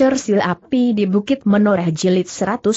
Cersil Api di Bukit Menoreh Jilid 130.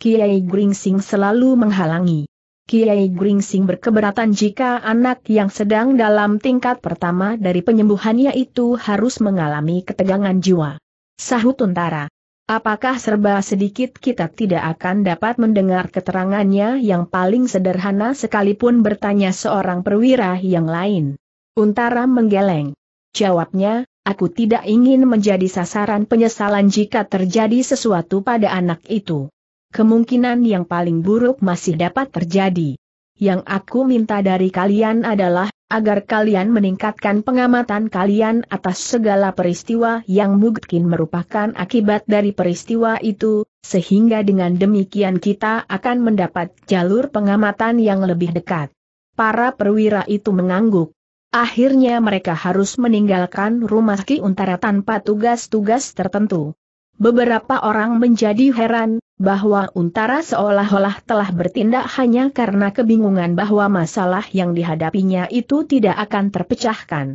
Kiai Gringsing selalu menghalangi. Kiai Gringsing berkeberatan jika anak yang sedang dalam tingkat pertama dari penyembuhannya itu harus mengalami ketegangan jiwa. Sahut Untara. Apakah serba sedikit kita tidak akan dapat mendengar keterangannya yang paling sederhana sekalipun bertanya seorang perwira yang lain. Untara menggeleng. Jawabnya, Aku tidak ingin menjadi sasaran penyesalan jika terjadi sesuatu pada anak itu. Kemungkinan yang paling buruk masih dapat terjadi. Yang aku minta dari kalian adalah agar kalian meningkatkan pengamatan kalian atas segala peristiwa yang mungkin merupakan akibat dari peristiwa itu, sehingga dengan demikian kita akan mendapat jalur pengamatan yang lebih dekat. Para perwira itu mengangguk. Akhirnya mereka harus meninggalkan rumah Ki Untara tanpa tugas-tugas tertentu. Beberapa orang menjadi heran, bahwa Untara seolah-olah telah bertindak hanya karena kebingungan bahwa masalah yang dihadapinya itu tidak akan terpecahkan.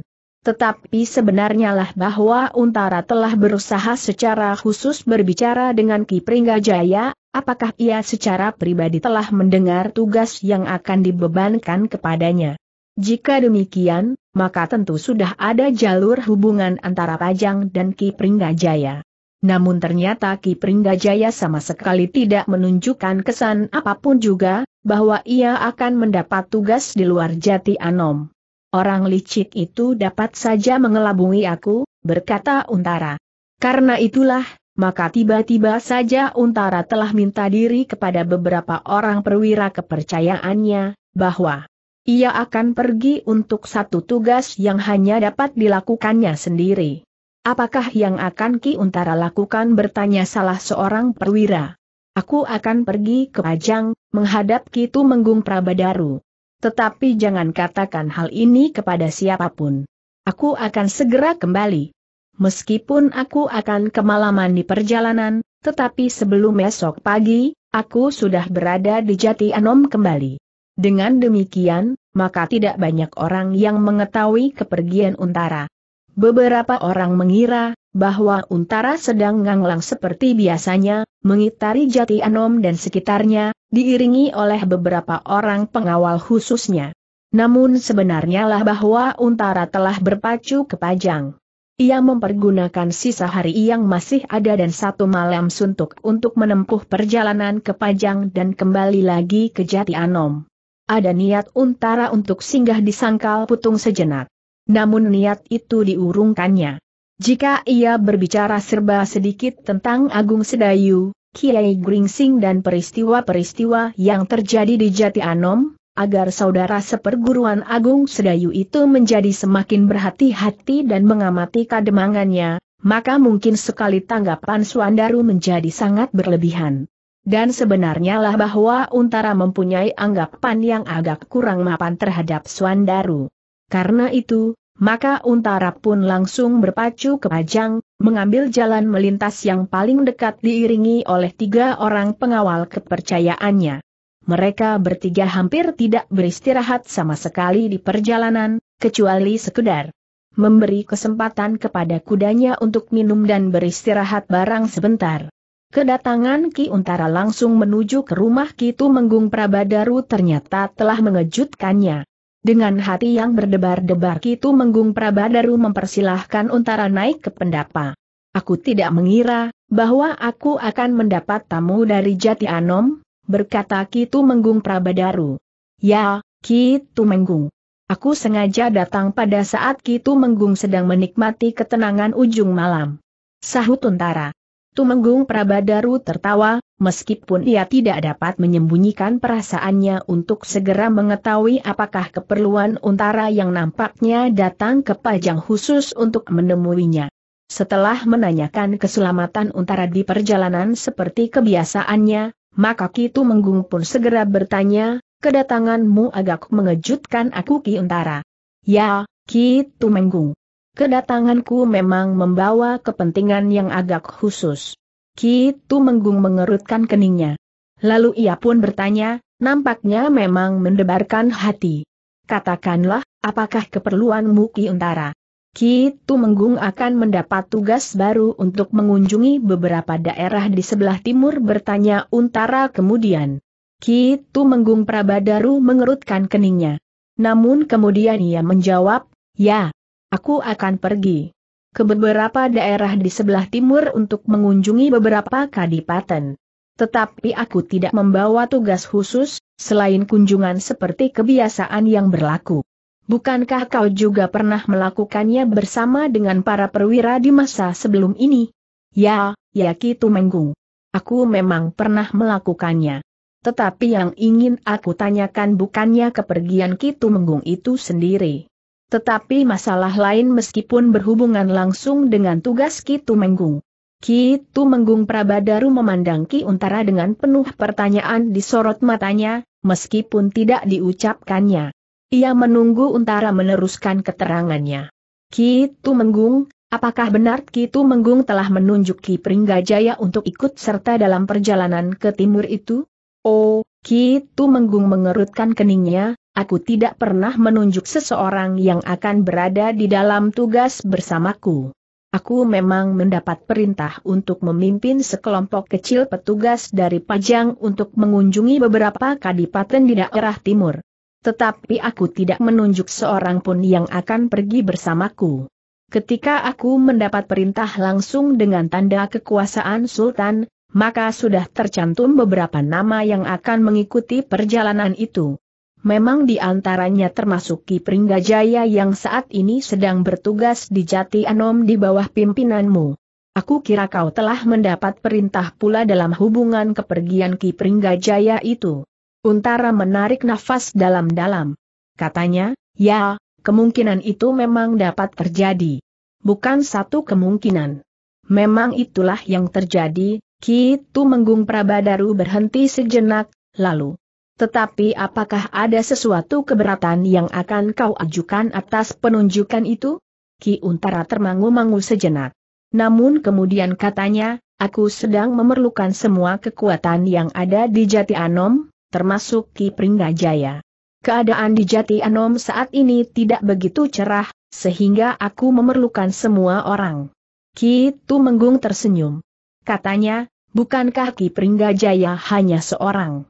Tetapi sebenarnya lah bahwa Untara telah berusaha secara khusus berbicara dengan Ki Pringgajaya, apakah ia secara pribadi telah mendengar tugas yang akan dibebankan kepadanya. Jika demikian, maka tentu sudah ada jalur hubungan antara Pajang dan Ki Pringgajaya. Namun ternyata Ki Pringgajaya sama sekali tidak menunjukkan kesan apapun juga, bahwa ia akan mendapat tugas di luar jati Anom. Orang licik itu dapat saja mengelabungi aku, berkata Untara. Karena itulah, maka tiba-tiba saja Untara telah minta diri kepada beberapa orang perwira kepercayaannya, bahwa ia akan pergi untuk satu tugas yang hanya dapat dilakukannya sendiri. Apakah yang akan Ki Untara lakukan bertanya salah seorang perwira. Aku akan pergi ke Pajang, menghadap Kitu Menggung Prabadaru. Tetapi jangan katakan hal ini kepada siapapun. Aku akan segera kembali. Meskipun aku akan kemalaman di perjalanan, tetapi sebelum esok pagi, aku sudah berada di Jati Anom kembali. Dengan demikian, maka tidak banyak orang yang mengetahui kepergian Untara. Beberapa orang mengira bahwa Untara sedang nganglang seperti biasanya, mengitari Jati Anom dan sekitarnya, diiringi oleh beberapa orang pengawal khususnya. Namun sebenarnya lah bahwa Untara telah berpacu ke Pajang. Ia mempergunakan sisa hari yang masih ada dan satu malam suntuk untuk menempuh perjalanan ke Pajang dan kembali lagi ke Jati Anom ada niat untara untuk singgah di sangkal putung sejenak. Namun niat itu diurungkannya. Jika ia berbicara serba sedikit tentang Agung Sedayu, Kiai Gringsing dan peristiwa-peristiwa yang terjadi di Jati Anom, agar saudara seperguruan Agung Sedayu itu menjadi semakin berhati-hati dan mengamati kademangannya, maka mungkin sekali tanggapan Suandaru menjadi sangat berlebihan. Dan sebenarnya lah bahwa Untara mempunyai anggapan yang agak kurang mapan terhadap Swandaru. Karena itu, maka Untara pun langsung berpacu ke Pajang, mengambil jalan melintas yang paling dekat diiringi oleh tiga orang pengawal kepercayaannya. Mereka bertiga hampir tidak beristirahat sama sekali di perjalanan, kecuali sekedar memberi kesempatan kepada kudanya untuk minum dan beristirahat barang sebentar. Kedatangan Ki Untara langsung menuju ke rumah Kitu Menggung Prabadaru ternyata telah mengejutkannya. Dengan hati yang berdebar-debar Kitu Menggung Prabadaru mempersilahkan Untara naik ke pendapa. Aku tidak mengira, bahwa aku akan mendapat tamu dari Jati Anom, berkata Kitu Menggung Prabadaru. Ya, Kitu Menggung. Aku sengaja datang pada saat Kitu Menggung sedang menikmati ketenangan ujung malam. Sahut Untara. Tumenggung Prabadaru tertawa, meskipun ia tidak dapat menyembunyikan perasaannya untuk segera mengetahui apakah keperluan untara yang nampaknya datang ke Pajang khusus untuk menemuinya. Setelah menanyakan keselamatan untara di perjalanan seperti kebiasaannya, maka Ki Tumenggung pun segera bertanya, kedatanganmu agak mengejutkan aku Ki Untara. Ya, Ki Tumenggung. Kedatanganku memang membawa kepentingan yang agak khusus. Kitu Menggung mengerutkan keningnya. Lalu ia pun bertanya, nampaknya memang mendebarkan hati. Katakanlah, apakah keperluanmu Ki Untara? Kitu Menggung akan mendapat tugas baru untuk mengunjungi beberapa daerah di sebelah timur bertanya Untara kemudian. Kitu Menggung Prabadaru mengerutkan keningnya. Namun kemudian ia menjawab, ya, aku akan pergi ke beberapa daerah di sebelah timur untuk mengunjungi beberapa kadipaten. Tetapi aku tidak membawa tugas khusus, selain kunjungan seperti kebiasaan yang berlaku. Bukankah kau juga pernah melakukannya bersama dengan para perwira di masa sebelum ini? Ya, ya Kitu Menggung. Aku memang pernah melakukannya. Tetapi yang ingin aku tanyakan bukannya kepergian Kitu Menggung itu sendiri. Tetapi masalah lain meskipun berhubungan langsung dengan tugas Kitu Menggung. Kitu Menggung Prabadaru memandang Ki Untara dengan penuh pertanyaan di sorot matanya, meskipun tidak diucapkannya. Ia menunggu Untara meneruskan keterangannya. Kitu Menggung, apakah benar Kitu Menggung telah menunjuk Ki Pringgajaya untuk ikut serta dalam perjalanan ke timur itu? Oh, Kitu Menggung mengerutkan keningnya, Aku tidak pernah menunjuk seseorang yang akan berada di dalam tugas bersamaku. Aku memang mendapat perintah untuk memimpin sekelompok kecil petugas dari Pajang untuk mengunjungi beberapa kadipaten di daerah timur. Tetapi aku tidak menunjuk seorang pun yang akan pergi bersamaku. Ketika aku mendapat perintah langsung dengan tanda kekuasaan Sultan, maka sudah tercantum beberapa nama yang akan mengikuti perjalanan itu. Memang di antaranya termasuk Ki Pringgajaya yang saat ini sedang bertugas di Jati Anom di bawah pimpinanmu. Aku kira kau telah mendapat perintah pula dalam hubungan kepergian Ki Pringgajaya itu. Untara menarik nafas dalam-dalam. Katanya, ya, kemungkinan itu memang dapat terjadi. Bukan satu kemungkinan. Memang itulah yang terjadi, Ki Tumenggung Prabadaru berhenti sejenak, lalu, tetapi apakah ada sesuatu keberatan yang akan kau ajukan atas penunjukan itu? Ki Untara termangu-mangu sejenak. Namun kemudian katanya, aku sedang memerlukan semua kekuatan yang ada di Jati Anom, termasuk Ki Pringgajaya. Keadaan di Jati Anom saat ini tidak begitu cerah, sehingga aku memerlukan semua orang. Ki menggung tersenyum. Katanya, bukankah Ki Pringgajaya hanya seorang?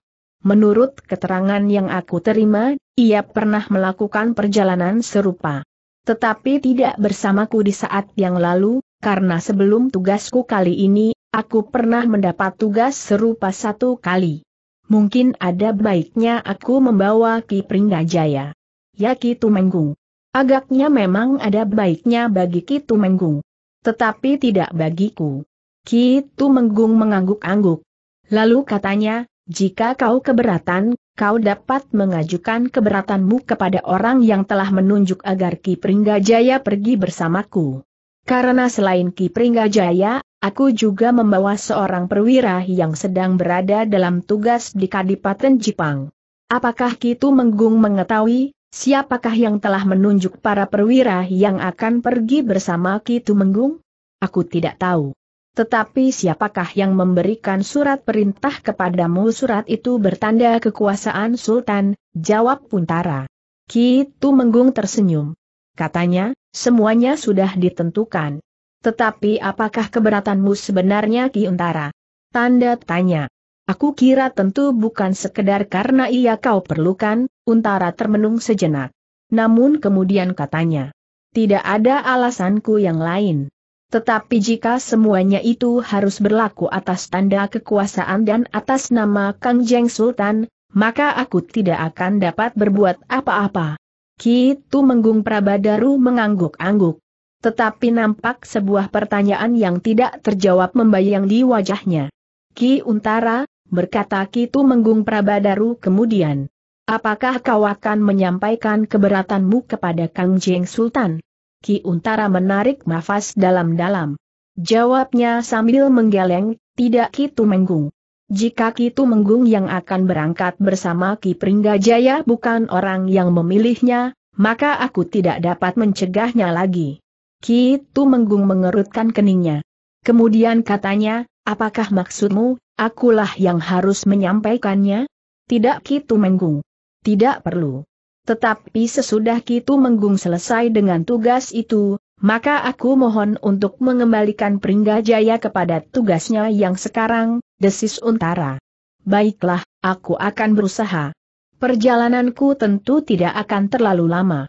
Menurut keterangan yang aku terima, ia pernah melakukan perjalanan serupa. Tetapi tidak bersamaku di saat yang lalu, karena sebelum tugasku kali ini, aku pernah mendapat tugas serupa satu kali. Mungkin ada baiknya aku membawa Ki Pringgajaya. Ya Ki Tumenggung. Agaknya memang ada baiknya bagi Ki Tumenggung. Tetapi tidak bagiku. Ki Tumenggung mengangguk-angguk. Lalu katanya, jika kau keberatan, kau dapat mengajukan keberatanmu kepada orang yang telah menunjuk agar Ki Pringgajaya pergi bersamaku. Karena selain Ki Pringgajaya, aku juga membawa seorang perwira yang sedang berada dalam tugas di Kadipaten Jipang. Apakah Kitu Menggung mengetahui siapakah yang telah menunjuk para perwira yang akan pergi bersama Kitu Menggung? Aku tidak tahu. Tetapi siapakah yang memberikan surat perintah kepadamu surat itu bertanda kekuasaan Sultan, jawab Puntara. Kitu Menggung tersenyum. Katanya, semuanya sudah ditentukan. Tetapi apakah keberatanmu sebenarnya Ki Untara? Tanda tanya. Aku kira tentu bukan sekedar karena ia kau perlukan, Untara termenung sejenak. Namun kemudian katanya. Tidak ada alasanku yang lain. Tetapi jika semuanya itu harus berlaku atas tanda kekuasaan dan atas nama Kang Jeng Sultan, maka aku tidak akan dapat berbuat apa-apa. Kitu Menggung Prabadaru mengangguk-angguk. Tetapi nampak sebuah pertanyaan yang tidak terjawab membayang di wajahnya. Ki Untara, berkata Kitu Menggung Prabadaru kemudian. Apakah kau akan menyampaikan keberatanmu kepada Kang Jeng Sultan? Ki Untara menarik nafas dalam-dalam. Jawabnya sambil menggeleng, tidak Ki Tumenggung. Jika Ki Tumenggung yang akan berangkat bersama Ki Pringgajaya bukan orang yang memilihnya, maka aku tidak dapat mencegahnya lagi. Ki Tumenggung mengerutkan keningnya. Kemudian katanya, apakah maksudmu, akulah yang harus menyampaikannya? Tidak Ki Tumenggung. Tidak perlu. Tetapi sesudah Kitu Menggung selesai dengan tugas itu, maka aku mohon untuk mengembalikan jaya kepada tugasnya yang sekarang, desis Untara. Baiklah, aku akan berusaha. Perjalananku tentu tidak akan terlalu lama.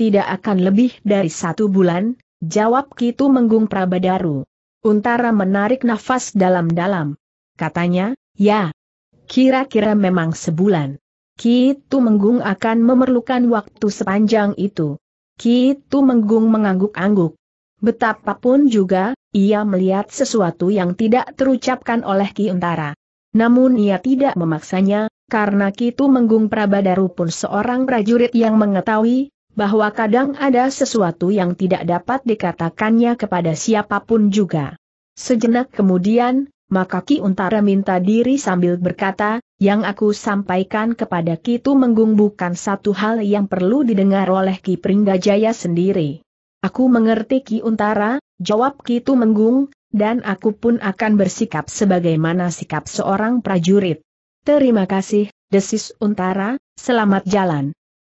Tidak akan lebih dari satu bulan, jawab Kitu Menggung Prabadaru. Untara menarik nafas dalam-dalam. Katanya, ya. Kira-kira memang sebulan. Kitu Menggung akan memerlukan waktu sepanjang itu. Kitu Menggung mengangguk-angguk. Betapapun juga, ia melihat sesuatu yang tidak terucapkan oleh Ki Untara. Namun ia tidak memaksanya, karena Kitu Menggung Prabadaru pun seorang prajurit yang mengetahui bahwa kadang ada sesuatu yang tidak dapat dikatakannya kepada siapapun juga. Sejenak kemudian, maka Ki Untara minta diri sambil berkata, yang aku sampaikan kepada Ki Menggung bukan satu hal yang perlu didengar oleh Ki Pringgajaya sendiri. Aku mengerti Ki Untara, jawab Ki Tu Menggung, dan aku pun akan bersikap sebagaimana sikap seorang prajurit. Terima kasih, desis Untara, selamat jalan.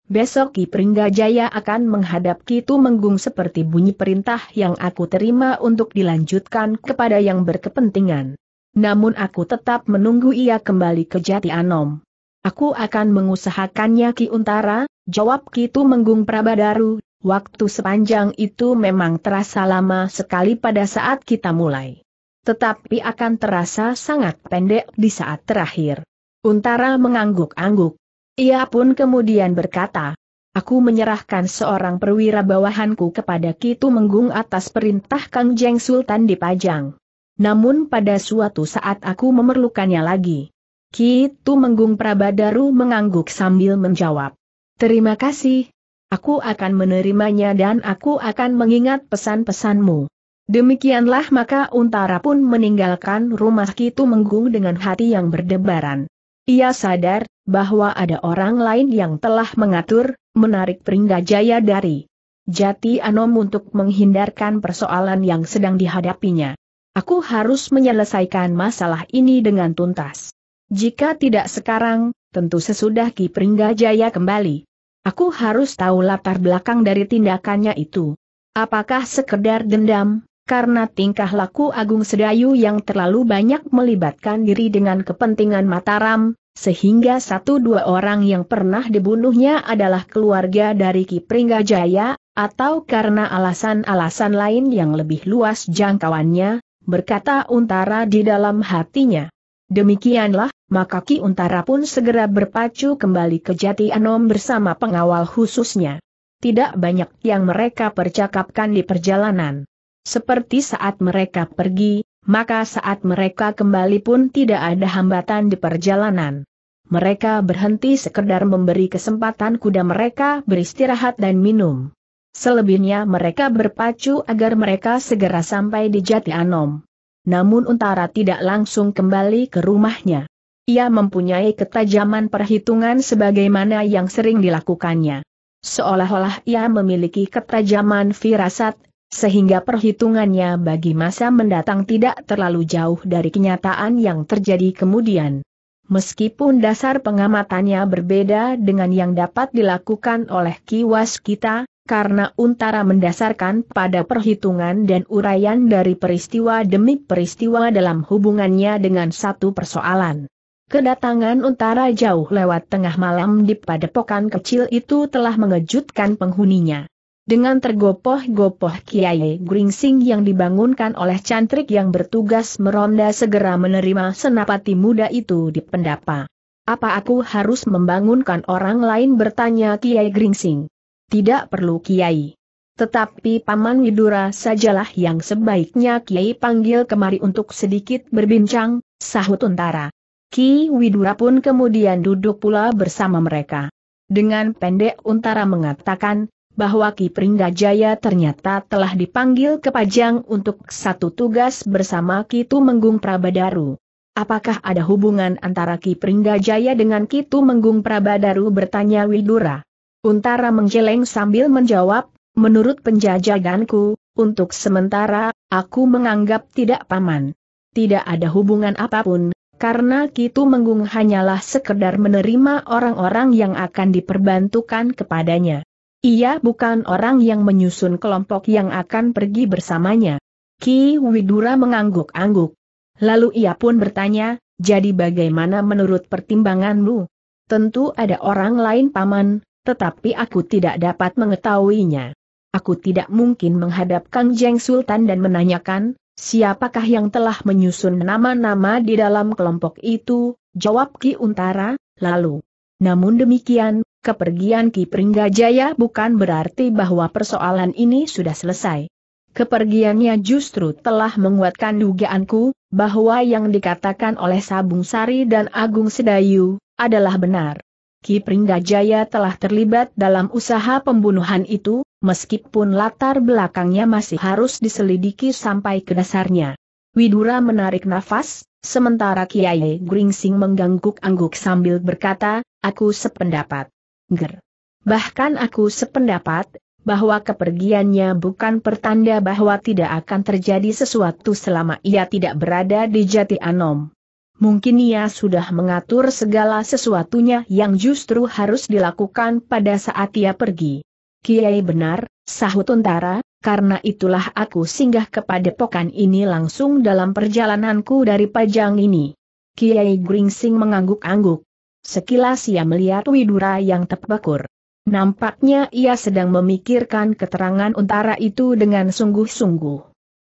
Besok Ki Pringgajaya akan menghadap Ki Tu Menggung seperti bunyi perintah yang aku terima untuk dilanjutkan kepada yang berkepentingan. Namun aku tetap menunggu ia kembali ke Jati Anom. Aku akan mengusahakannya Ki Untara, jawab Ki Kitu Menggung Prabadaru, waktu sepanjang itu memang terasa lama sekali pada saat kita mulai. Tetapi akan terasa sangat pendek di saat terakhir. Untara mengangguk-angguk. Ia pun kemudian berkata, Aku menyerahkan seorang perwira bawahanku kepada Ki Menggung atas perintah Kang Jeng Sultan di Pajang. Namun pada suatu saat aku memerlukannya lagi. Kitu Menggung Prabadaru mengangguk sambil menjawab. Terima kasih. Aku akan menerimanya dan aku akan mengingat pesan-pesanmu. Demikianlah maka Untara pun meninggalkan rumah Kitu Menggung dengan hati yang berdebaran. Ia sadar bahwa ada orang lain yang telah mengatur, menarik jaya dari Jati Anom untuk menghindarkan persoalan yang sedang dihadapinya. Aku harus menyelesaikan masalah ini dengan tuntas. Jika tidak sekarang, tentu sesudah Ki Pringgajaya kembali. Aku harus tahu latar belakang dari tindakannya itu. Apakah sekedar dendam, karena tingkah laku Agung Sedayu yang terlalu banyak melibatkan diri dengan kepentingan Mataram, sehingga satu dua orang yang pernah dibunuhnya adalah keluarga dari Ki Pringgajaya, atau karena alasan-alasan lain yang lebih luas jangkauannya, berkata Untara di dalam hatinya. Demikianlah, maka Ki Untara pun segera berpacu kembali ke Jati Anom bersama pengawal khususnya. Tidak banyak yang mereka percakapkan di perjalanan. Seperti saat mereka pergi, maka saat mereka kembali pun tidak ada hambatan di perjalanan. Mereka berhenti sekedar memberi kesempatan kuda mereka beristirahat dan minum. Selebihnya mereka berpacu agar mereka segera sampai di Jati Anom. Namun Untara tidak langsung kembali ke rumahnya. Ia mempunyai ketajaman perhitungan sebagaimana yang sering dilakukannya. Seolah-olah ia memiliki ketajaman firasat, sehingga perhitungannya bagi masa mendatang tidak terlalu jauh dari kenyataan yang terjadi kemudian. Meskipun dasar pengamatannya berbeda dengan yang dapat dilakukan oleh kiwas kita, karena Untara mendasarkan pada perhitungan dan uraian dari peristiwa demi peristiwa dalam hubungannya dengan satu persoalan. Kedatangan Untara jauh lewat tengah malam di padepokan kecil itu telah mengejutkan penghuninya. Dengan tergopoh-gopoh Kiai Gringsing yang dibangunkan oleh cantrik yang bertugas meronda segera menerima senapati muda itu di pendapa. Apa aku harus membangunkan orang lain bertanya Kiai Gringsing tidak perlu Kiai. Tetapi Paman Widura sajalah yang sebaiknya Kiai panggil kemari untuk sedikit berbincang, sahut Untara. Ki Widura pun kemudian duduk pula bersama mereka. Dengan pendek Untara mengatakan, bahwa Ki Pringgajaya ternyata telah dipanggil ke Pajang untuk satu tugas bersama Ki Tumenggung Prabadaru. Apakah ada hubungan antara Ki Pringgajaya dengan Ki Tumenggung Prabadaru bertanya Widura? Untara menggeleng sambil menjawab, menurut penjajaganku, untuk sementara, aku menganggap tidak paman. Tidak ada hubungan apapun, karena Kitu Menggung hanyalah sekedar menerima orang-orang yang akan diperbantukan kepadanya. Ia bukan orang yang menyusun kelompok yang akan pergi bersamanya. Ki Widura mengangguk-angguk. Lalu ia pun bertanya, jadi bagaimana menurut pertimbanganmu? Tentu ada orang lain paman, tetapi aku tidak dapat mengetahuinya. Aku tidak mungkin menghadap Kang Jeng Sultan dan menanyakan, siapakah yang telah menyusun nama-nama di dalam kelompok itu, jawab Ki Untara, lalu. Namun demikian, kepergian Ki Pringgajaya bukan berarti bahwa persoalan ini sudah selesai. Kepergiannya justru telah menguatkan dugaanku, bahwa yang dikatakan oleh Sabung Sari dan Agung Sedayu, adalah benar. Ki Pringgajaya telah terlibat dalam usaha pembunuhan itu, meskipun latar belakangnya masih harus diselidiki sampai ke dasarnya. Widura menarik nafas, sementara Kiai Gringsing mengangguk-angguk sambil berkata, aku sependapat. Ger. Bahkan aku sependapat, bahwa kepergiannya bukan pertanda bahwa tidak akan terjadi sesuatu selama ia tidak berada di Jati Anom. Mungkin ia sudah mengatur segala sesuatunya yang justru harus dilakukan pada saat ia pergi. Kiai benar, sahut Untara, karena itulah aku singgah kepada pokan ini langsung dalam perjalananku dari Pajang ini. Kiai Gringsing mengangguk-angguk. Sekilas ia melihat Widura yang terpekur. Nampaknya ia sedang memikirkan keterangan Untara itu dengan sungguh-sungguh.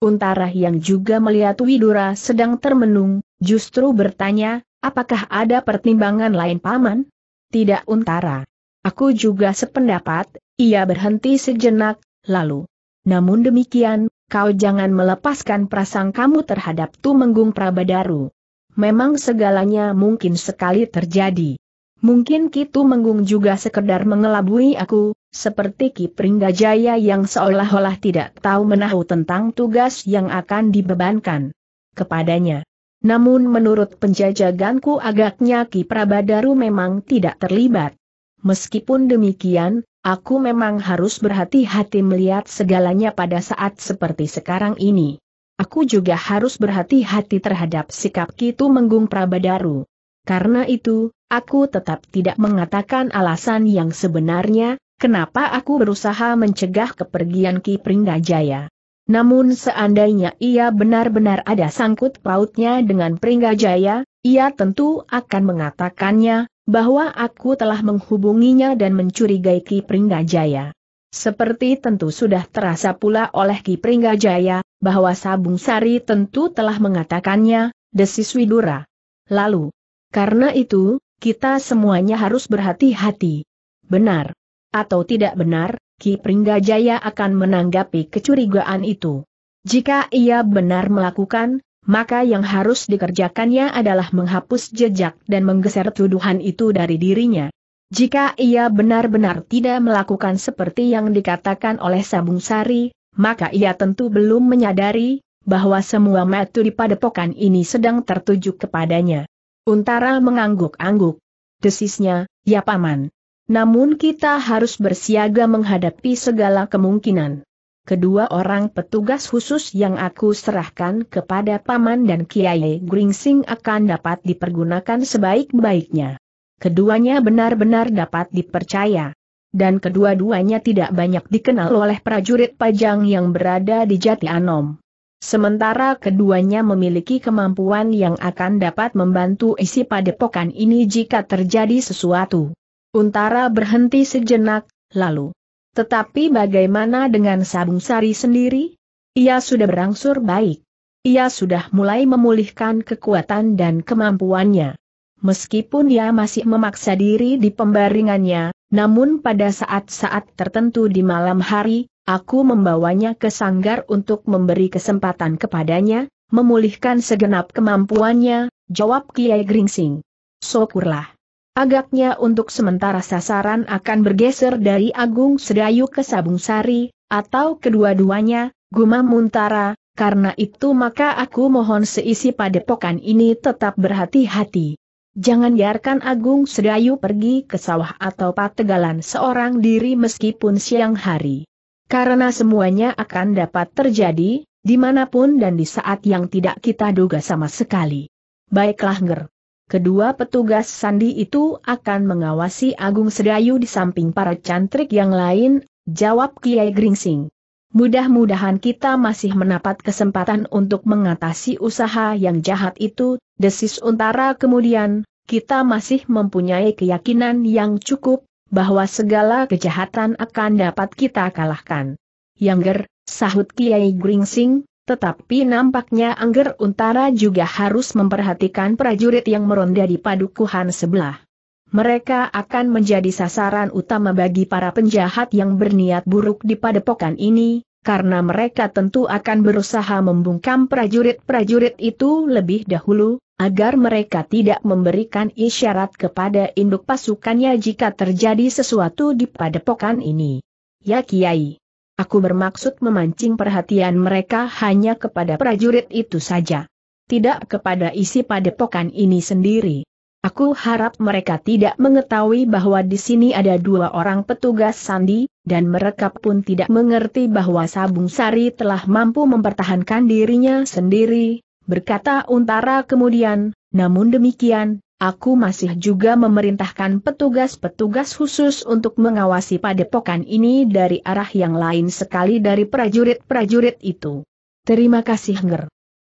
Untara yang juga melihat Widura sedang termenung, justru bertanya, apakah ada pertimbangan lain paman? Tidak untara. Aku juga sependapat, ia berhenti sejenak, lalu. Namun demikian, kau jangan melepaskan prasang kamu terhadap Tumenggung Prabadaru. Memang segalanya mungkin sekali terjadi. Mungkin Ki Tumenggung juga sekedar mengelabui aku, seperti Ki Pringgajaya yang seolah-olah tidak tahu menahu tentang tugas yang akan dibebankan kepadanya. Namun menurut penjajaganku agaknya Ki Prabadaru memang tidak terlibat. Meskipun demikian, aku memang harus berhati-hati melihat segalanya pada saat seperti sekarang ini. Aku juga harus berhati-hati terhadap sikap Kitu Menggung Prabadaru. Karena itu, aku tetap tidak mengatakan alasan yang sebenarnya, kenapa aku berusaha mencegah kepergian Ki Pringgajaya. Namun seandainya ia benar-benar ada sangkut pautnya dengan Pringgajaya, ia tentu akan mengatakannya, bahwa aku telah menghubunginya dan mencurigai Ki Pringgajaya. Seperti tentu sudah terasa pula oleh Ki Pringgajaya, bahwa Sabung Sari tentu telah mengatakannya, desis Widura. Lalu, karena itu, kita semuanya harus berhati-hati. Benar atau tidak benar, Ki Pringgajaya akan menanggapi kecurigaan itu. Jika ia benar melakukan, maka yang harus dikerjakannya adalah menghapus jejak dan menggeser tuduhan itu dari dirinya. Jika ia benar-benar tidak melakukan seperti yang dikatakan oleh Sabung Sari, maka ia tentu belum menyadari bahwa semua metu di padepokan ini sedang tertuju kepadanya. Untara mengangguk-angguk. Desisnya, ya paman. Namun kita harus bersiaga menghadapi segala kemungkinan. Kedua orang petugas khusus yang aku serahkan kepada Paman dan Kiai Gringsing akan dapat dipergunakan sebaik-baiknya. Keduanya benar-benar dapat dipercaya. Dan kedua-duanya tidak banyak dikenal oleh prajurit pajang yang berada di Jati Anom. Sementara keduanya memiliki kemampuan yang akan dapat membantu isi padepokan ini jika terjadi sesuatu. Untara berhenti sejenak, lalu. Tetapi bagaimana dengan Sabung Sari sendiri? Ia sudah berangsur baik. Ia sudah mulai memulihkan kekuatan dan kemampuannya. Meskipun ia masih memaksa diri di pembaringannya, namun pada saat-saat tertentu di malam hari, aku membawanya ke sanggar untuk memberi kesempatan kepadanya, memulihkan segenap kemampuannya, jawab Kiai Gringsing. Syukurlah. Agaknya untuk sementara sasaran akan bergeser dari Agung Sedayu ke Sabung Sari, atau kedua-duanya, Guma Muntara, karena itu maka aku mohon seisi padepokan ini tetap berhati-hati. Jangan biarkan Agung Sedayu pergi ke sawah atau pategalan seorang diri meskipun siang hari. Karena semuanya akan dapat terjadi, dimanapun dan di saat yang tidak kita duga sama sekali. Baiklah Nger. Kedua petugas sandi itu akan mengawasi Agung Sedayu di samping para cantrik yang lain, jawab Kiai Gringsing. Mudah-mudahan kita masih mendapat kesempatan untuk mengatasi usaha yang jahat itu, desis untara kemudian, kita masih mempunyai keyakinan yang cukup, bahwa segala kejahatan akan dapat kita kalahkan. Yang sahut Kiai Gringsing, tetapi nampaknya Angger Untara juga harus memperhatikan prajurit yang meronda di padukuhan sebelah. Mereka akan menjadi sasaran utama bagi para penjahat yang berniat buruk di padepokan ini, karena mereka tentu akan berusaha membungkam prajurit-prajurit itu lebih dahulu, agar mereka tidak memberikan isyarat kepada induk pasukannya jika terjadi sesuatu di padepokan ini. Ya Kiai. Aku bermaksud memancing perhatian mereka hanya kepada prajurit itu saja. Tidak kepada isi padepokan ini sendiri. Aku harap mereka tidak mengetahui bahwa di sini ada dua orang petugas sandi, dan mereka pun tidak mengerti bahwa Sabung Sari telah mampu mempertahankan dirinya sendiri, berkata Untara kemudian, namun demikian, Aku masih juga memerintahkan petugas-petugas khusus untuk mengawasi padepokan ini dari arah yang lain sekali dari prajurit-prajurit itu. Terima kasih Nger.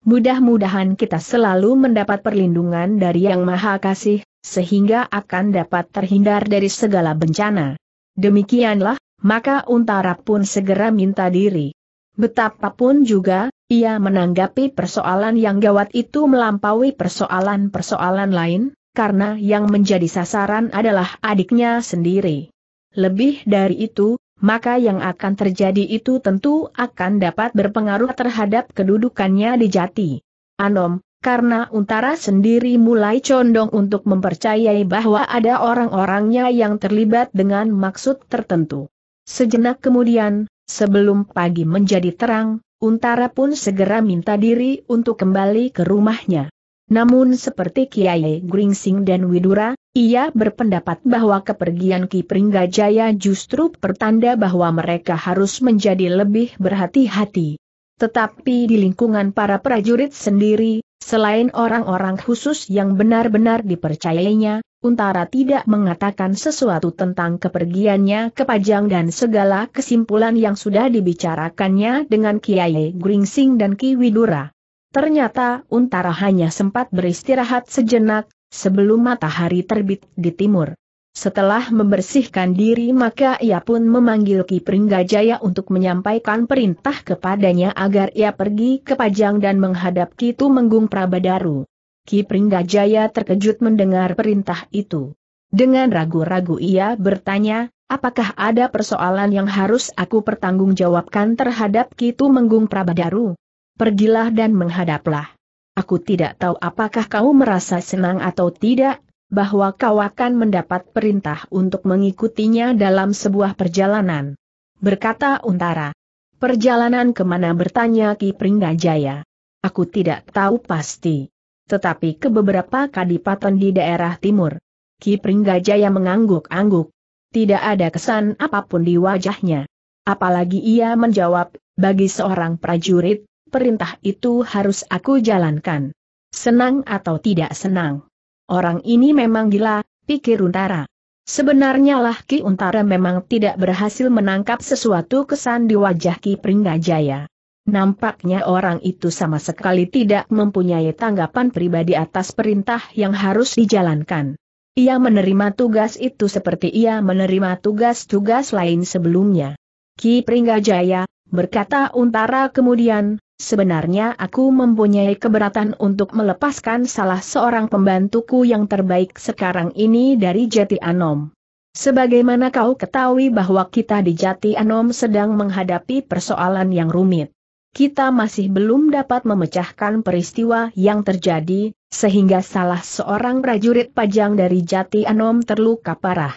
Mudah-mudahan kita selalu mendapat perlindungan dari Yang Maha Kasih, sehingga akan dapat terhindar dari segala bencana. Demikianlah, maka Untara pun segera minta diri. Betapapun juga, ia menanggapi persoalan yang gawat itu melampaui persoalan-persoalan lain, karena yang menjadi sasaran adalah adiknya sendiri. Lebih dari itu, maka yang akan terjadi itu tentu akan dapat berpengaruh terhadap kedudukannya di jati. Anom, karena Untara sendiri mulai condong untuk mempercayai bahwa ada orang-orangnya yang terlibat dengan maksud tertentu. Sejenak kemudian, Sebelum pagi menjadi terang, Untara pun segera minta diri untuk kembali ke rumahnya. Namun seperti Kiai Gringsing dan Widura, ia berpendapat bahwa kepergian Ki Pringgajaya justru pertanda bahwa mereka harus menjadi lebih berhati-hati. Tetapi di lingkungan para prajurit sendiri, selain orang-orang khusus yang benar-benar dipercayainya, Untara tidak mengatakan sesuatu tentang kepergiannya ke Pajang dan segala kesimpulan yang sudah dibicarakannya dengan Kiai Gringsing dan Ki Widura. Ternyata Untara hanya sempat beristirahat sejenak, sebelum matahari terbit di timur. Setelah membersihkan diri maka ia pun memanggil Ki Pringgajaya untuk menyampaikan perintah kepadanya agar ia pergi ke Pajang dan menghadap Ki Tumenggung Prabadaru. Ki Pringgajaya terkejut mendengar perintah itu. Dengan ragu-ragu ia bertanya, apakah ada persoalan yang harus aku pertanggungjawabkan terhadap Ki Tumenggung Prabadaru? Pergilah dan menghadaplah. Aku tidak tahu apakah kau merasa senang atau tidak, bahwa kau akan mendapat perintah untuk mengikutinya dalam sebuah perjalanan. Berkata Untara. Perjalanan kemana bertanya Ki Pringgajaya. Aku tidak tahu pasti tetapi ke beberapa kadipaten di daerah timur. Ki Pringgajaya mengangguk-angguk. Tidak ada kesan apapun di wajahnya. Apalagi ia menjawab, bagi seorang prajurit, perintah itu harus aku jalankan. Senang atau tidak senang. Orang ini memang gila, pikir Untara. Sebenarnya lah Ki Untara memang tidak berhasil menangkap sesuatu kesan di wajah Ki Pringgajaya. Nampaknya orang itu sama sekali tidak mempunyai tanggapan pribadi atas perintah yang harus dijalankan. Ia menerima tugas itu seperti ia menerima tugas-tugas lain sebelumnya. Ki Pringgajaya, berkata Untara kemudian, sebenarnya aku mempunyai keberatan untuk melepaskan salah seorang pembantuku yang terbaik sekarang ini dari Jati Anom. Sebagaimana kau ketahui bahwa kita di Jati Anom sedang menghadapi persoalan yang rumit kita masih belum dapat memecahkan peristiwa yang terjadi, sehingga salah seorang prajurit pajang dari Jati Anom terluka parah.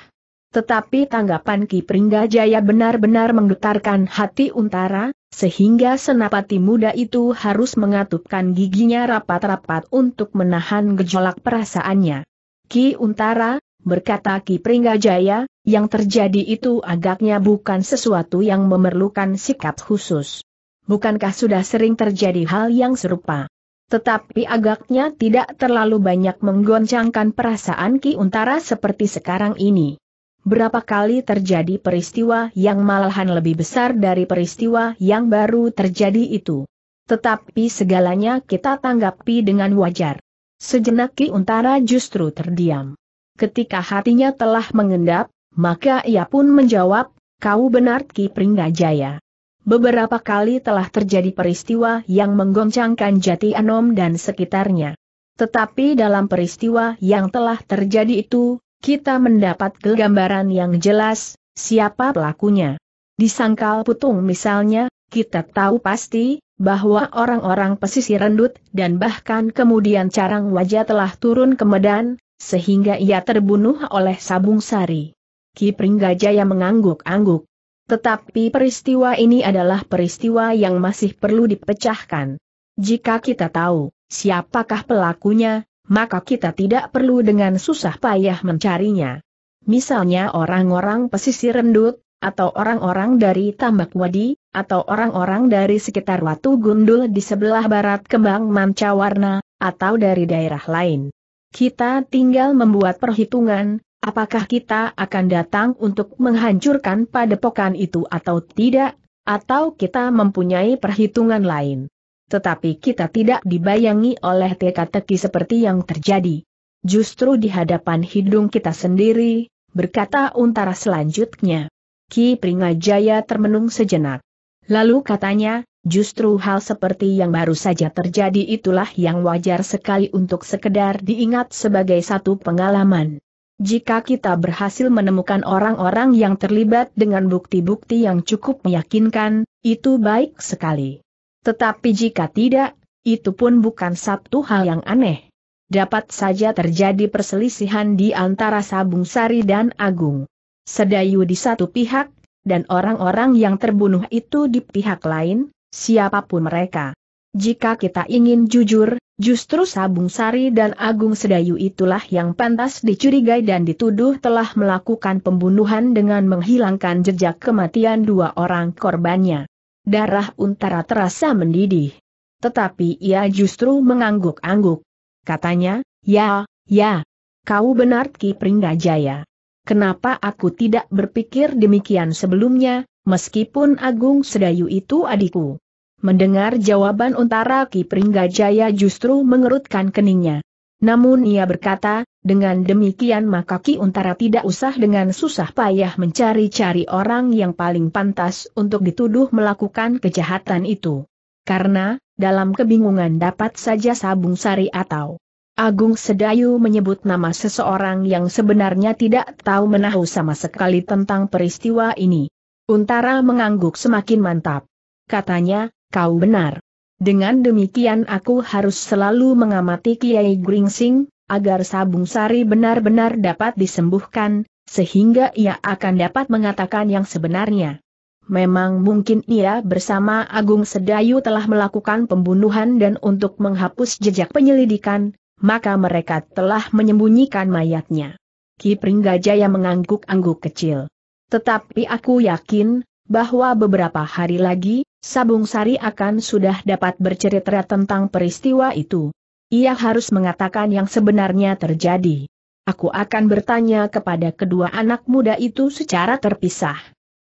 Tetapi tanggapan Ki Pringgajaya benar-benar menggetarkan hati Untara, sehingga senapati muda itu harus mengatupkan giginya rapat-rapat untuk menahan gejolak perasaannya. Ki Untara, berkata Ki Pringgajaya, yang terjadi itu agaknya bukan sesuatu yang memerlukan sikap khusus bukankah sudah sering terjadi hal yang serupa? Tetapi agaknya tidak terlalu banyak menggoncangkan perasaan Ki Untara seperti sekarang ini. Berapa kali terjadi peristiwa yang malahan lebih besar dari peristiwa yang baru terjadi itu. Tetapi segalanya kita tanggapi dengan wajar. Sejenak Ki Untara justru terdiam. Ketika hatinya telah mengendap, maka ia pun menjawab, kau benar Ki Pringgajaya. Beberapa kali telah terjadi peristiwa yang menggoncangkan Jati Anom dan sekitarnya. Tetapi dalam peristiwa yang telah terjadi itu, kita mendapat gambaran yang jelas, siapa pelakunya. Di Sangkal Putung misalnya, kita tahu pasti, bahwa orang-orang pesisir rendut dan bahkan kemudian Carang Wajah telah turun ke Medan, sehingga ia terbunuh oleh Sabung Sari. Ki Pringgajaya mengangguk-angguk. Tetapi peristiwa ini adalah peristiwa yang masih perlu dipecahkan. Jika kita tahu siapakah pelakunya, maka kita tidak perlu dengan susah payah mencarinya. Misalnya orang-orang pesisir rendut, atau orang-orang dari Tambak Wadi, atau orang-orang dari sekitar Watu Gundul di sebelah barat Kembang Mancawarna, atau dari daerah lain. Kita tinggal membuat perhitungan, Apakah kita akan datang untuk menghancurkan padepokan itu atau tidak, atau kita mempunyai perhitungan lain? Tetapi kita tidak dibayangi oleh teka-teki seperti yang terjadi. Justru di hadapan hidung kita sendiri, berkata untara selanjutnya. Ki Pringajaya termenung sejenak. Lalu katanya, Justru hal seperti yang baru saja terjadi itulah yang wajar sekali untuk sekedar diingat sebagai satu pengalaman. Jika kita berhasil menemukan orang-orang yang terlibat dengan bukti-bukti yang cukup meyakinkan, itu baik sekali. Tetapi jika tidak, itu pun bukan satu hal yang aneh. Dapat saja terjadi perselisihan di antara Sabung Sari dan Agung. Sedayu di satu pihak, dan orang-orang yang terbunuh itu di pihak lain, siapapun mereka. Jika kita ingin jujur, Justru Sabung Sari dan Agung Sedayu itulah yang pantas dicurigai dan dituduh telah melakukan pembunuhan dengan menghilangkan jejak kematian dua orang korbannya. Darah Untara terasa mendidih. Tetapi ia justru mengangguk-angguk. Katanya, ya, ya, kau benar Ki Pringgajaya. Kenapa aku tidak berpikir demikian sebelumnya, meskipun Agung Sedayu itu adikku. Mendengar jawaban Untara Ki Pringgajaya justru mengerutkan keningnya. Namun ia berkata, dengan demikian maka Ki Untara tidak usah dengan susah payah mencari-cari orang yang paling pantas untuk dituduh melakukan kejahatan itu. Karena, dalam kebingungan dapat saja Sabung Sari atau Agung Sedayu menyebut nama seseorang yang sebenarnya tidak tahu menahu sama sekali tentang peristiwa ini. Untara mengangguk semakin mantap. Katanya, kau benar. Dengan demikian aku harus selalu mengamati Kiai Gringsing, agar Sabung Sari benar-benar dapat disembuhkan, sehingga ia akan dapat mengatakan yang sebenarnya. Memang mungkin ia bersama Agung Sedayu telah melakukan pembunuhan dan untuk menghapus jejak penyelidikan, maka mereka telah menyembunyikan mayatnya. Ki Pringgajaya mengangguk-angguk kecil. Tetapi aku yakin, bahwa beberapa hari lagi, Sabung Sari akan sudah dapat bercerita tentang peristiwa itu. Ia harus mengatakan yang sebenarnya terjadi. Aku akan bertanya kepada kedua anak muda itu secara terpisah.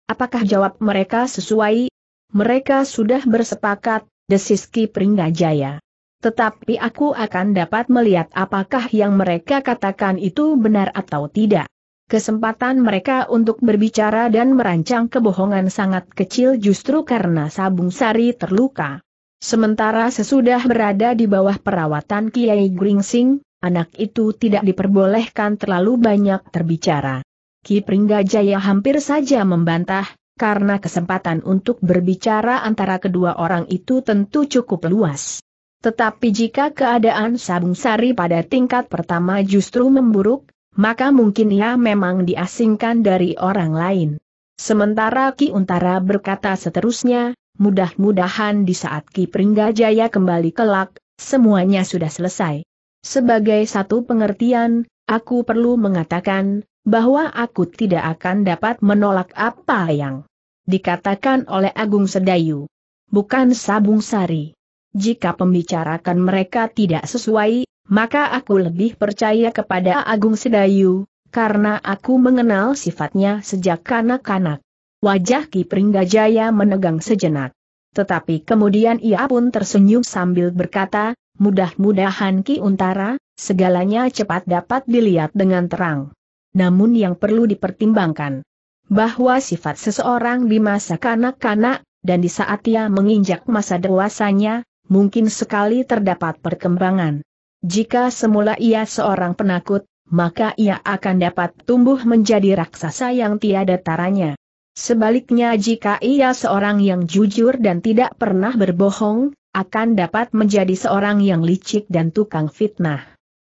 Apakah jawab mereka sesuai? Mereka sudah bersepakat, desis Ki Pringgajaya. Tetapi aku akan dapat melihat apakah yang mereka katakan itu benar atau tidak. Kesempatan mereka untuk berbicara dan merancang kebohongan sangat kecil justru karena Sabung Sari terluka. Sementara sesudah berada di bawah perawatan Kiai Gringsing, anak itu tidak diperbolehkan terlalu banyak terbicara. Ki Pringgajaya hampir saja membantah, karena kesempatan untuk berbicara antara kedua orang itu tentu cukup luas. Tetapi jika keadaan Sabung Sari pada tingkat pertama justru memburuk, maka mungkin ia memang diasingkan dari orang lain. Sementara Ki Untara berkata seterusnya, mudah-mudahan di saat Ki Pringgajaya kembali kelak, semuanya sudah selesai. Sebagai satu pengertian, aku perlu mengatakan, bahwa aku tidak akan dapat menolak apa yang dikatakan oleh Agung Sedayu. Bukan Sabung Sari. Jika pembicarakan mereka tidak sesuai, maka aku lebih percaya kepada Agung Sedayu, karena aku mengenal sifatnya sejak kanak-kanak. Wajah Ki Pringgajaya menegang sejenak. Tetapi kemudian ia pun tersenyum sambil berkata, mudah-mudahan Ki Untara, segalanya cepat dapat dilihat dengan terang. Namun yang perlu dipertimbangkan, bahwa sifat seseorang di masa kanak-kanak, dan di saat ia menginjak masa dewasanya, mungkin sekali terdapat perkembangan. Jika semula ia seorang penakut, maka ia akan dapat tumbuh menjadi raksasa yang tiada taranya. Sebaliknya jika ia seorang yang jujur dan tidak pernah berbohong, akan dapat menjadi seorang yang licik dan tukang fitnah.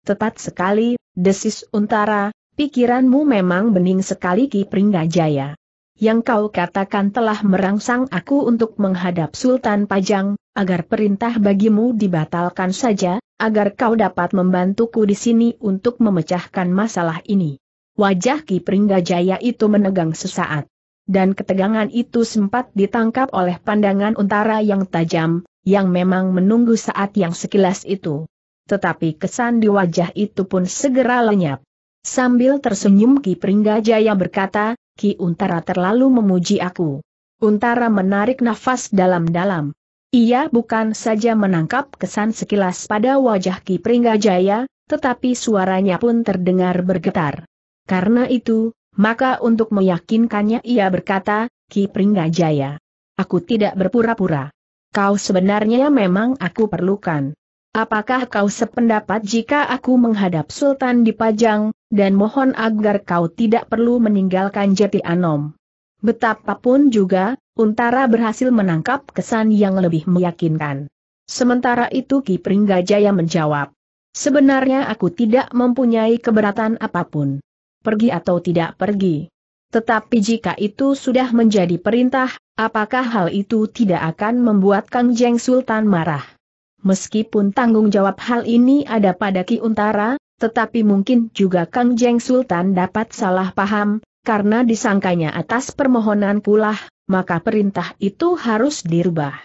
Tepat sekali, desis untara, pikiranmu memang bening sekali Ki Pringgajaya yang kau katakan telah merangsang aku untuk menghadap Sultan Pajang, agar perintah bagimu dibatalkan saja, agar kau dapat membantuku di sini untuk memecahkan masalah ini. Wajah Ki Pringgajaya itu menegang sesaat. Dan ketegangan itu sempat ditangkap oleh pandangan untara yang tajam, yang memang menunggu saat yang sekilas itu. Tetapi kesan di wajah itu pun segera lenyap. Sambil tersenyum Ki Pringgajaya berkata, Ki Untara terlalu memuji aku. Untara menarik nafas dalam-dalam. Ia bukan saja menangkap kesan sekilas pada wajah Ki Pringgajaya, tetapi suaranya pun terdengar bergetar. Karena itu, maka untuk meyakinkannya ia berkata, Ki Pringgajaya. Aku tidak berpura-pura. Kau sebenarnya memang aku perlukan. Apakah kau sependapat jika aku menghadap Sultan di Pajang, dan mohon agar kau tidak perlu meninggalkan Jati Anom? Betapapun juga, Untara berhasil menangkap kesan yang lebih meyakinkan. Sementara itu Ki Pringgajaya menjawab, Sebenarnya aku tidak mempunyai keberatan apapun. Pergi atau tidak pergi. Tetapi jika itu sudah menjadi perintah, apakah hal itu tidak akan membuat Kang Jeng Sultan marah? Meskipun tanggung jawab hal ini ada pada Ki Untara, tetapi mungkin juga Kang Jeng Sultan dapat salah paham, karena disangkanya atas permohonan pula, maka perintah itu harus dirubah.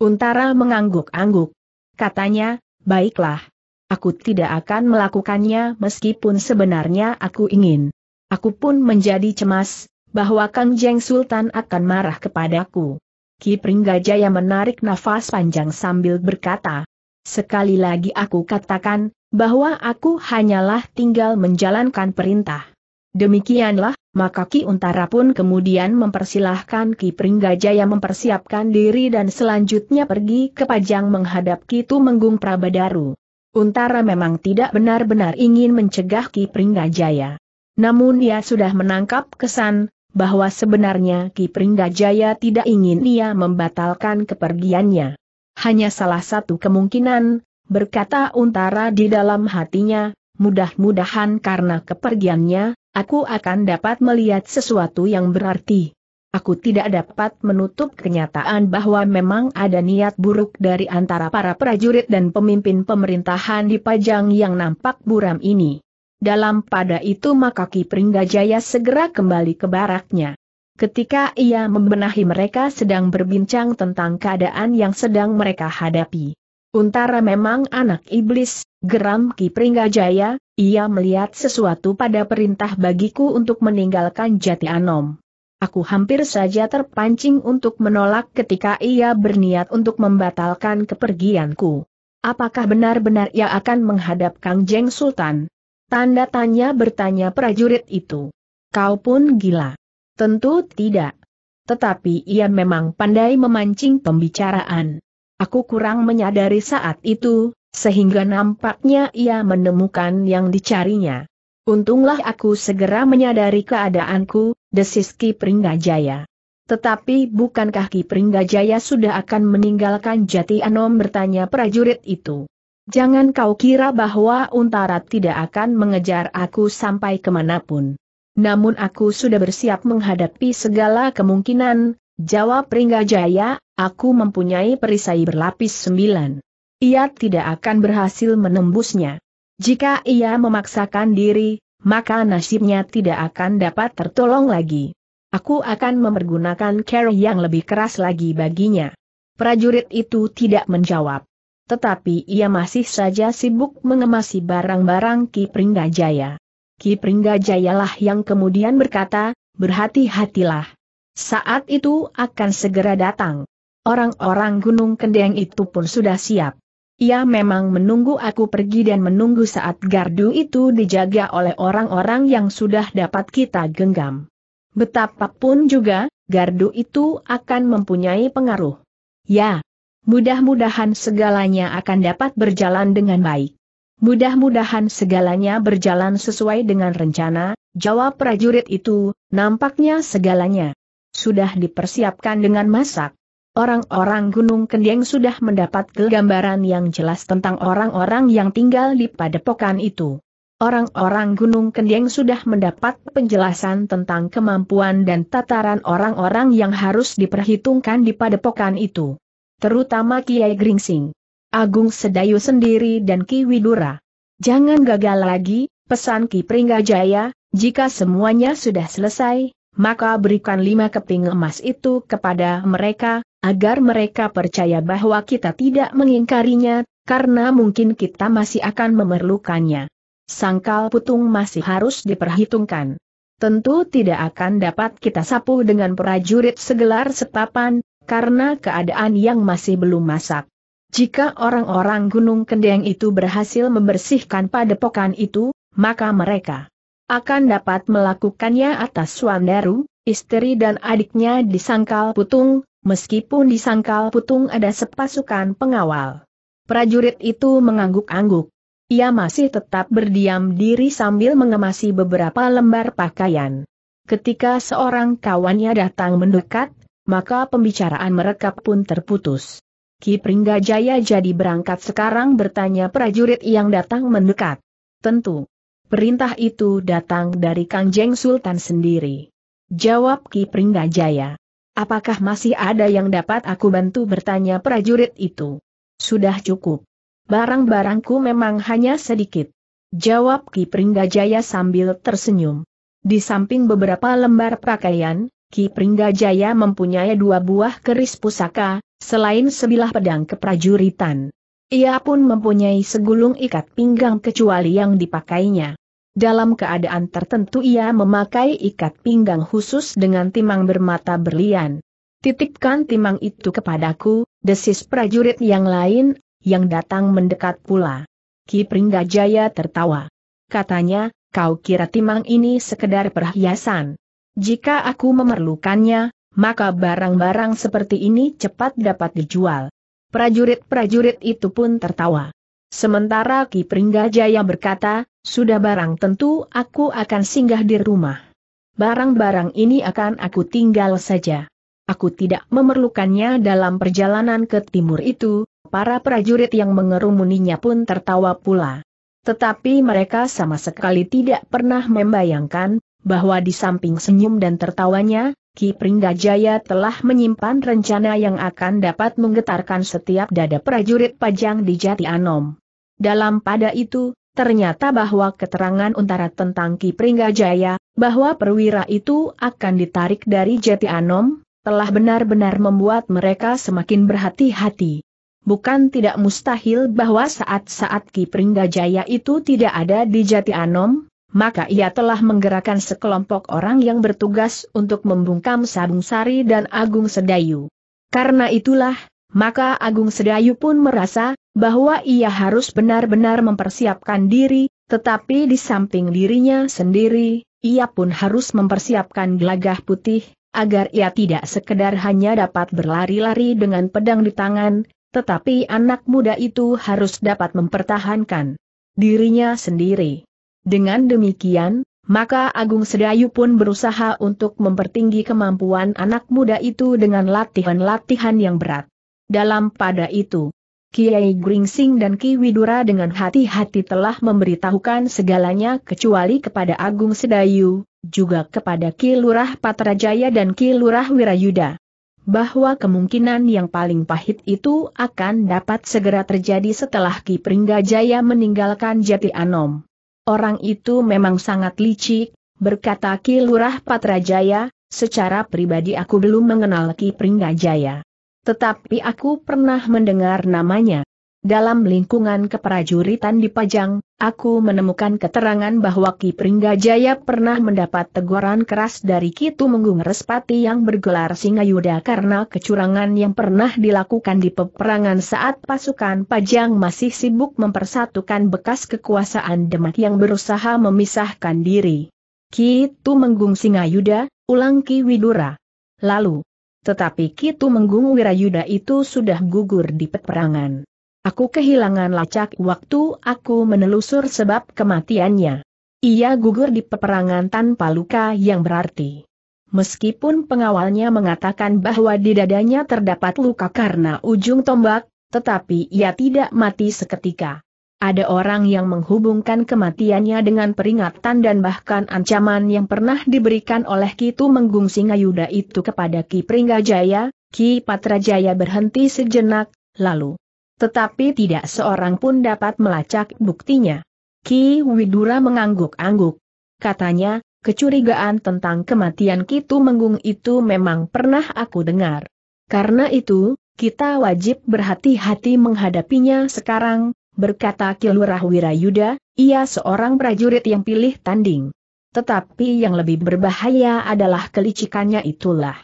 Untara mengangguk-angguk. Katanya, baiklah. Aku tidak akan melakukannya meskipun sebenarnya aku ingin. Aku pun menjadi cemas, bahwa Kang Jeng Sultan akan marah kepadaku. Ki Pringgajaya menarik nafas panjang sambil berkata, Sekali lagi aku katakan, bahwa aku hanyalah tinggal menjalankan perintah. Demikianlah, maka Ki Untara pun kemudian mempersilahkan Ki Pringgajaya mempersiapkan diri dan selanjutnya pergi ke Pajang menghadap Ki Tumenggung Prabadaru. Untara memang tidak benar-benar ingin mencegah Ki Pringgajaya. Namun ia sudah menangkap kesan, bahwa sebenarnya Ki Pringgajaya tidak ingin ia membatalkan kepergiannya. Hanya salah satu kemungkinan, berkata Untara di dalam hatinya, mudah-mudahan karena kepergiannya, aku akan dapat melihat sesuatu yang berarti. Aku tidak dapat menutup kenyataan bahwa memang ada niat buruk dari antara para prajurit dan pemimpin pemerintahan di Pajang yang nampak buram ini. Dalam pada itu maka Ki Pringgajaya segera kembali ke baraknya. Ketika ia membenahi mereka sedang berbincang tentang keadaan yang sedang mereka hadapi. Untara memang anak iblis, geram Ki Pringgajaya, ia melihat sesuatu pada perintah bagiku untuk meninggalkan Jati Anom. Aku hampir saja terpancing untuk menolak ketika ia berniat untuk membatalkan kepergianku. Apakah benar-benar ia akan menghadap Kang Jeng Sultan? Tanda tanya bertanya prajurit itu. Kau pun gila. Tentu tidak. Tetapi ia memang pandai memancing pembicaraan. Aku kurang menyadari saat itu, sehingga nampaknya ia menemukan yang dicarinya. Untunglah aku segera menyadari keadaanku, desis Ki Pringgajaya. Tetapi bukankah Ki Pringgajaya sudah akan meninggalkan Jati Anom bertanya prajurit itu. Jangan kau kira bahwa Untara tidak akan mengejar aku sampai kemanapun. Namun aku sudah bersiap menghadapi segala kemungkinan, jawab Pringgajaya, aku mempunyai perisai berlapis sembilan ia tidak akan berhasil menembusnya. Jika ia memaksakan diri, maka nasibnya tidak akan dapat tertolong lagi. Aku akan mempergunakan care yang lebih keras lagi baginya. Prajurit itu tidak menjawab. Tetapi ia masih saja sibuk mengemasi barang-barang Ki Pringgajaya. Ki Pringgajayalah yang kemudian berkata, berhati-hatilah. Saat itu akan segera datang. Orang-orang Gunung Kendeng itu pun sudah siap. Ia memang menunggu aku pergi dan menunggu saat gardu itu dijaga oleh orang-orang yang sudah dapat kita genggam. Betapapun juga, gardu itu akan mempunyai pengaruh. Ya, mudah-mudahan segalanya akan dapat berjalan dengan baik. Mudah-mudahan segalanya berjalan sesuai dengan rencana, jawab prajurit itu, nampaknya segalanya sudah dipersiapkan dengan masak. Orang-orang Gunung Kendeng sudah mendapat gambaran yang jelas tentang orang-orang yang tinggal di padepokan itu. Orang-orang Gunung Kendeng sudah mendapat penjelasan tentang kemampuan dan tataran orang-orang yang harus diperhitungkan di padepokan itu. Terutama Kiai Gringsing, Agung Sedayu sendiri dan Ki Widura. Jangan gagal lagi, pesan Ki Pringgajaya, jika semuanya sudah selesai, maka berikan lima keping emas itu kepada mereka, agar mereka percaya bahwa kita tidak mengingkarinya, karena mungkin kita masih akan memerlukannya. Sangkal putung masih harus diperhitungkan. Tentu tidak akan dapat kita sapu dengan prajurit segelar setapan, karena keadaan yang masih belum masak. Jika orang-orang Gunung Kendeng itu berhasil membersihkan padepokan itu, maka mereka akan dapat melakukannya atas Swandaru, istri dan adiknya di Sangkal Putung, meskipun di sangkal putung ada sepasukan pengawal. Prajurit itu mengangguk-angguk. Ia masih tetap berdiam diri sambil mengemasi beberapa lembar pakaian. Ketika seorang kawannya datang mendekat, maka pembicaraan mereka pun terputus. Ki Pringgajaya jadi berangkat sekarang bertanya prajurit yang datang mendekat. Tentu. Perintah itu datang dari Kangjeng Sultan sendiri. Jawab Ki Pringgajaya. Apakah masih ada yang dapat aku bantu bertanya prajurit itu? Sudah cukup. Barang-barangku memang hanya sedikit. Jawab Ki Pringgajaya sambil tersenyum. Di samping beberapa lembar pakaian, Ki Pringgajaya mempunyai dua buah keris pusaka, selain sebilah pedang keprajuritan. Ia pun mempunyai segulung ikat pinggang kecuali yang dipakainya. Dalam keadaan tertentu ia memakai ikat pinggang khusus dengan timang bermata berlian. Titipkan timang itu kepadaku, desis prajurit yang lain, yang datang mendekat pula. Ki Pringgajaya tertawa. Katanya, kau kira timang ini sekedar perhiasan. Jika aku memerlukannya, maka barang-barang seperti ini cepat dapat dijual. Prajurit-prajurit itu pun tertawa. Sementara Ki Pringgajaya berkata, sudah barang tentu aku akan singgah di rumah. Barang-barang ini akan aku tinggal saja. Aku tidak memerlukannya dalam perjalanan ke timur itu, para prajurit yang mengerumuninya pun tertawa pula. Tetapi mereka sama sekali tidak pernah membayangkan, bahwa di samping senyum dan tertawanya, Ki Pringgajaya telah menyimpan rencana yang akan dapat menggetarkan setiap dada prajurit pajang di Jati Anom. Dalam pada itu, ternyata bahwa keterangan Untara tentang Ki Pringgajaya, bahwa perwira itu akan ditarik dari Jati Anom, telah benar-benar membuat mereka semakin berhati-hati. Bukan tidak mustahil bahwa saat-saat Ki Pringgajaya itu tidak ada di Jati Anom, maka ia telah menggerakkan sekelompok orang yang bertugas untuk membungkam Sabung Sari dan Agung Sedayu. Karena itulah, maka Agung Sedayu pun merasa, bahwa ia harus benar-benar mempersiapkan diri, tetapi di samping dirinya sendiri, ia pun harus mempersiapkan gelagah putih, agar ia tidak sekedar hanya dapat berlari-lari dengan pedang di tangan, tetapi anak muda itu harus dapat mempertahankan dirinya sendiri. Dengan demikian, maka Agung Sedayu pun berusaha untuk mempertinggi kemampuan anak muda itu dengan latihan-latihan yang berat. Dalam pada itu, Kiai Gringsing dan Ki Widura dengan hati-hati telah memberitahukan segalanya kecuali kepada Agung Sedayu, juga kepada Ki Lurah Patrajaya dan Ki Lurah Wirayuda. Bahwa kemungkinan yang paling pahit itu akan dapat segera terjadi setelah Ki Pringgajaya meninggalkan Jati Anom. Orang itu memang sangat licik, berkata Ki Lurah Patrajaya, secara pribadi aku belum mengenal Ki Pringgajaya. Tetapi aku pernah mendengar namanya. Dalam lingkungan keprajuritan di Pajang, aku menemukan keterangan bahwa Ki Pringgajaya pernah mendapat teguran keras dari Ki Tumenggung Respati yang bergelar Singa Yuda karena kecurangan yang pernah dilakukan di peperangan saat pasukan Pajang masih sibuk mempersatukan bekas kekuasaan Demak yang berusaha memisahkan diri. Kitu Menggung Singayuda, ulang Ki Widura. Lalu, tetapi Kitu Menggung Wirayuda itu sudah gugur di peperangan. Aku kehilangan lacak waktu aku menelusur sebab kematiannya. Ia gugur di peperangan tanpa luka yang berarti. Meskipun pengawalnya mengatakan bahwa di dadanya terdapat luka karena ujung tombak, tetapi ia tidak mati seketika. Ada orang yang menghubungkan kematiannya dengan peringatan dan bahkan ancaman yang pernah diberikan oleh Kitu Menggung Singayuda itu kepada Ki Pringgajaya, Ki Patrajaya berhenti sejenak, lalu. Tetapi tidak seorang pun dapat melacak buktinya. Ki Widura mengangguk-angguk. Katanya, kecurigaan tentang kematian Kitu Menggung itu memang pernah aku dengar. Karena itu, kita wajib berhati-hati menghadapinya sekarang, berkata Kilurah Wirayuda, ia seorang prajurit yang pilih tanding. Tetapi yang lebih berbahaya adalah kelicikannya itulah.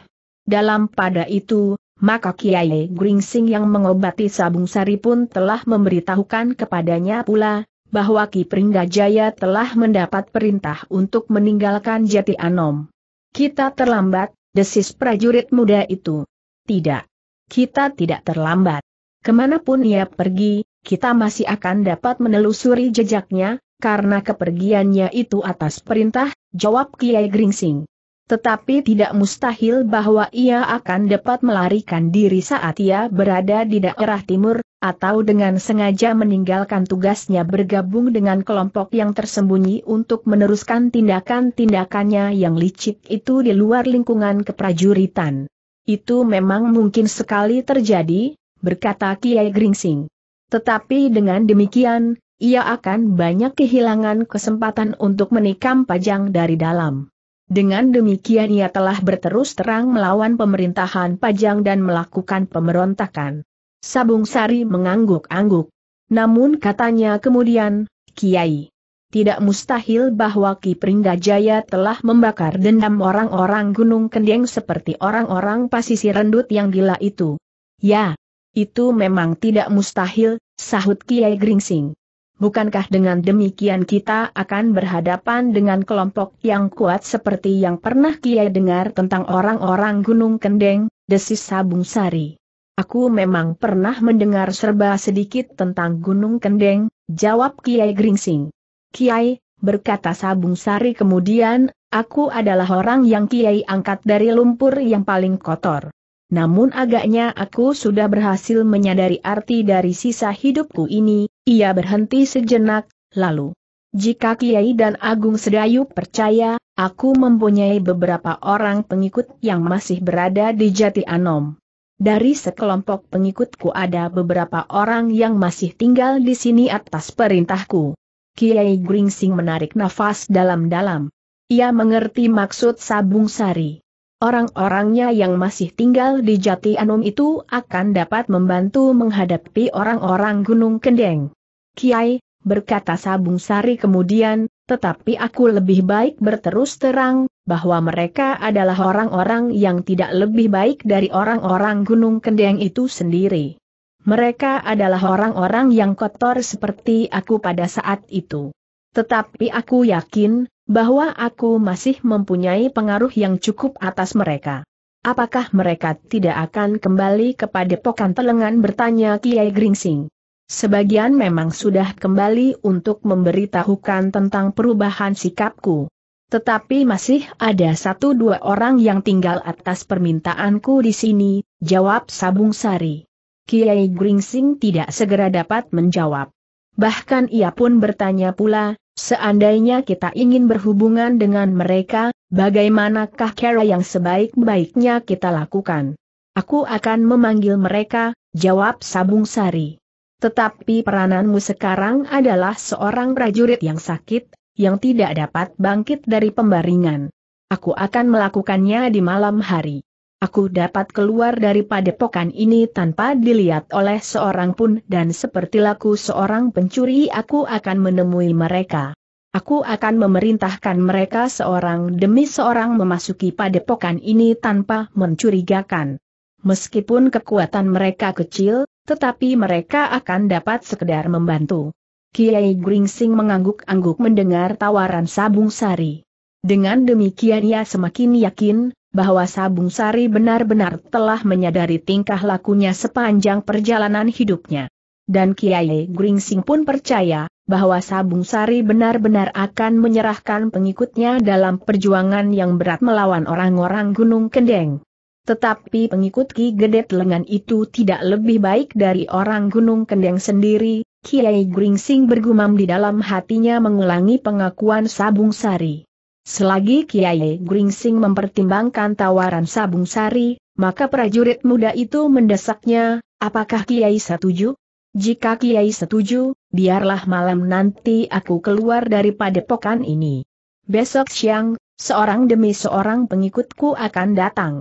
Dalam pada itu, maka Kiai Gringsing yang mengobati Sabung Sari pun telah memberitahukan kepadanya pula, bahwa Ki Pringgajaya telah mendapat perintah untuk meninggalkan Jati Anom. Kita terlambat, desis prajurit muda itu. Tidak. Kita tidak terlambat. Kemanapun ia pergi, kita masih akan dapat menelusuri jejaknya, karena kepergiannya itu atas perintah, jawab Kiai Gringsing. Tetapi tidak mustahil bahwa ia akan dapat melarikan diri saat ia berada di daerah timur, atau dengan sengaja meninggalkan tugasnya bergabung dengan kelompok yang tersembunyi untuk meneruskan tindakan-tindakannya yang licik itu di luar lingkungan keprajuritan. Itu memang mungkin sekali terjadi, berkata Kiai Gringsing. Tetapi dengan demikian, ia akan banyak kehilangan kesempatan untuk menikam pajang dari dalam. Dengan demikian ia telah berterus terang melawan pemerintahan Pajang dan melakukan pemberontakan. Sabung Sari mengangguk-angguk. Namun katanya kemudian, Kiai. Tidak mustahil bahwa Ki Pringgajaya telah membakar dendam orang-orang Gunung Kendeng seperti orang-orang pasisi rendut yang gila itu. Ya, itu memang tidak mustahil, sahut Kiai Gringsing. Bukankah dengan demikian kita akan berhadapan dengan kelompok yang kuat seperti yang pernah Kiai dengar tentang orang-orang Gunung Kendeng, desis Sabung Sari. Aku memang pernah mendengar serba sedikit tentang Gunung Kendeng, jawab Kiai Gringsing. Kiai, berkata Sabung Sari kemudian, aku adalah orang yang Kiai angkat dari lumpur yang paling kotor. Namun agaknya aku sudah berhasil menyadari arti dari sisa hidupku ini, ia berhenti sejenak, lalu. Jika Kiai dan Agung Sedayu percaya, aku mempunyai beberapa orang pengikut yang masih berada di Jati Anom. Dari sekelompok pengikutku ada beberapa orang yang masih tinggal di sini atas perintahku. Kiai Gringsing menarik nafas dalam-dalam. Ia mengerti maksud Sabung Sari. Orang-orangnya yang masih tinggal di Jati Anum itu akan dapat membantu menghadapi orang-orang Gunung Kendeng. Kiai, berkata Sabung Sari kemudian, tetapi aku lebih baik berterus terang, bahwa mereka adalah orang-orang yang tidak lebih baik dari orang-orang Gunung Kendeng itu sendiri. Mereka adalah orang-orang yang kotor seperti aku pada saat itu. Tetapi aku yakin, bahwa aku masih mempunyai pengaruh yang cukup atas mereka. Apakah mereka tidak akan kembali kepada pokan telengan bertanya Kiai Gringsing? Sebagian memang sudah kembali untuk memberitahukan tentang perubahan sikapku. Tetapi masih ada satu dua orang yang tinggal atas permintaanku di sini, jawab Sabung Sari. Kiai Gringsing tidak segera dapat menjawab. Bahkan ia pun bertanya pula, Seandainya kita ingin berhubungan dengan mereka, bagaimanakah cara yang sebaik-baiknya kita lakukan? Aku akan memanggil mereka, jawab Sabung Sari. Tetapi perananmu sekarang adalah seorang prajurit yang sakit, yang tidak dapat bangkit dari pembaringan. Aku akan melakukannya di malam hari. Aku dapat keluar dari padepokan ini tanpa dilihat oleh seorang pun dan seperti laku seorang pencuri aku akan menemui mereka. Aku akan memerintahkan mereka seorang demi seorang memasuki padepokan ini tanpa mencurigakan. Meskipun kekuatan mereka kecil, tetapi mereka akan dapat sekedar membantu. Kiai Gringsing mengangguk-angguk mendengar tawaran Sabung Sari. Dengan demikian ia semakin yakin, bahwa Sabung Sari benar-benar telah menyadari tingkah lakunya sepanjang perjalanan hidupnya. Dan Kiai Gringsing pun percaya, bahwa Sabung Sari benar-benar akan menyerahkan pengikutnya dalam perjuangan yang berat melawan orang-orang Gunung Kendeng. Tetapi pengikut Ki Gedet Lengan itu tidak lebih baik dari orang Gunung Kendeng sendiri, Kiai Gringsing bergumam di dalam hatinya mengulangi pengakuan Sabung Sari. Selagi Kiai Gringsing mempertimbangkan tawaran Sabung Sari, maka prajurit muda itu mendesaknya, apakah Kiai setuju? Jika Kiai setuju, biarlah malam nanti aku keluar dari padepokan ini. Besok siang, seorang demi seorang pengikutku akan datang.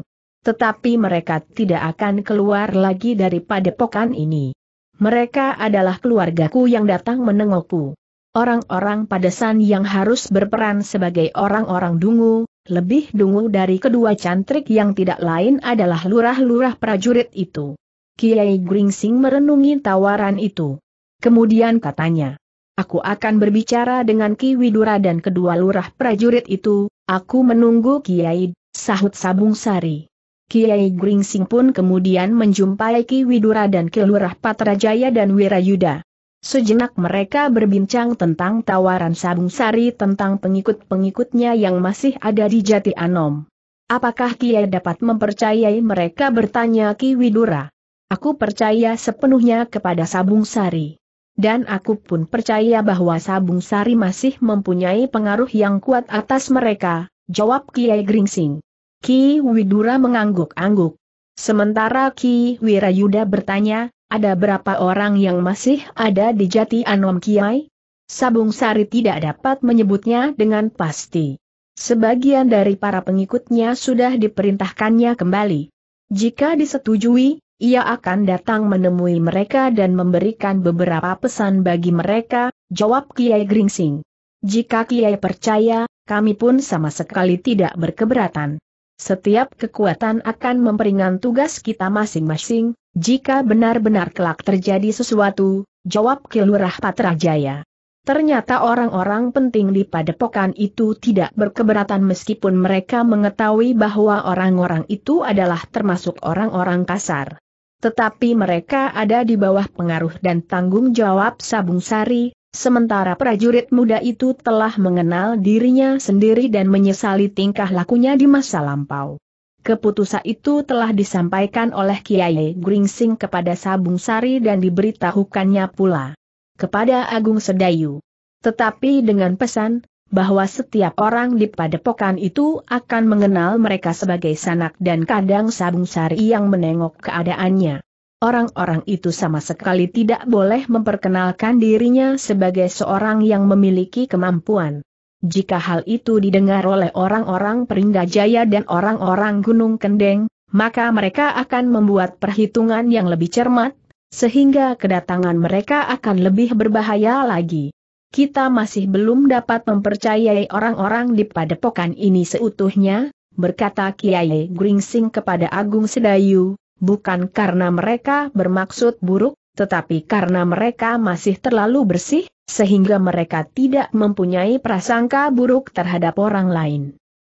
Tetapi mereka tidak akan keluar lagi dari padepokan ini. Mereka adalah keluargaku yang datang menengokku. Orang-orang padesan yang harus berperan sebagai orang-orang dungu, lebih dungu dari kedua cantrik yang tidak lain adalah lurah-lurah prajurit itu. Kiai Gringsing merenungi tawaran itu. Kemudian katanya, Aku akan berbicara dengan Ki Widura dan kedua lurah prajurit itu, aku menunggu Kiai, sahut Sabung Sari. Kiai Gringsing pun kemudian menjumpai Ki Widura dan Ki Lurah Patrajaya dan Wirayuda. Sejenak mereka berbincang tentang tawaran Sabung Sari tentang pengikut-pengikutnya yang masih ada di Jati Anom. Apakah Kiai dapat mempercayai mereka bertanya Ki Widura. Aku percaya sepenuhnya kepada Sabung Sari. Dan aku pun percaya bahwa Sabung Sari masih mempunyai pengaruh yang kuat atas mereka, jawab Kiai Gringsing. Ki Widura mengangguk-angguk. Sementara Ki Wirayuda bertanya, ada berapa orang yang masih ada di Jati Anom Kiai? Sabung Sari tidak dapat menyebutnya dengan pasti. Sebagian dari para pengikutnya sudah diperintahkannya kembali. Jika disetujui, ia akan datang menemui mereka dan memberikan beberapa pesan bagi mereka, jawab Kiai Gringsing. Jika Kiai percaya, kami pun sama sekali tidak berkeberatan. Setiap kekuatan akan memperingan tugas kita masing-masing, jika benar-benar kelak terjadi sesuatu, jawab Kilurah Patrajaya. Ternyata orang-orang penting di padepokan itu tidak berkeberatan meskipun mereka mengetahui bahwa orang-orang itu adalah termasuk orang-orang kasar. Tetapi mereka ada di bawah pengaruh dan tanggung jawab Sabung Sari, Sementara prajurit muda itu telah mengenal dirinya sendiri dan menyesali tingkah lakunya di masa lampau. Keputusan itu telah disampaikan oleh Kiai Gringsing kepada Sabung Sari dan diberitahukannya pula kepada Agung Sedayu. Tetapi dengan pesan, bahwa setiap orang di padepokan itu akan mengenal mereka sebagai sanak dan kadang Sabung Sari yang menengok keadaannya. Orang-orang itu sama sekali tidak boleh memperkenalkan dirinya sebagai seorang yang memiliki kemampuan. Jika hal itu didengar oleh orang-orang Peringga Jaya dan orang-orang Gunung Kendeng, maka mereka akan membuat perhitungan yang lebih cermat, sehingga kedatangan mereka akan lebih berbahaya lagi. Kita masih belum dapat mempercayai orang-orang di padepokan ini seutuhnya, berkata Kiai Gringsing kepada Agung Sedayu, bukan karena mereka bermaksud buruk, tetapi karena mereka masih terlalu bersih, sehingga mereka tidak mempunyai prasangka buruk terhadap orang lain.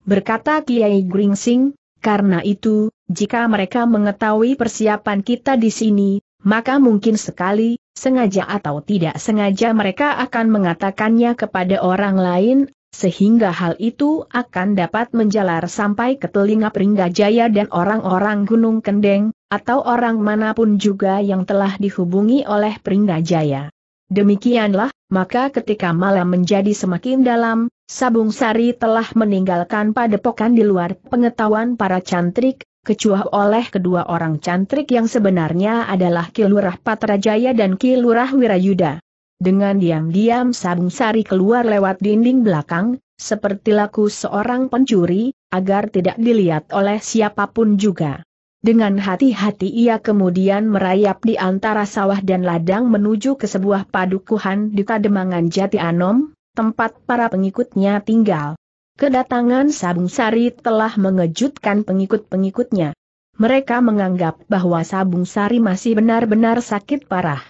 Berkata Kiai Gringsing, karena itu, jika mereka mengetahui persiapan kita di sini, maka mungkin sekali, sengaja atau tidak sengaja mereka akan mengatakannya kepada orang lain, sehingga hal itu akan dapat menjalar sampai ke telinga Pringgajaya dan orang-orang Gunung Kendeng, atau orang manapun juga yang telah dihubungi oleh Pringgajaya. Demikianlah, maka ketika malam menjadi semakin dalam, Sabung Sari telah meninggalkan padepokan di luar pengetahuan para cantrik, kecuali oleh kedua orang cantrik yang sebenarnya adalah Kilurah Patrajaya dan Kilurah Wirayuda. Dengan diam-diam Sabung Sari keluar lewat dinding belakang, seperti laku seorang pencuri, agar tidak dilihat oleh siapapun juga. Dengan hati-hati ia kemudian merayap di antara sawah dan ladang menuju ke sebuah padukuhan di Kademangan Jati Anom, tempat para pengikutnya tinggal. Kedatangan Sabung Sari telah mengejutkan pengikut-pengikutnya. Mereka menganggap bahwa Sabung Sari masih benar-benar sakit parah.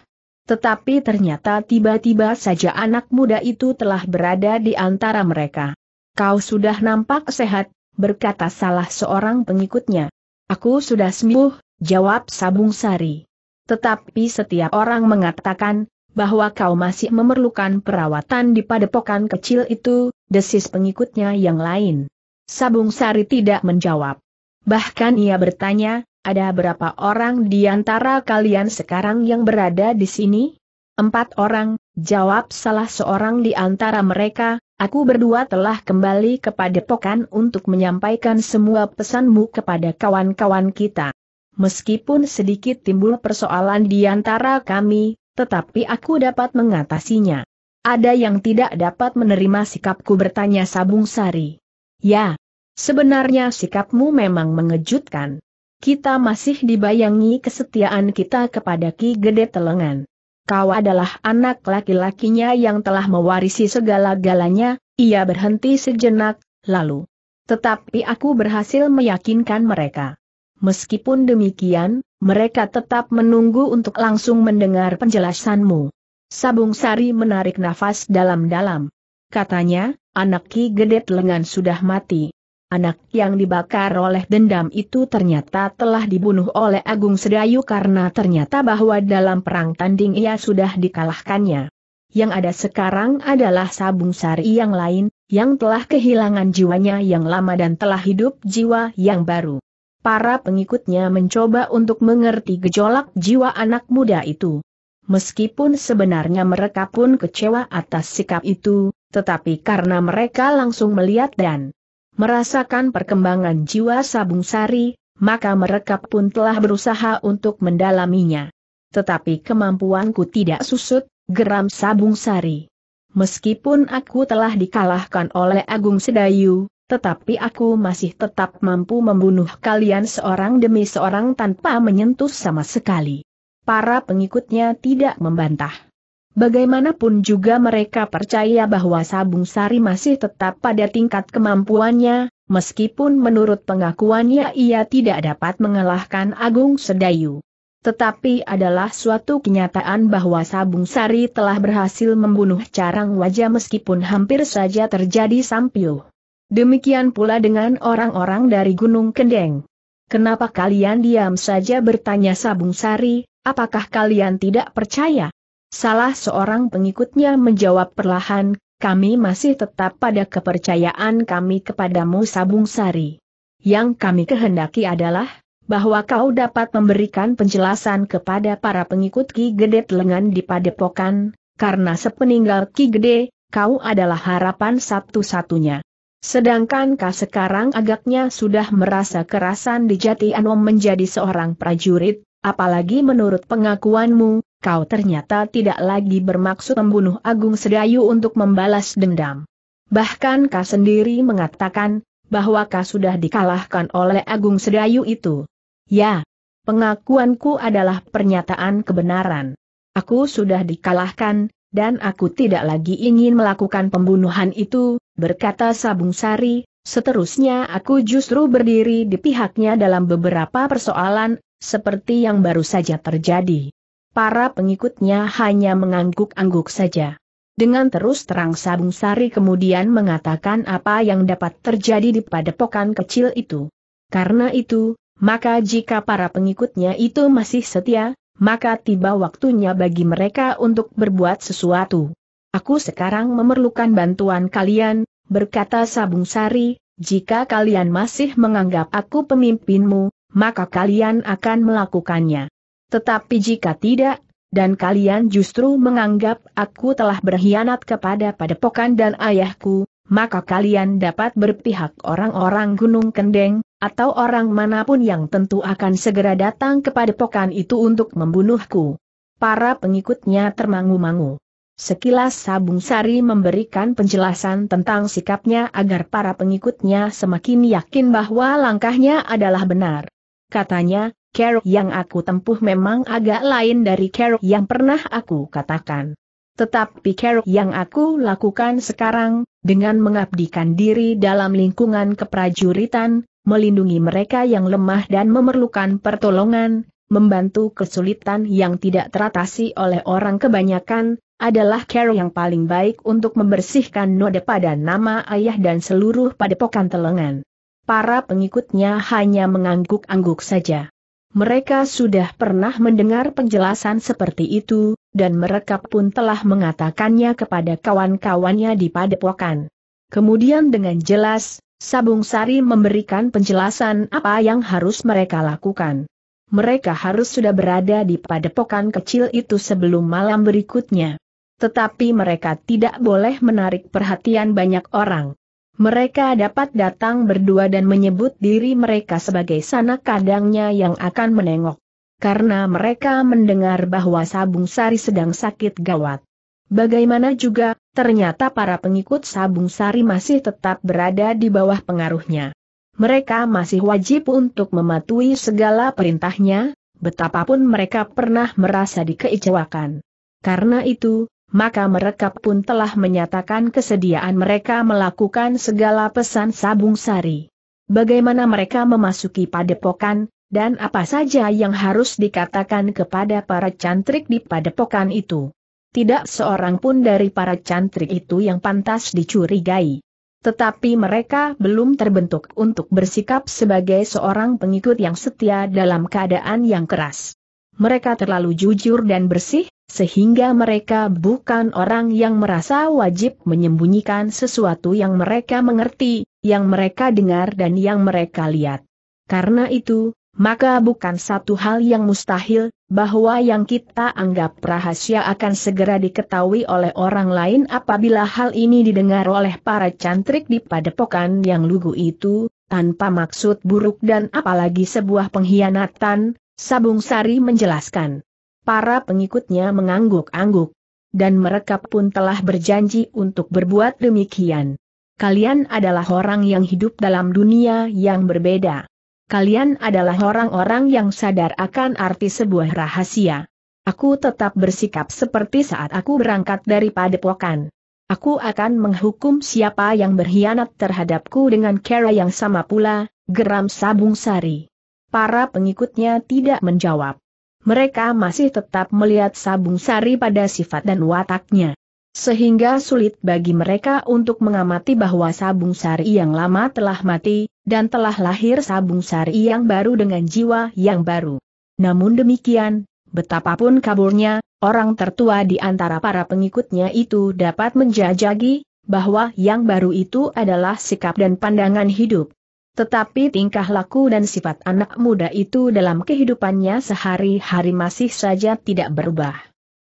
Tetapi ternyata tiba-tiba saja anak muda itu telah berada di antara mereka. Kau sudah nampak sehat, berkata salah seorang pengikutnya. Aku sudah sembuh, jawab Sabung Sari. Tetapi setiap orang mengatakan, bahwa kau masih memerlukan perawatan di padepokan kecil itu, desis pengikutnya yang lain. Sabung Sari tidak menjawab. Bahkan ia bertanya, ada berapa orang di antara kalian sekarang yang berada di sini? Empat orang, jawab salah seorang di antara mereka, aku berdua telah kembali kepada Pokan untuk menyampaikan semua pesanmu kepada kawan-kawan kita. Meskipun sedikit timbul persoalan di antara kami, tetapi aku dapat mengatasinya. Ada yang tidak dapat menerima sikapku bertanya Sabung Sari. Ya, sebenarnya sikapmu memang mengejutkan kita masih dibayangi kesetiaan kita kepada Ki Gede Telengan. Kau adalah anak laki-lakinya yang telah mewarisi segala-galanya, ia berhenti sejenak, lalu. Tetapi aku berhasil meyakinkan mereka. Meskipun demikian, mereka tetap menunggu untuk langsung mendengar penjelasanmu. Sabung Sari menarik nafas dalam-dalam. Katanya, anak Ki Gede Telengan sudah mati. Anak yang dibakar oleh dendam itu ternyata telah dibunuh oleh Agung Sedayu karena ternyata bahwa dalam perang tanding ia sudah dikalahkannya. Yang ada sekarang adalah Sabung Sari yang lain, yang telah kehilangan jiwanya yang lama dan telah hidup jiwa yang baru. Para pengikutnya mencoba untuk mengerti gejolak jiwa anak muda itu. Meskipun sebenarnya mereka pun kecewa atas sikap itu, tetapi karena mereka langsung melihat dan merasakan perkembangan jiwa Sabung Sari, maka mereka pun telah berusaha untuk mendalaminya. Tetapi kemampuanku tidak susut, geram Sabung Sari. Meskipun aku telah dikalahkan oleh Agung Sedayu, tetapi aku masih tetap mampu membunuh kalian seorang demi seorang tanpa menyentuh sama sekali. Para pengikutnya tidak membantah. Bagaimanapun juga mereka percaya bahwa Sabung Sari masih tetap pada tingkat kemampuannya, meskipun menurut pengakuannya ia tidak dapat mengalahkan Agung Sedayu. Tetapi adalah suatu kenyataan bahwa Sabung Sari telah berhasil membunuh carang wajah meskipun hampir saja terjadi sampil. Demikian pula dengan orang-orang dari Gunung Kendeng. Kenapa kalian diam saja bertanya Sabung Sari, apakah kalian tidak percaya? Salah seorang pengikutnya menjawab perlahan, kami masih tetap pada kepercayaan kami kepadamu Sabung Sari. Yang kami kehendaki adalah, bahwa kau dapat memberikan penjelasan kepada para pengikut Ki Gede Lengan di Padepokan, karena sepeninggal Ki Gede, kau adalah harapan satu-satunya. Sedangkan kau sekarang agaknya sudah merasa kerasan di Jati Anom menjadi seorang prajurit, apalagi menurut pengakuanmu, kau ternyata tidak lagi bermaksud membunuh Agung Sedayu untuk membalas dendam. Bahkan kau sendiri mengatakan, bahwa kau sudah dikalahkan oleh Agung Sedayu itu. Ya, pengakuanku adalah pernyataan kebenaran. Aku sudah dikalahkan, dan aku tidak lagi ingin melakukan pembunuhan itu, berkata Sabung Sari, seterusnya aku justru berdiri di pihaknya dalam beberapa persoalan, seperti yang baru saja terjadi para pengikutnya hanya mengangguk-angguk saja. Dengan terus terang Sabung Sari kemudian mengatakan apa yang dapat terjadi di padepokan kecil itu. Karena itu, maka jika para pengikutnya itu masih setia, maka tiba waktunya bagi mereka untuk berbuat sesuatu. Aku sekarang memerlukan bantuan kalian, berkata Sabung Sari, jika kalian masih menganggap aku pemimpinmu, maka kalian akan melakukannya. Tetapi jika tidak, dan kalian justru menganggap aku telah berkhianat kepada padepokan dan ayahku, maka kalian dapat berpihak orang-orang Gunung Kendeng, atau orang manapun yang tentu akan segera datang kepada pokan itu untuk membunuhku. Para pengikutnya termangu-mangu. Sekilas Sabung Sari memberikan penjelasan tentang sikapnya agar para pengikutnya semakin yakin bahwa langkahnya adalah benar. Katanya, kerok yang aku tempuh memang agak lain dari kerok yang pernah aku katakan. Tetapi kerok yang aku lakukan sekarang, dengan mengabdikan diri dalam lingkungan keprajuritan, melindungi mereka yang lemah dan memerlukan pertolongan, membantu kesulitan yang tidak teratasi oleh orang kebanyakan, adalah care yang paling baik untuk membersihkan noda pada nama ayah dan seluruh padepokan telengan. Para pengikutnya hanya mengangguk-angguk saja. Mereka sudah pernah mendengar penjelasan seperti itu, dan mereka pun telah mengatakannya kepada kawan-kawannya di padepokan. Kemudian dengan jelas, Sabung Sari memberikan penjelasan apa yang harus mereka lakukan. Mereka harus sudah berada di padepokan kecil itu sebelum malam berikutnya. Tetapi mereka tidak boleh menarik perhatian banyak orang mereka dapat datang berdua dan menyebut diri mereka sebagai sanak kadangnya yang akan menengok. Karena mereka mendengar bahwa Sabung Sari sedang sakit gawat. Bagaimana juga, ternyata para pengikut Sabung Sari masih tetap berada di bawah pengaruhnya. Mereka masih wajib untuk mematuhi segala perintahnya, betapapun mereka pernah merasa dikecewakan. Karena itu, maka mereka pun telah menyatakan kesediaan mereka melakukan segala pesan Sabung Sari. Bagaimana mereka memasuki padepokan, dan apa saja yang harus dikatakan kepada para cantrik di padepokan itu. Tidak seorang pun dari para cantrik itu yang pantas dicurigai. Tetapi mereka belum terbentuk untuk bersikap sebagai seorang pengikut yang setia dalam keadaan yang keras. Mereka terlalu jujur dan bersih, sehingga mereka bukan orang yang merasa wajib menyembunyikan sesuatu yang mereka mengerti, yang mereka dengar dan yang mereka lihat. Karena itu, maka bukan satu hal yang mustahil, bahwa yang kita anggap rahasia akan segera diketahui oleh orang lain apabila hal ini didengar oleh para cantrik di padepokan yang lugu itu, tanpa maksud buruk dan apalagi sebuah pengkhianatan, Sabung Sari menjelaskan para pengikutnya mengangguk-angguk. Dan mereka pun telah berjanji untuk berbuat demikian. Kalian adalah orang yang hidup dalam dunia yang berbeda. Kalian adalah orang-orang yang sadar akan arti sebuah rahasia. Aku tetap bersikap seperti saat aku berangkat dari padepokan. Aku akan menghukum siapa yang berkhianat terhadapku dengan cara yang sama pula, geram Sabung Sari. Para pengikutnya tidak menjawab mereka masih tetap melihat sabung sari pada sifat dan wataknya. Sehingga sulit bagi mereka untuk mengamati bahwa sabung sari yang lama telah mati, dan telah lahir sabung sari yang baru dengan jiwa yang baru. Namun demikian, betapapun kaburnya, orang tertua di antara para pengikutnya itu dapat menjajagi, bahwa yang baru itu adalah sikap dan pandangan hidup tetapi tingkah laku dan sifat anak muda itu dalam kehidupannya sehari-hari masih saja tidak berubah.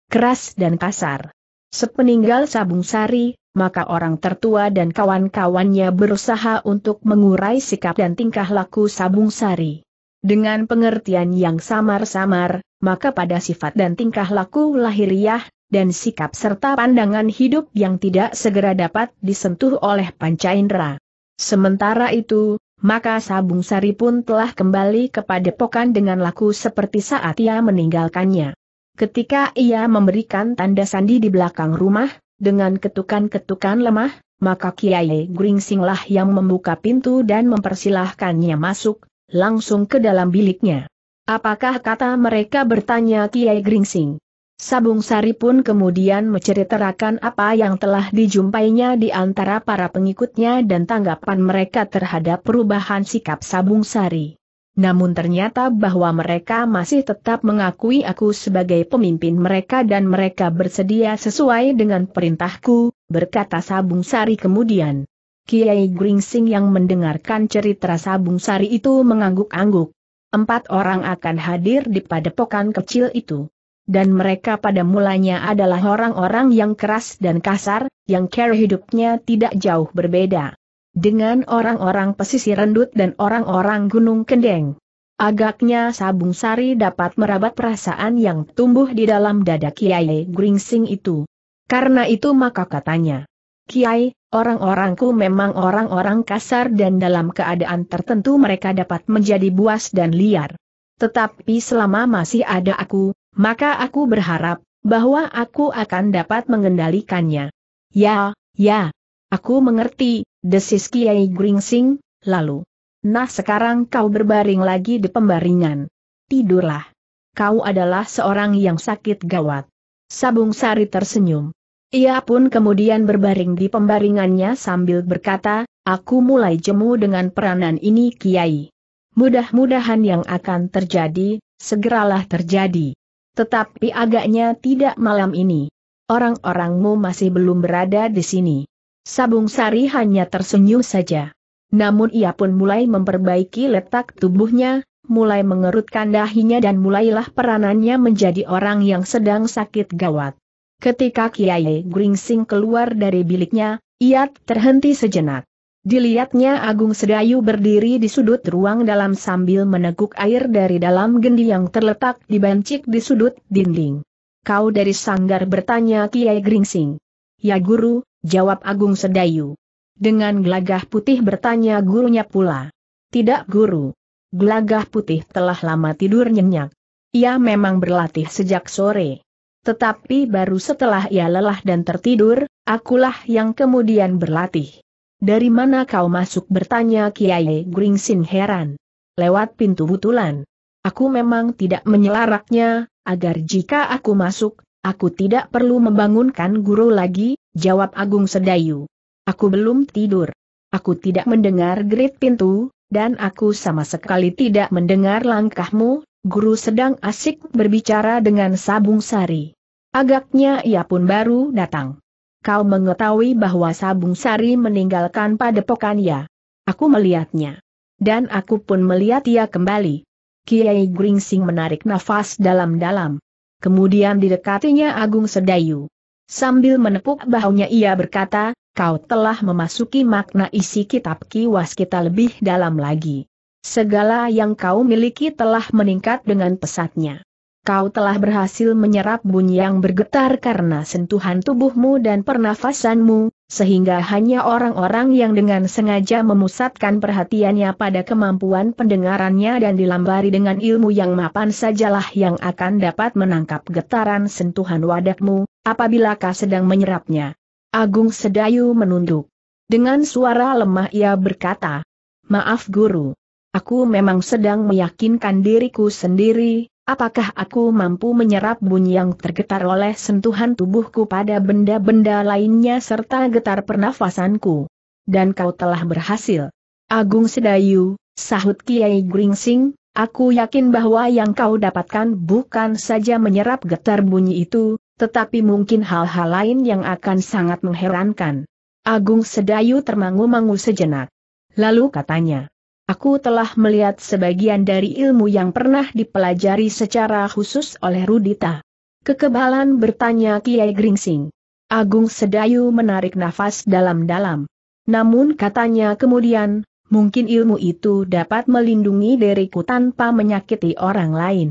Keras dan kasar. Sepeninggal Sabung Sari, maka orang tertua dan kawan-kawannya berusaha untuk mengurai sikap dan tingkah laku Sabung Sari. Dengan pengertian yang samar-samar, maka pada sifat dan tingkah laku lahiriah, dan sikap serta pandangan hidup yang tidak segera dapat disentuh oleh panca indera. Sementara itu, maka Sabung Sari pun telah kembali kepada pokan dengan laku seperti saat ia meninggalkannya. Ketika ia memberikan tanda sandi di belakang rumah, dengan ketukan-ketukan lemah, maka Kiai Gringsinglah yang membuka pintu dan mempersilahkannya masuk, langsung ke dalam biliknya. Apakah kata mereka bertanya Kiai Gringsing? Sabung Sari pun kemudian menceritakan apa yang telah dijumpainya di antara para pengikutnya dan tanggapan mereka terhadap perubahan sikap Sabung Sari. Namun ternyata bahwa mereka masih tetap mengakui aku sebagai pemimpin mereka dan mereka bersedia sesuai dengan perintahku, berkata Sabung Sari kemudian. Kiai Gringsing yang mendengarkan cerita Sabung Sari itu mengangguk-angguk. Empat orang akan hadir di padepokan kecil itu dan mereka pada mulanya adalah orang-orang yang keras dan kasar, yang care hidupnya tidak jauh berbeda dengan orang-orang pesisir rendut dan orang-orang gunung kendeng. Agaknya Sabung Sari dapat merabat perasaan yang tumbuh di dalam dada Kiai Gringsing itu. Karena itu maka katanya, Kiai, orang-orangku memang orang-orang kasar dan dalam keadaan tertentu mereka dapat menjadi buas dan liar. Tetapi selama masih ada aku, maka aku berharap bahwa aku akan dapat mengendalikannya. Ya, ya, aku mengerti, desis Kiai Gringsing, lalu. Nah sekarang kau berbaring lagi di pembaringan. Tidurlah. Kau adalah seorang yang sakit gawat. Sabung Sari tersenyum. Ia pun kemudian berbaring di pembaringannya sambil berkata, aku mulai jemu dengan peranan ini Kiai. Mudah-mudahan yang akan terjadi, segeralah terjadi. Tetapi agaknya tidak malam ini. Orang-orangmu masih belum berada di sini. Sabung Sari hanya tersenyum saja. Namun ia pun mulai memperbaiki letak tubuhnya, mulai mengerutkan dahinya dan mulailah peranannya menjadi orang yang sedang sakit gawat. Ketika Kiai Gringsing keluar dari biliknya, ia terhenti sejenak. Dilihatnya Agung Sedayu berdiri di sudut ruang dalam sambil meneguk air dari dalam gendi yang terletak di bancik di sudut dinding. Kau dari sanggar bertanya Kiai Gringsing. Ya guru, jawab Agung Sedayu. Dengan gelagah putih bertanya gurunya pula. Tidak guru. Gelagah putih telah lama tidur nyenyak. Ia memang berlatih sejak sore. Tetapi baru setelah ia lelah dan tertidur, akulah yang kemudian berlatih. Dari mana kau masuk bertanya Kiai Gringsin heran. Lewat pintu butulan. Aku memang tidak menyelaraknya, agar jika aku masuk, aku tidak perlu membangunkan guru lagi, jawab Agung Sedayu. Aku belum tidur. Aku tidak mendengar gerit pintu, dan aku sama sekali tidak mendengar langkahmu, guru sedang asik berbicara dengan Sabung Sari. Agaknya ia pun baru datang kau mengetahui bahwa Sabung Sari meninggalkan padepokan ya. Aku melihatnya. Dan aku pun melihat ia kembali. Kiai Gringsing menarik nafas dalam-dalam. Kemudian didekatinya Agung Sedayu. Sambil menepuk bahunya ia berkata, kau telah memasuki makna isi kitab kiwas kita lebih dalam lagi. Segala yang kau miliki telah meningkat dengan pesatnya kau telah berhasil menyerap bunyi yang bergetar karena sentuhan tubuhmu dan pernafasanmu, sehingga hanya orang-orang yang dengan sengaja memusatkan perhatiannya pada kemampuan pendengarannya dan dilambari dengan ilmu yang mapan sajalah yang akan dapat menangkap getaran sentuhan wadahmu, apabila kau sedang menyerapnya. Agung Sedayu menunduk. Dengan suara lemah ia berkata, Maaf guru. Aku memang sedang meyakinkan diriku sendiri, Apakah aku mampu menyerap bunyi yang tergetar oleh sentuhan tubuhku pada benda-benda lainnya serta getar pernafasanku? Dan kau telah berhasil. Agung Sedayu, sahut Kiai Gringsing, aku yakin bahwa yang kau dapatkan bukan saja menyerap getar bunyi itu, tetapi mungkin hal-hal lain yang akan sangat mengherankan. Agung Sedayu termangu-mangu sejenak. Lalu katanya, Aku telah melihat sebagian dari ilmu yang pernah dipelajari secara khusus oleh Rudita. Kekebalan bertanya Kiai Gringsing. Agung Sedayu menarik nafas dalam-dalam. Namun katanya kemudian, mungkin ilmu itu dapat melindungi diriku tanpa menyakiti orang lain.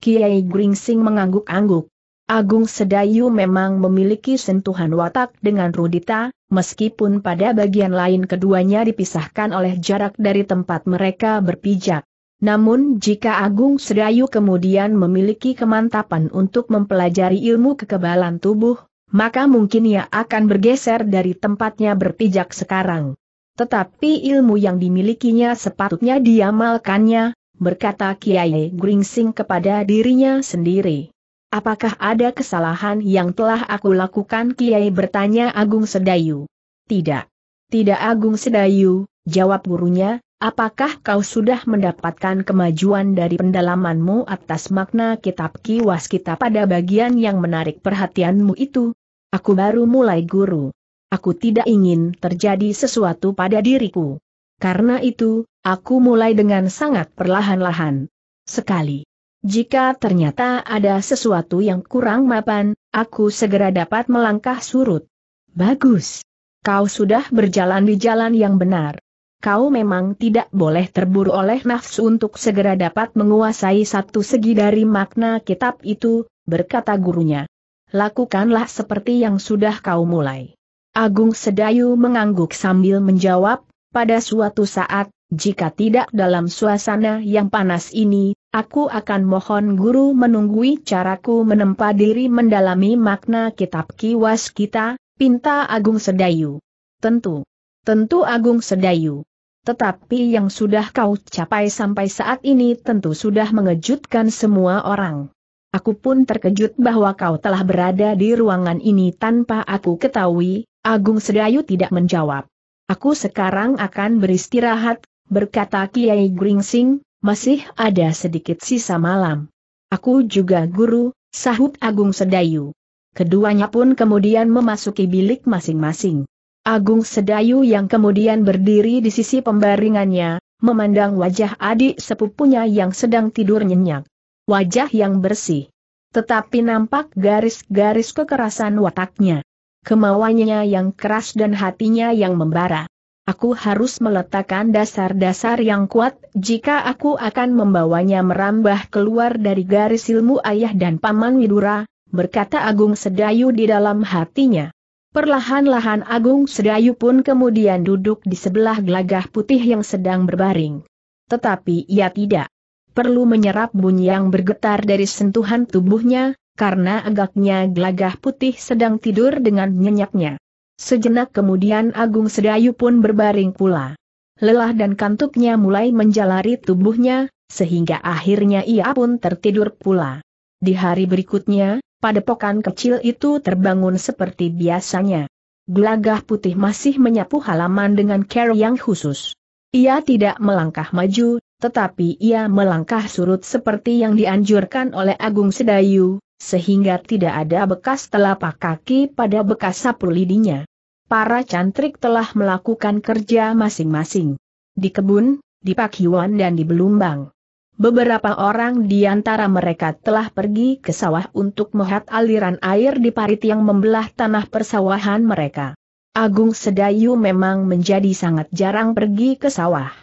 Kiai Gringsing mengangguk-angguk. Agung Sedayu memang memiliki sentuhan watak dengan Rudita, meskipun pada bagian lain keduanya dipisahkan oleh jarak dari tempat mereka berpijak. Namun jika Agung Sedayu kemudian memiliki kemantapan untuk mempelajari ilmu kekebalan tubuh, maka mungkin ia akan bergeser dari tempatnya berpijak sekarang. Tetapi ilmu yang dimilikinya sepatutnya diamalkannya, berkata Kiai Gringsing kepada dirinya sendiri. Apakah ada kesalahan yang telah aku lakukan Kiai bertanya Agung Sedayu? Tidak. Tidak Agung Sedayu, jawab gurunya, apakah kau sudah mendapatkan kemajuan dari pendalamanmu atas makna kitab kiwas kita pada bagian yang menarik perhatianmu itu? Aku baru mulai guru. Aku tidak ingin terjadi sesuatu pada diriku. Karena itu, aku mulai dengan sangat perlahan-lahan. Sekali. Jika ternyata ada sesuatu yang kurang mapan, aku segera dapat melangkah surut. Bagus. Kau sudah berjalan di jalan yang benar. Kau memang tidak boleh terburu oleh nafsu untuk segera dapat menguasai satu segi dari makna kitab itu, berkata gurunya. Lakukanlah seperti yang sudah kau mulai. Agung Sedayu mengangguk sambil menjawab, pada suatu saat, jika tidak dalam suasana yang panas ini, Aku akan mohon guru menunggui caraku menempa diri mendalami makna kitab kiwas kita, pinta Agung Sedayu. Tentu. Tentu Agung Sedayu. Tetapi yang sudah kau capai sampai saat ini tentu sudah mengejutkan semua orang. Aku pun terkejut bahwa kau telah berada di ruangan ini tanpa aku ketahui, Agung Sedayu tidak menjawab. Aku sekarang akan beristirahat, berkata Kiai Gringsing, masih ada sedikit sisa malam. Aku juga guru, sahut Agung Sedayu. Keduanya pun kemudian memasuki bilik masing-masing. Agung Sedayu yang kemudian berdiri di sisi pembaringannya, memandang wajah adik sepupunya yang sedang tidur nyenyak. Wajah yang bersih. Tetapi nampak garis-garis kekerasan wataknya. Kemauannya yang keras dan hatinya yang membara. Aku harus meletakkan dasar-dasar yang kuat, jika aku akan membawanya merambah keluar dari garis ilmu ayah dan paman Widura, berkata Agung Sedayu di dalam hatinya. Perlahan-lahan Agung Sedayu pun kemudian duduk di sebelah gelagah putih yang sedang berbaring. Tetapi ia tidak perlu menyerap bunyi yang bergetar dari sentuhan tubuhnya, karena agaknya gelagah putih sedang tidur dengan nyenyaknya. Sejenak kemudian Agung Sedayu pun berbaring pula. Lelah dan kantuknya mulai menjalari tubuhnya, sehingga akhirnya ia pun tertidur pula. Di hari berikutnya, pada padepokan kecil itu terbangun seperti biasanya. Gelagah putih masih menyapu halaman dengan care yang khusus. Ia tidak melangkah maju, tetapi ia melangkah surut seperti yang dianjurkan oleh Agung Sedayu, sehingga tidak ada bekas telapak kaki pada bekas sapu lidinya. Para cantrik telah melakukan kerja masing-masing. Di kebun, di pakiwan dan di belumbang. Beberapa orang di antara mereka telah pergi ke sawah untuk melihat aliran air di parit yang membelah tanah persawahan mereka. Agung Sedayu memang menjadi sangat jarang pergi ke sawah.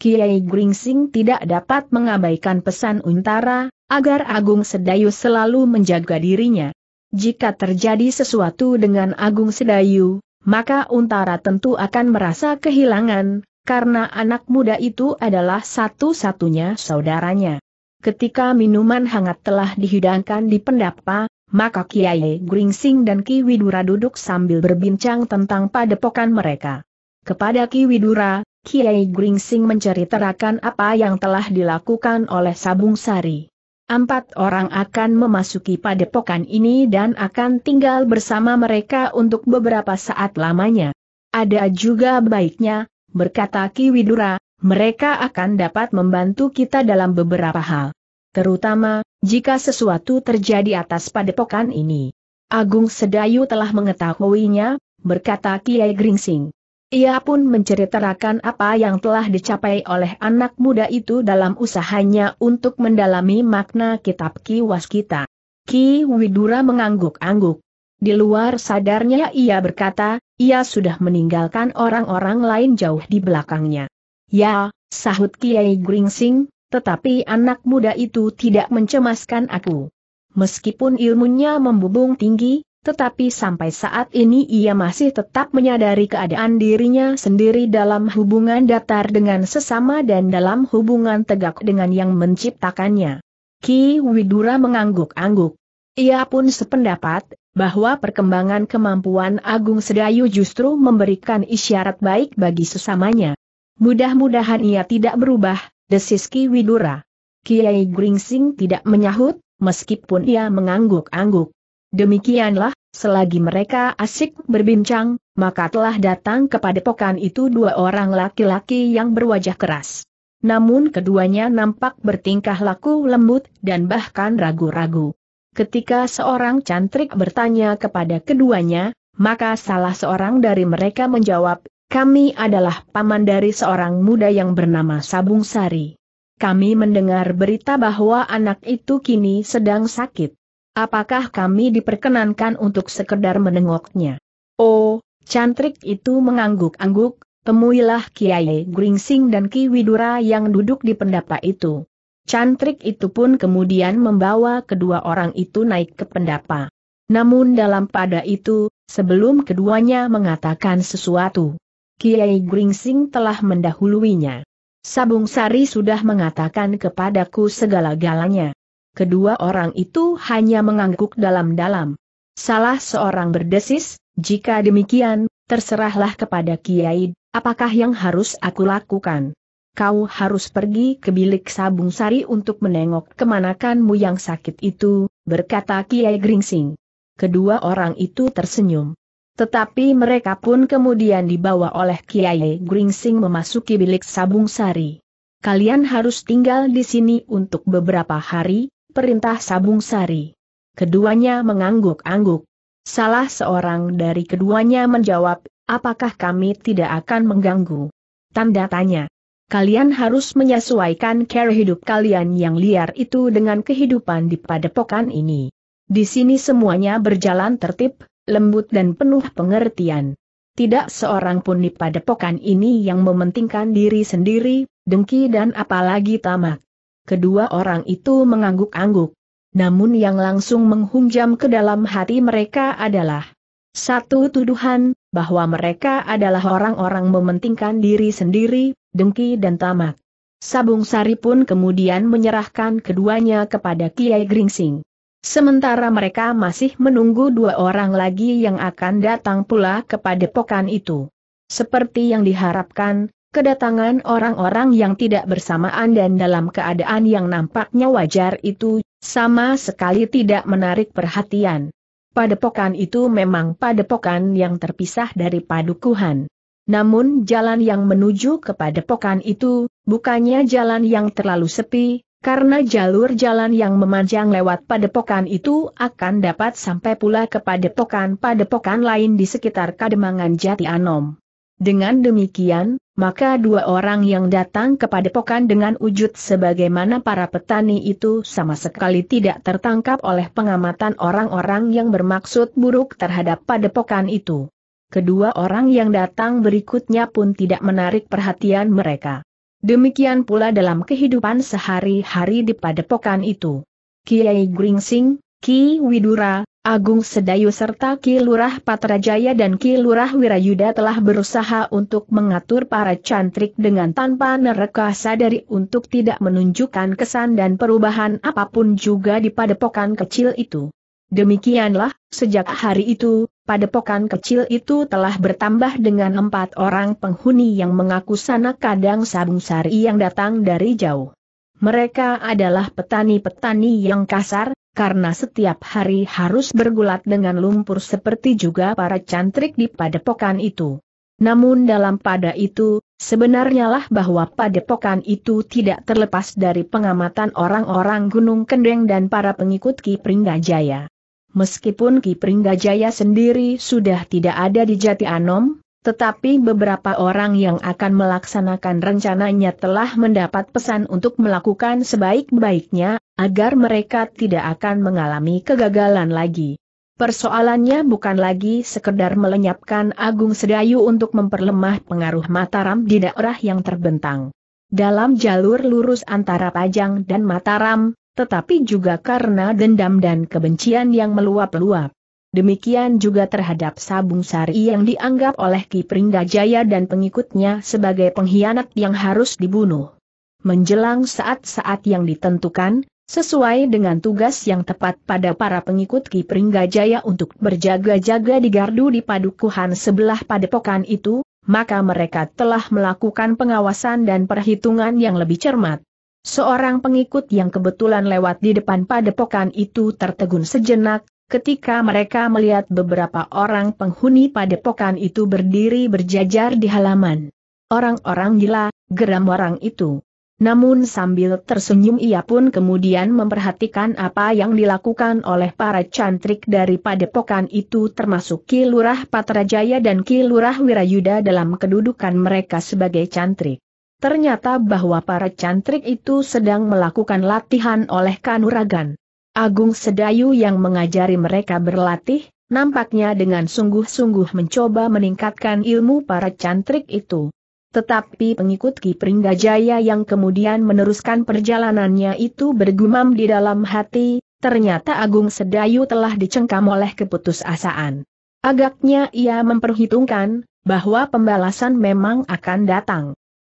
Kiai Gringsing tidak dapat mengabaikan pesan Untara, agar Agung Sedayu selalu menjaga dirinya. Jika terjadi sesuatu dengan Agung Sedayu, maka Untara tentu akan merasa kehilangan, karena anak muda itu adalah satu-satunya saudaranya. Ketika minuman hangat telah dihidangkan di pendapa, maka Kiai Gringsing dan Ki Widura duduk sambil berbincang tentang padepokan mereka. Kepada Ki Widura, Kiai Gringsing menceritakan apa yang telah dilakukan oleh Sabung Sari. Empat orang akan memasuki padepokan ini dan akan tinggal bersama mereka untuk beberapa saat lamanya. Ada juga baiknya, berkata Ki Widura, mereka akan dapat membantu kita dalam beberapa hal. Terutama, jika sesuatu terjadi atas padepokan ini. Agung Sedayu telah mengetahuinya, berkata Kiai Gringsing. Ia pun menceritakan apa yang telah dicapai oleh anak muda itu dalam usahanya untuk mendalami makna kitab Ki kita. Ki Widura mengangguk-angguk. Di luar sadarnya ia berkata, ia sudah meninggalkan orang-orang lain jauh di belakangnya. Ya, sahut Kiai Gringsing, tetapi anak muda itu tidak mencemaskan aku. Meskipun ilmunya membubung tinggi, tetapi sampai saat ini ia masih tetap menyadari keadaan dirinya sendiri dalam hubungan datar dengan sesama dan dalam hubungan tegak dengan yang menciptakannya. Ki Widura mengangguk-angguk. Ia pun sependapat, bahwa perkembangan kemampuan Agung Sedayu justru memberikan isyarat baik bagi sesamanya. Mudah-mudahan ia tidak berubah, desis Ki Widura. Kiai Gringsing tidak menyahut, meskipun ia mengangguk-angguk. Demikianlah, selagi mereka asik berbincang, maka telah datang kepada pokan itu dua orang laki-laki yang berwajah keras. Namun keduanya nampak bertingkah laku lembut dan bahkan ragu-ragu. Ketika seorang cantrik bertanya kepada keduanya, maka salah seorang dari mereka menjawab, kami adalah paman dari seorang muda yang bernama Sabung Sari. Kami mendengar berita bahwa anak itu kini sedang sakit. Apakah kami diperkenankan untuk sekedar menengoknya? Oh, cantrik itu mengangguk-angguk, temuilah Kiai Gringsing dan Ki Widura yang duduk di pendapa itu. Cantrik itu pun kemudian membawa kedua orang itu naik ke pendapa. Namun dalam pada itu, sebelum keduanya mengatakan sesuatu, Kiai Gringsing telah mendahuluinya. Sabung Sari sudah mengatakan kepadaku segala-galanya kedua orang itu hanya mengangguk dalam-dalam. Salah seorang berdesis, jika demikian, terserahlah kepada Kiai, apakah yang harus aku lakukan? Kau harus pergi ke bilik sabung sari untuk menengok kemanakanmu yang sakit itu, berkata Kiai Gringsing. Kedua orang itu tersenyum. Tetapi mereka pun kemudian dibawa oleh Kiai Gringsing memasuki bilik sabung sari. Kalian harus tinggal di sini untuk beberapa hari, Perintah Sabung Sari. Keduanya mengangguk-angguk. Salah seorang dari keduanya menjawab, apakah kami tidak akan mengganggu? Tanda tanya. Kalian harus menyesuaikan cara hidup kalian yang liar itu dengan kehidupan di padepokan ini. Di sini semuanya berjalan tertib, lembut dan penuh pengertian. Tidak seorang pun di padepokan ini yang mementingkan diri sendiri, dengki dan apalagi tamak kedua orang itu mengangguk-angguk. Namun yang langsung menghunjam ke dalam hati mereka adalah satu tuduhan, bahwa mereka adalah orang-orang mementingkan diri sendiri, dengki dan tamak. Sabung Sari pun kemudian menyerahkan keduanya kepada Kiai Gringsing. Sementara mereka masih menunggu dua orang lagi yang akan datang pula kepada pokan itu. Seperti yang diharapkan, Kedatangan orang-orang yang tidak bersamaan dan dalam keadaan yang nampaknya wajar itu, sama sekali tidak menarik perhatian. Padepokan itu memang padepokan yang terpisah dari padukuhan. Namun jalan yang menuju ke padepokan itu, bukannya jalan yang terlalu sepi, karena jalur jalan yang memanjang lewat padepokan itu akan dapat sampai pula ke padepokan-padepokan lain di sekitar Kademangan Jati Anom. Dengan demikian, maka dua orang yang datang kepada pokan dengan wujud sebagaimana para petani itu sama sekali tidak tertangkap oleh pengamatan orang-orang yang bermaksud buruk terhadap padepokan itu. Kedua orang yang datang berikutnya pun tidak menarik perhatian mereka. Demikian pula dalam kehidupan sehari-hari di padepokan itu. Kiai Gringsing, Ki Widura, Agung Sedayu serta Ki Lurah Patrajaya dan Ki Lurah Wirayuda telah berusaha untuk mengatur para cantrik dengan tanpa nereka sadari untuk tidak menunjukkan kesan dan perubahan apapun juga di padepokan kecil itu. Demikianlah, sejak hari itu, padepokan kecil itu telah bertambah dengan empat orang penghuni yang mengaku sana kadang Sabung Sari yang datang dari jauh. Mereka adalah petani-petani yang kasar, karena setiap hari harus bergulat dengan lumpur seperti juga para cantrik di padepokan itu. Namun dalam pada itu, sebenarnya lah bahwa padepokan itu tidak terlepas dari pengamatan orang-orang Gunung Kendeng dan para pengikut Ki Pringgajaya. Meskipun Ki Pringgajaya sendiri sudah tidak ada di Jati Anom, tetapi beberapa orang yang akan melaksanakan rencananya telah mendapat pesan untuk melakukan sebaik-baiknya, agar mereka tidak akan mengalami kegagalan lagi. Persoalannya bukan lagi sekedar melenyapkan Agung Sedayu untuk memperlemah pengaruh Mataram di daerah yang terbentang. Dalam jalur lurus antara Pajang dan Mataram, tetapi juga karena dendam dan kebencian yang meluap-luap. Demikian juga terhadap Sabung Sari yang dianggap oleh Ki Pringgajaya dan pengikutnya sebagai pengkhianat yang harus dibunuh. Menjelang saat-saat yang ditentukan, sesuai dengan tugas yang tepat pada para pengikut Ki Pringgajaya untuk berjaga-jaga di gardu di padukuhan sebelah padepokan itu, maka mereka telah melakukan pengawasan dan perhitungan yang lebih cermat. Seorang pengikut yang kebetulan lewat di depan padepokan itu tertegun sejenak, Ketika mereka melihat beberapa orang penghuni padepokan itu berdiri berjajar di halaman. Orang-orang gila, geram orang itu. Namun sambil tersenyum ia pun kemudian memperhatikan apa yang dilakukan oleh para cantrik dari padepokan itu termasuk Ki Lurah Patrajaya dan Ki Lurah Wirayuda dalam kedudukan mereka sebagai cantrik. Ternyata bahwa para cantrik itu sedang melakukan latihan oleh kanuragan. Agung Sedayu yang mengajari mereka berlatih, nampaknya dengan sungguh-sungguh mencoba meningkatkan ilmu para cantrik itu. Tetapi pengikut Ki Pringgajaya yang kemudian meneruskan perjalanannya itu bergumam di dalam hati, ternyata Agung Sedayu telah dicengkam oleh keputusasaan. Agaknya ia memperhitungkan, bahwa pembalasan memang akan datang.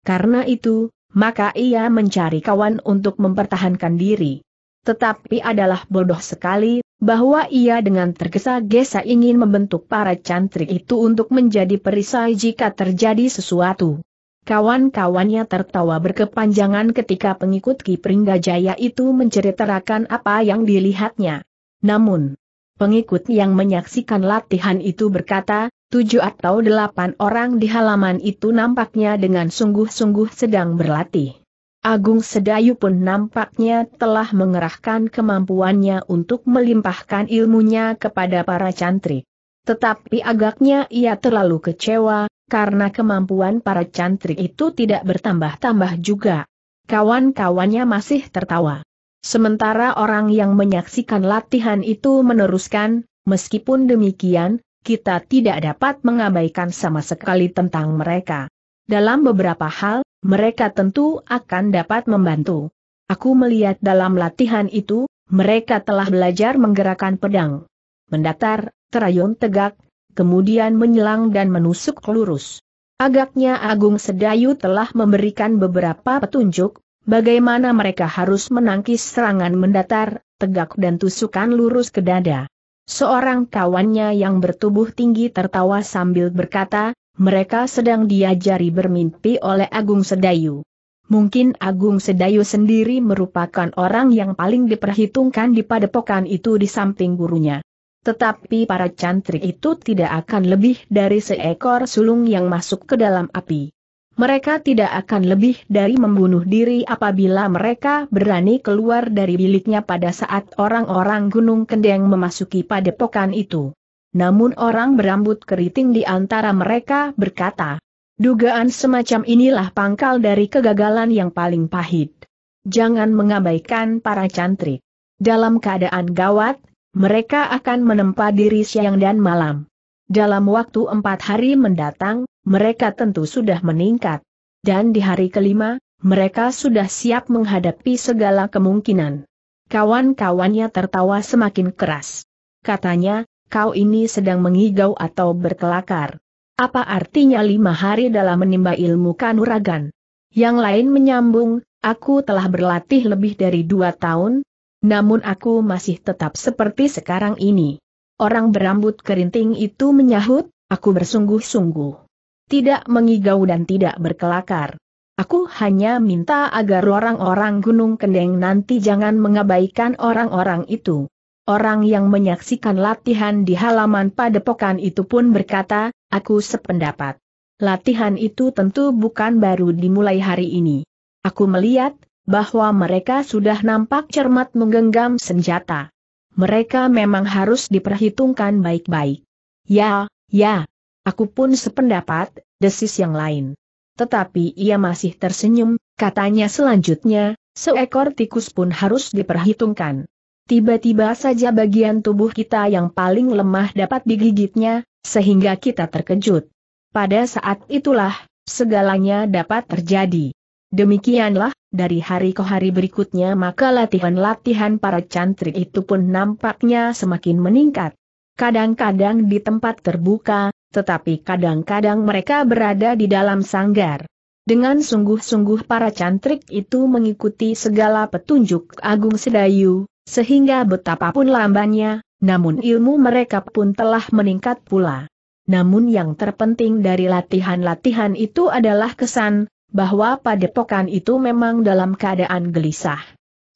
Karena itu, maka ia mencari kawan untuk mempertahankan diri tetapi adalah bodoh sekali, bahwa ia dengan tergesa-gesa ingin membentuk para cantrik itu untuk menjadi perisai jika terjadi sesuatu. Kawan-kawannya tertawa berkepanjangan ketika pengikut Ki Pringgajaya itu menceritakan apa yang dilihatnya. Namun, pengikut yang menyaksikan latihan itu berkata, tujuh atau delapan orang di halaman itu nampaknya dengan sungguh-sungguh sedang berlatih. Agung Sedayu pun nampaknya telah mengerahkan kemampuannya untuk melimpahkan ilmunya kepada para cantri. Tetapi agaknya ia terlalu kecewa, karena kemampuan para cantri itu tidak bertambah-tambah juga. Kawan-kawannya masih tertawa. Sementara orang yang menyaksikan latihan itu meneruskan, meskipun demikian, kita tidak dapat mengabaikan sama sekali tentang mereka. Dalam beberapa hal, mereka tentu akan dapat membantu. Aku melihat dalam latihan itu, mereka telah belajar menggerakkan pedang. Mendatar, terayun tegak, kemudian menyelang dan menusuk lurus. Agaknya Agung Sedayu telah memberikan beberapa petunjuk, bagaimana mereka harus menangkis serangan mendatar, tegak dan tusukan lurus ke dada. Seorang kawannya yang bertubuh tinggi tertawa sambil berkata, mereka sedang diajari bermimpi oleh Agung Sedayu. Mungkin Agung Sedayu sendiri merupakan orang yang paling diperhitungkan di padepokan itu di samping gurunya. Tetapi para cantrik itu tidak akan lebih dari seekor sulung yang masuk ke dalam api. Mereka tidak akan lebih dari membunuh diri apabila mereka berani keluar dari biliknya pada saat orang-orang Gunung Kendeng memasuki padepokan itu namun orang berambut keriting di antara mereka berkata, Dugaan semacam inilah pangkal dari kegagalan yang paling pahit. Jangan mengabaikan para cantrik. Dalam keadaan gawat, mereka akan menempa diri siang dan malam. Dalam waktu empat hari mendatang, mereka tentu sudah meningkat. Dan di hari kelima, mereka sudah siap menghadapi segala kemungkinan. Kawan-kawannya tertawa semakin keras. Katanya, kau ini sedang mengigau atau berkelakar. Apa artinya lima hari dalam menimba ilmu kanuragan? Yang lain menyambung, aku telah berlatih lebih dari dua tahun, namun aku masih tetap seperti sekarang ini. Orang berambut kerinting itu menyahut, aku bersungguh-sungguh. Tidak mengigau dan tidak berkelakar. Aku hanya minta agar orang-orang Gunung Kendeng nanti jangan mengabaikan orang-orang itu. Orang yang menyaksikan latihan di halaman padepokan itu pun berkata, aku sependapat. Latihan itu tentu bukan baru dimulai hari ini. Aku melihat, bahwa mereka sudah nampak cermat menggenggam senjata. Mereka memang harus diperhitungkan baik-baik. Ya, ya. Aku pun sependapat, desis yang lain. Tetapi ia masih tersenyum, katanya selanjutnya, seekor tikus pun harus diperhitungkan. Tiba-tiba saja bagian tubuh kita yang paling lemah dapat digigitnya, sehingga kita terkejut. Pada saat itulah, segalanya dapat terjadi. Demikianlah, dari hari ke hari berikutnya maka latihan-latihan para cantrik itu pun nampaknya semakin meningkat. Kadang-kadang di tempat terbuka, tetapi kadang-kadang mereka berada di dalam sanggar. Dengan sungguh-sungguh para cantrik itu mengikuti segala petunjuk Agung Sedayu, sehingga betapapun lambannya, namun ilmu mereka pun telah meningkat pula. Namun yang terpenting dari latihan-latihan itu adalah kesan, bahwa padepokan itu memang dalam keadaan gelisah.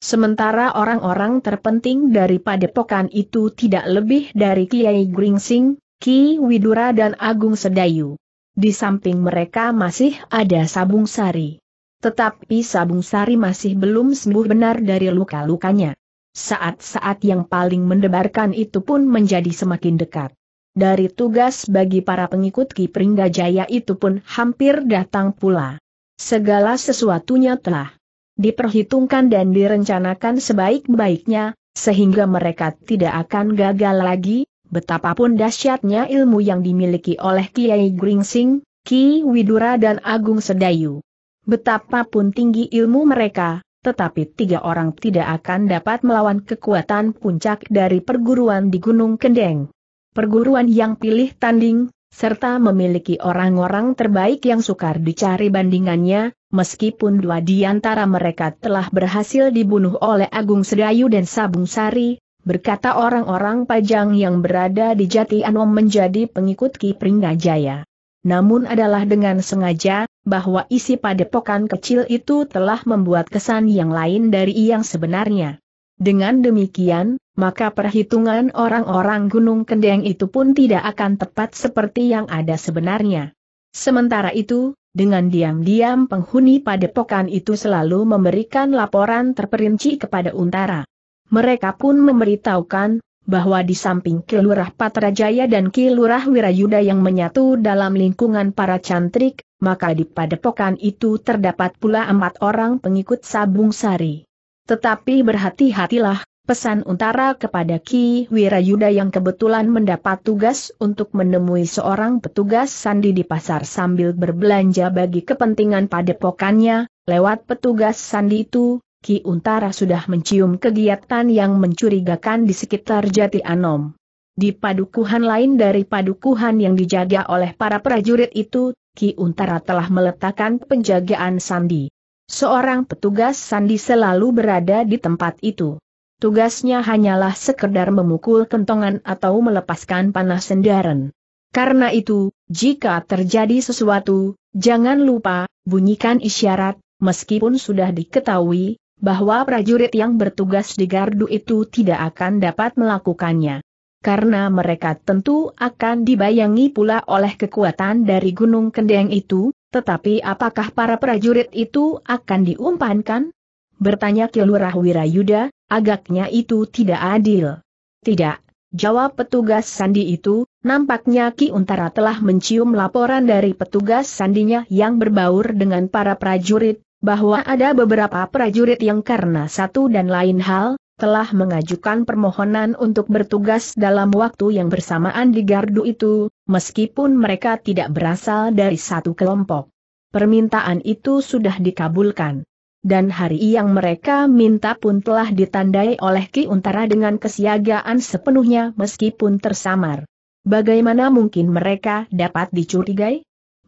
Sementara orang-orang terpenting dari padepokan itu tidak lebih dari Kiai Gringsing, Ki Widura dan Agung Sedayu. Di samping mereka masih ada Sabung Sari. Tetapi Sabung Sari masih belum sembuh benar dari luka-lukanya. Saat-saat yang paling mendebarkan itu pun menjadi semakin dekat. Dari tugas bagi para pengikut Ki Pringgajaya itu pun hampir datang pula. Segala sesuatunya telah diperhitungkan dan direncanakan sebaik-baiknya, sehingga mereka tidak akan gagal lagi, betapapun dahsyatnya ilmu yang dimiliki oleh Kiai Gringsing, Ki Widura dan Agung Sedayu. Betapapun tinggi ilmu mereka, tetapi tiga orang tidak akan dapat melawan kekuatan puncak dari perguruan di Gunung Kendeng. Perguruan yang pilih tanding, serta memiliki orang-orang terbaik yang sukar dicari bandingannya, meskipun dua di antara mereka telah berhasil dibunuh oleh Agung Sedayu dan Sabung Sari, berkata orang-orang pajang yang berada di Jati Anom menjadi pengikut Ki Pringgajaya namun adalah dengan sengaja, bahwa isi padepokan kecil itu telah membuat kesan yang lain dari yang sebenarnya. Dengan demikian, maka perhitungan orang-orang Gunung Kendeng itu pun tidak akan tepat seperti yang ada sebenarnya. Sementara itu, dengan diam-diam penghuni padepokan itu selalu memberikan laporan terperinci kepada Untara. Mereka pun memberitahukan bahwa di samping Kilurah Patrajaya dan Kilurah Wirayuda yang menyatu dalam lingkungan para cantrik, maka di padepokan itu terdapat pula empat orang pengikut Sabung Sari. Tetapi berhati-hatilah, pesan Untara kepada Ki Wirayuda yang kebetulan mendapat tugas untuk menemui seorang petugas sandi di pasar sambil berbelanja bagi kepentingan padepokannya, lewat petugas sandi itu, Ki Untara sudah mencium kegiatan yang mencurigakan di sekitar Jati Anom. Di padukuhan lain dari padukuhan yang dijaga oleh para prajurit itu, Ki Untara telah meletakkan penjagaan Sandi. Seorang petugas Sandi selalu berada di tempat itu. Tugasnya hanyalah sekedar memukul kentongan atau melepaskan panah sendaren. Karena itu, jika terjadi sesuatu, jangan lupa, bunyikan isyarat, meskipun sudah diketahui, bahwa prajurit yang bertugas di gardu itu tidak akan dapat melakukannya. Karena mereka tentu akan dibayangi pula oleh kekuatan dari Gunung Kendeng itu, tetapi apakah para prajurit itu akan diumpankan? Bertanya Kilurah Wirayuda, agaknya itu tidak adil. Tidak, jawab petugas sandi itu, nampaknya Ki Untara telah mencium laporan dari petugas sandinya yang berbaur dengan para prajurit, bahwa ada beberapa prajurit yang karena satu dan lain hal, telah mengajukan permohonan untuk bertugas dalam waktu yang bersamaan di gardu itu, meskipun mereka tidak berasal dari satu kelompok. Permintaan itu sudah dikabulkan. Dan hari yang mereka minta pun telah ditandai oleh Ki Untara dengan kesiagaan sepenuhnya meskipun tersamar. Bagaimana mungkin mereka dapat dicurigai?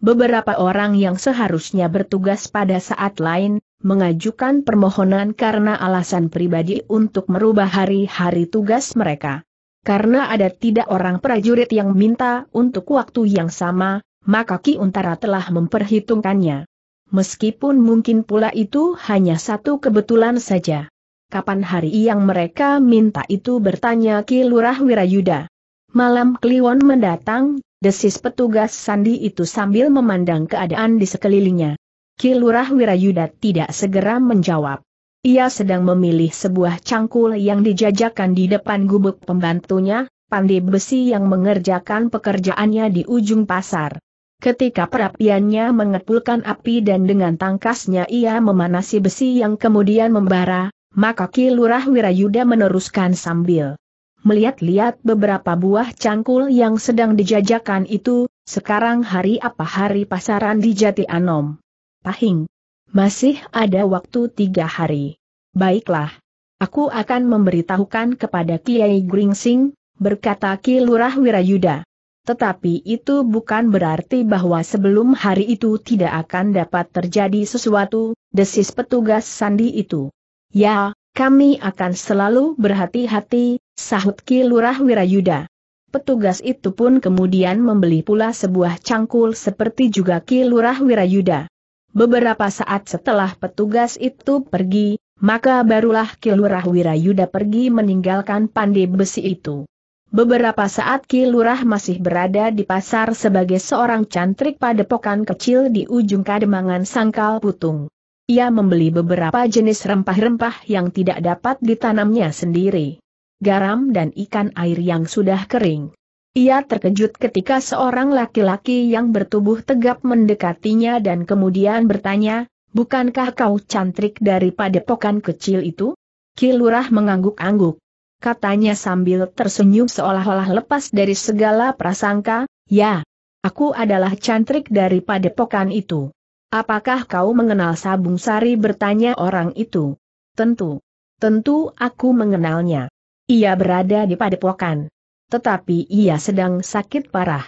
beberapa orang yang seharusnya bertugas pada saat lain, mengajukan permohonan karena alasan pribadi untuk merubah hari-hari tugas mereka. Karena ada tidak orang prajurit yang minta untuk waktu yang sama, maka Ki Untara telah memperhitungkannya. Meskipun mungkin pula itu hanya satu kebetulan saja. Kapan hari yang mereka minta itu bertanya Ki Lurah Wirayuda. Malam Kliwon mendatang, desis petugas sandi itu sambil memandang keadaan di sekelilingnya. Kilurah Wirayuda tidak segera menjawab. Ia sedang memilih sebuah cangkul yang dijajakan di depan gubuk pembantunya, pandai besi yang mengerjakan pekerjaannya di ujung pasar. Ketika perapiannya mengepulkan api dan dengan tangkasnya ia memanasi besi yang kemudian membara, maka Kilurah Wirayuda meneruskan sambil melihat-lihat beberapa buah cangkul yang sedang dijajakan itu, sekarang hari apa hari pasaran di Jati Anom. Pahing. Masih ada waktu tiga hari. Baiklah. Aku akan memberitahukan kepada Kiai Gringsing, berkata Ki Lurah Wirayuda. Tetapi itu bukan berarti bahwa sebelum hari itu tidak akan dapat terjadi sesuatu, desis petugas sandi itu. Ya, kami akan selalu berhati-hati, Sahut Ki Lurah Wirayuda. Petugas itu pun kemudian membeli pula sebuah cangkul seperti juga Ki Lurah Wirayuda. Beberapa saat setelah petugas itu pergi, maka barulah Ki Lurah Wirayuda pergi meninggalkan pandai besi itu. Beberapa saat Ki Lurah masih berada di pasar sebagai seorang cantrik padepokan kecil di ujung Kademangan Sangkal Putung. Ia membeli beberapa jenis rempah-rempah yang tidak dapat ditanamnya sendiri garam dan ikan air yang sudah kering. Ia terkejut ketika seorang laki-laki yang bertubuh tegap mendekatinya dan kemudian bertanya, Bukankah kau cantrik dari padepokan kecil itu? Kilurah mengangguk-angguk. Katanya sambil tersenyum seolah-olah lepas dari segala prasangka, ya, aku adalah cantrik dari padepokan itu. Apakah kau mengenal Sabung Sari bertanya orang itu? Tentu. Tentu aku mengenalnya. Ia berada di padepokan. Tetapi ia sedang sakit parah.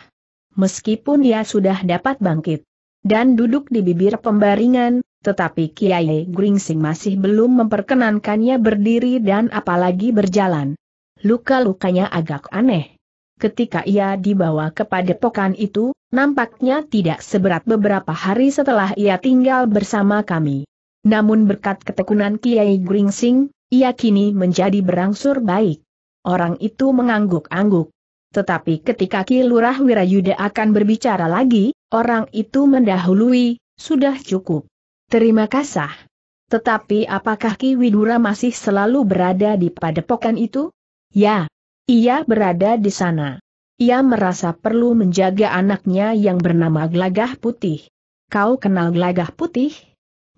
Meskipun ia sudah dapat bangkit dan duduk di bibir pembaringan, tetapi Kiai Gringsing masih belum memperkenankannya berdiri dan apalagi berjalan. Luka-lukanya agak aneh. Ketika ia dibawa ke padepokan itu, nampaknya tidak seberat beberapa hari setelah ia tinggal bersama kami. Namun berkat ketekunan Kiai Gringsing, ia kini menjadi berangsur baik. Orang itu mengangguk-angguk. Tetapi ketika Ki Lurah Wirayuda akan berbicara lagi, orang itu mendahului, sudah cukup. Terima kasih. Tetapi apakah Ki Widura masih selalu berada di padepokan itu? Ya, ia berada di sana. Ia merasa perlu menjaga anaknya yang bernama Glagah Putih. Kau kenal Glagah Putih?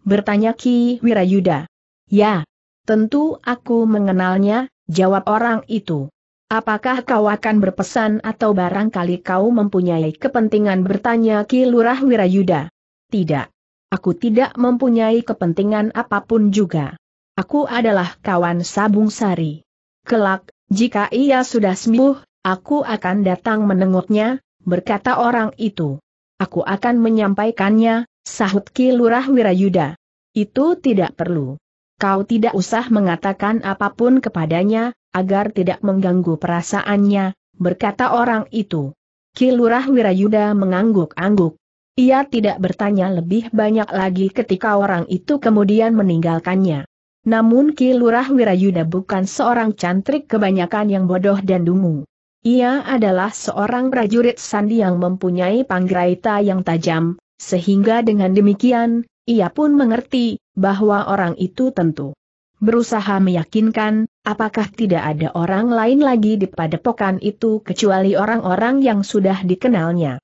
Bertanya Ki Wirayuda. Ya, Tentu aku mengenalnya, jawab orang itu. Apakah kau akan berpesan atau barangkali kau mempunyai kepentingan bertanya Ki Lurah Wirayuda? Tidak. Aku tidak mempunyai kepentingan apapun juga. Aku adalah kawan Sabung Sari. Kelak, jika ia sudah sembuh, aku akan datang menengoknya, berkata orang itu. Aku akan menyampaikannya, sahut Ki Lurah Wirayuda. Itu tidak perlu kau tidak usah mengatakan apapun kepadanya, agar tidak mengganggu perasaannya, berkata orang itu. Kilurah Wirayuda mengangguk-angguk. Ia tidak bertanya lebih banyak lagi ketika orang itu kemudian meninggalkannya. Namun Kilurah Wirayuda bukan seorang cantrik kebanyakan yang bodoh dan dungu. Ia adalah seorang prajurit sandi yang mempunyai panggraita yang tajam, sehingga dengan demikian, ia pun mengerti, bahwa orang itu tentu berusaha meyakinkan, apakah tidak ada orang lain lagi di padepokan itu kecuali orang-orang yang sudah dikenalnya.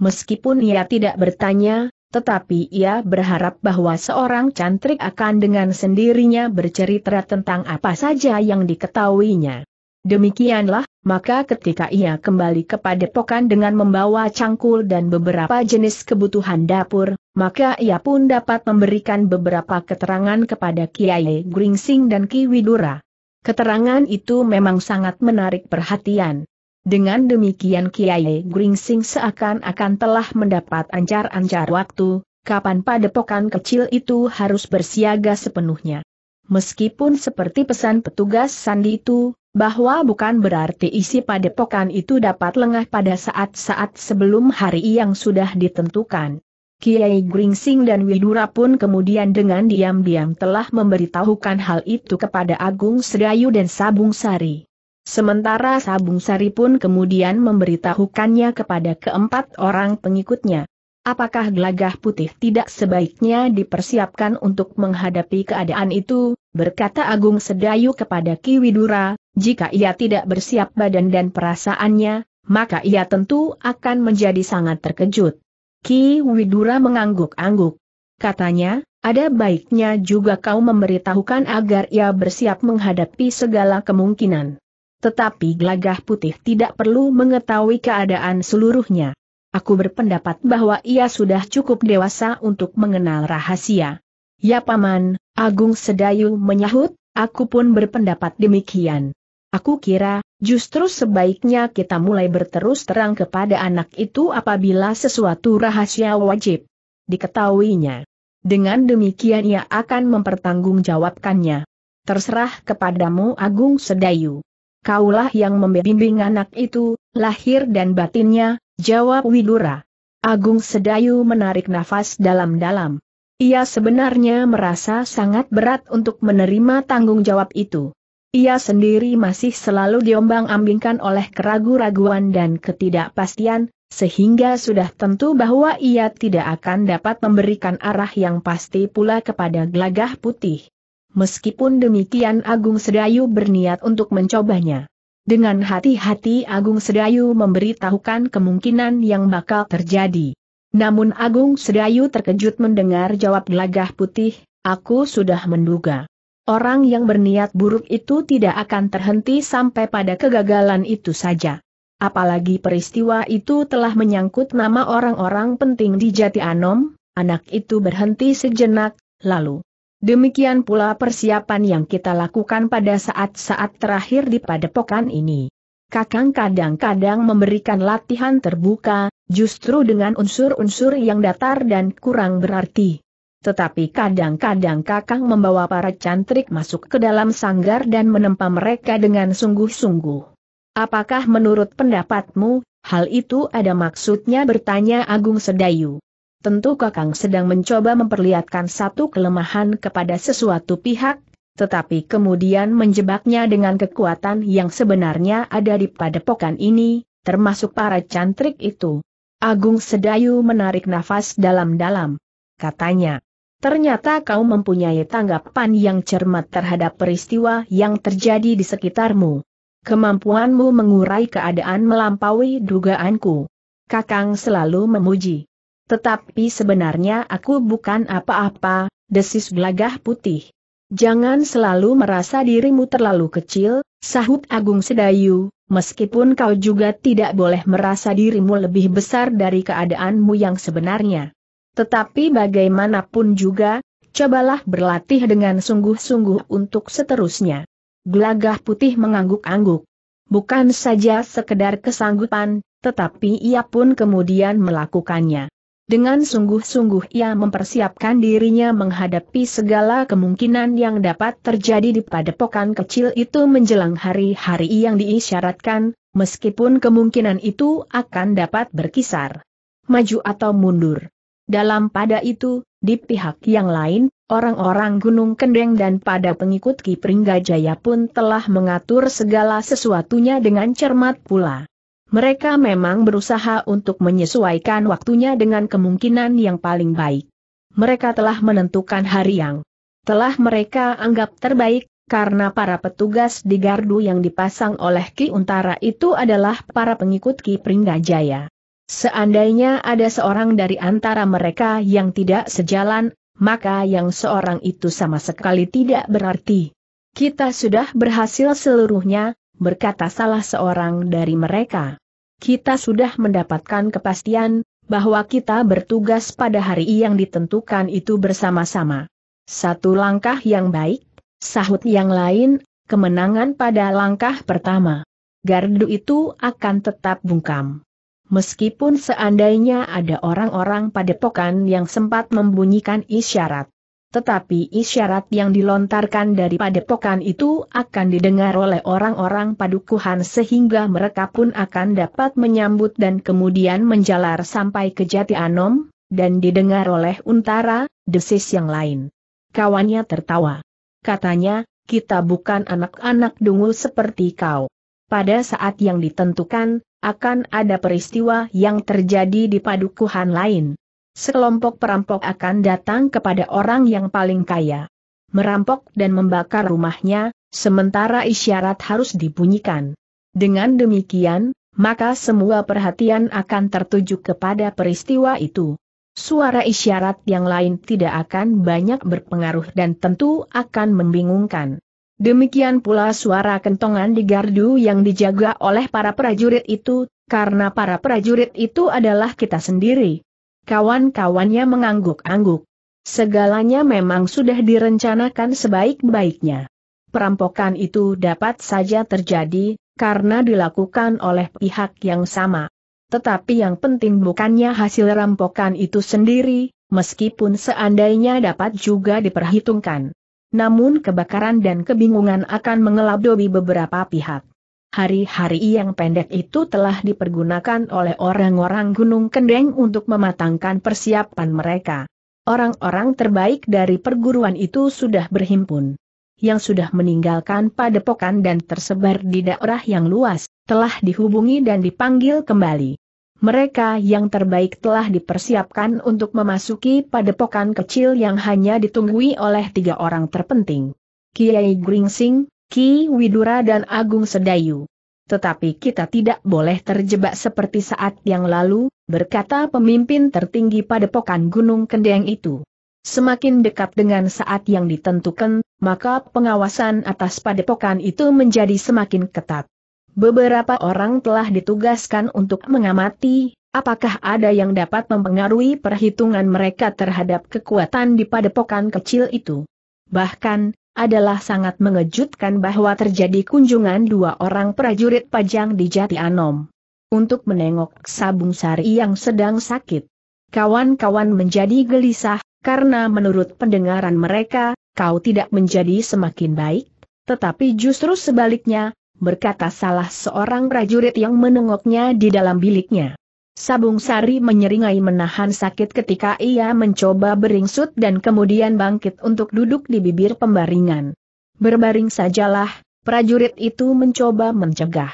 Meskipun ia tidak bertanya, tetapi ia berharap bahwa seorang cantrik akan dengan sendirinya bercerita tentang apa saja yang diketahuinya. Demikianlah, maka ketika ia kembali ke padepokan dengan membawa cangkul dan beberapa jenis kebutuhan dapur, maka ia pun dapat memberikan beberapa keterangan kepada Kiai Gringsing dan Ki Widura. Keterangan itu memang sangat menarik perhatian. Dengan demikian Kiai Gringsing seakan-akan telah mendapat ancar-ancar waktu, kapan padepokan kecil itu harus bersiaga sepenuhnya. Meskipun seperti pesan petugas sandi itu, bahwa bukan berarti isi padepokan itu dapat lengah pada saat-saat sebelum hari yang sudah ditentukan. Kiai Gringsing dan Widura pun kemudian dengan diam-diam telah memberitahukan hal itu kepada Agung Sedayu dan Sabung Sari. Sementara Sabung Sari pun kemudian memberitahukannya kepada keempat orang pengikutnya. Apakah gelagah putih tidak sebaiknya dipersiapkan untuk menghadapi keadaan itu, berkata Agung Sedayu kepada Ki Widura, jika ia tidak bersiap badan dan perasaannya, maka ia tentu akan menjadi sangat terkejut. Ki Widura mengangguk-angguk. Katanya, ada baiknya juga kau memberitahukan agar ia bersiap menghadapi segala kemungkinan. Tetapi gelagah putih tidak perlu mengetahui keadaan seluruhnya. Aku berpendapat bahwa ia sudah cukup dewasa untuk mengenal rahasia. Ya paman, Agung Sedayu menyahut, aku pun berpendapat demikian. Aku kira, Justru sebaiknya kita mulai berterus terang kepada anak itu apabila sesuatu rahasia wajib diketahuinya. Dengan demikian ia akan mempertanggungjawabkannya. Terserah kepadamu Agung Sedayu. Kaulah yang membimbing anak itu, lahir dan batinnya, jawab Widura. Agung Sedayu menarik nafas dalam-dalam. Ia sebenarnya merasa sangat berat untuk menerima tanggung jawab itu. Ia sendiri masih selalu diombang-ambingkan oleh keraguan-raguan dan ketidakpastian, sehingga sudah tentu bahwa ia tidak akan dapat memberikan arah yang pasti pula kepada Glagah putih. Meskipun demikian Agung Sedayu berniat untuk mencobanya. Dengan hati-hati Agung Sedayu memberitahukan kemungkinan yang bakal terjadi. Namun Agung Sedayu terkejut mendengar jawab Glagah putih, aku sudah menduga. Orang yang berniat buruk itu tidak akan terhenti sampai pada kegagalan itu saja. Apalagi peristiwa itu telah menyangkut nama orang-orang penting di Jati Anom, anak itu berhenti sejenak, lalu. Demikian pula persiapan yang kita lakukan pada saat-saat terakhir di padepokan ini. Kakang kadang-kadang memberikan latihan terbuka, justru dengan unsur-unsur yang datar dan kurang berarti tetapi kadang-kadang Kakang membawa para cantrik masuk ke dalam sanggar dan menempa mereka dengan sungguh-sungguh. Apakah menurut pendapatmu, hal itu ada maksudnya bertanya Agung Sedayu? Tentu Kakang sedang mencoba memperlihatkan satu kelemahan kepada sesuatu pihak, tetapi kemudian menjebaknya dengan kekuatan yang sebenarnya ada di padepokan ini, termasuk para cantrik itu. Agung Sedayu menarik nafas dalam-dalam katanya. Ternyata kau mempunyai tanggapan yang cermat terhadap peristiwa yang terjadi di sekitarmu. Kemampuanmu mengurai keadaan melampaui dugaanku. Kakang selalu memuji. Tetapi sebenarnya aku bukan apa-apa, desis gelagah putih. Jangan selalu merasa dirimu terlalu kecil, sahut Agung Sedayu, meskipun kau juga tidak boleh merasa dirimu lebih besar dari keadaanmu yang sebenarnya. Tetapi bagaimanapun juga, cobalah berlatih dengan sungguh-sungguh untuk seterusnya. Gelagah putih mengangguk-angguk. Bukan saja sekedar kesanggupan, tetapi ia pun kemudian melakukannya. Dengan sungguh-sungguh ia mempersiapkan dirinya menghadapi segala kemungkinan yang dapat terjadi di padepokan kecil itu menjelang hari-hari yang diisyaratkan, meskipun kemungkinan itu akan dapat berkisar maju atau mundur. Dalam pada itu, di pihak yang lain, orang-orang Gunung Kendeng dan pada pengikut Ki Pringgajaya pun telah mengatur segala sesuatunya dengan cermat pula. Mereka memang berusaha untuk menyesuaikan waktunya dengan kemungkinan yang paling baik. Mereka telah menentukan hari yang telah mereka anggap terbaik, karena para petugas di gardu yang dipasang oleh Ki Untara itu adalah para pengikut Ki Pringgajaya. Seandainya ada seorang dari antara mereka yang tidak sejalan, maka yang seorang itu sama sekali tidak berarti. Kita sudah berhasil seluruhnya, berkata salah seorang dari mereka. Kita sudah mendapatkan kepastian, bahwa kita bertugas pada hari yang ditentukan itu bersama-sama. Satu langkah yang baik, sahut yang lain, kemenangan pada langkah pertama. Gardu itu akan tetap bungkam meskipun seandainya ada orang-orang padepokan yang sempat membunyikan isyarat. Tetapi isyarat yang dilontarkan dari padepokan itu akan didengar oleh orang-orang padukuhan sehingga mereka pun akan dapat menyambut dan kemudian menjalar sampai ke Jati Anom, dan didengar oleh Untara, desis yang lain. Kawannya tertawa. Katanya, kita bukan anak-anak dungu seperti kau. Pada saat yang ditentukan, akan ada peristiwa yang terjadi di padukuhan lain. Sekelompok perampok akan datang kepada orang yang paling kaya. Merampok dan membakar rumahnya, sementara isyarat harus dibunyikan. Dengan demikian, maka semua perhatian akan tertuju kepada peristiwa itu. Suara isyarat yang lain tidak akan banyak berpengaruh dan tentu akan membingungkan. Demikian pula suara kentongan di gardu yang dijaga oleh para prajurit itu, karena para prajurit itu adalah kita sendiri. Kawan-kawannya mengangguk-angguk. Segalanya memang sudah direncanakan sebaik-baiknya. Perampokan itu dapat saja terjadi, karena dilakukan oleh pihak yang sama. Tetapi yang penting bukannya hasil rampokan itu sendiri, meskipun seandainya dapat juga diperhitungkan namun kebakaran dan kebingungan akan mengelabui beberapa pihak. Hari-hari yang pendek itu telah dipergunakan oleh orang-orang Gunung Kendeng untuk mematangkan persiapan mereka. Orang-orang terbaik dari perguruan itu sudah berhimpun. Yang sudah meninggalkan padepokan dan tersebar di daerah yang luas, telah dihubungi dan dipanggil kembali mereka yang terbaik telah dipersiapkan untuk memasuki padepokan kecil yang hanya ditunggui oleh tiga orang terpenting. Kiai Gringsing, Ki Widura dan Agung Sedayu. Tetapi kita tidak boleh terjebak seperti saat yang lalu, berkata pemimpin tertinggi padepokan Gunung Kendeng itu. Semakin dekat dengan saat yang ditentukan, maka pengawasan atas padepokan itu menjadi semakin ketat. Beberapa orang telah ditugaskan untuk mengamati, apakah ada yang dapat mempengaruhi perhitungan mereka terhadap kekuatan di padepokan kecil itu. Bahkan, adalah sangat mengejutkan bahwa terjadi kunjungan dua orang prajurit pajang di Jati Anom. Untuk menengok Sabung Sari yang sedang sakit. Kawan-kawan menjadi gelisah, karena menurut pendengaran mereka, kau tidak menjadi semakin baik, tetapi justru sebaliknya, berkata salah seorang prajurit yang menengoknya di dalam biliknya. Sabung Sari menyeringai menahan sakit ketika ia mencoba beringsut dan kemudian bangkit untuk duduk di bibir pembaringan. Berbaring sajalah, prajurit itu mencoba mencegah.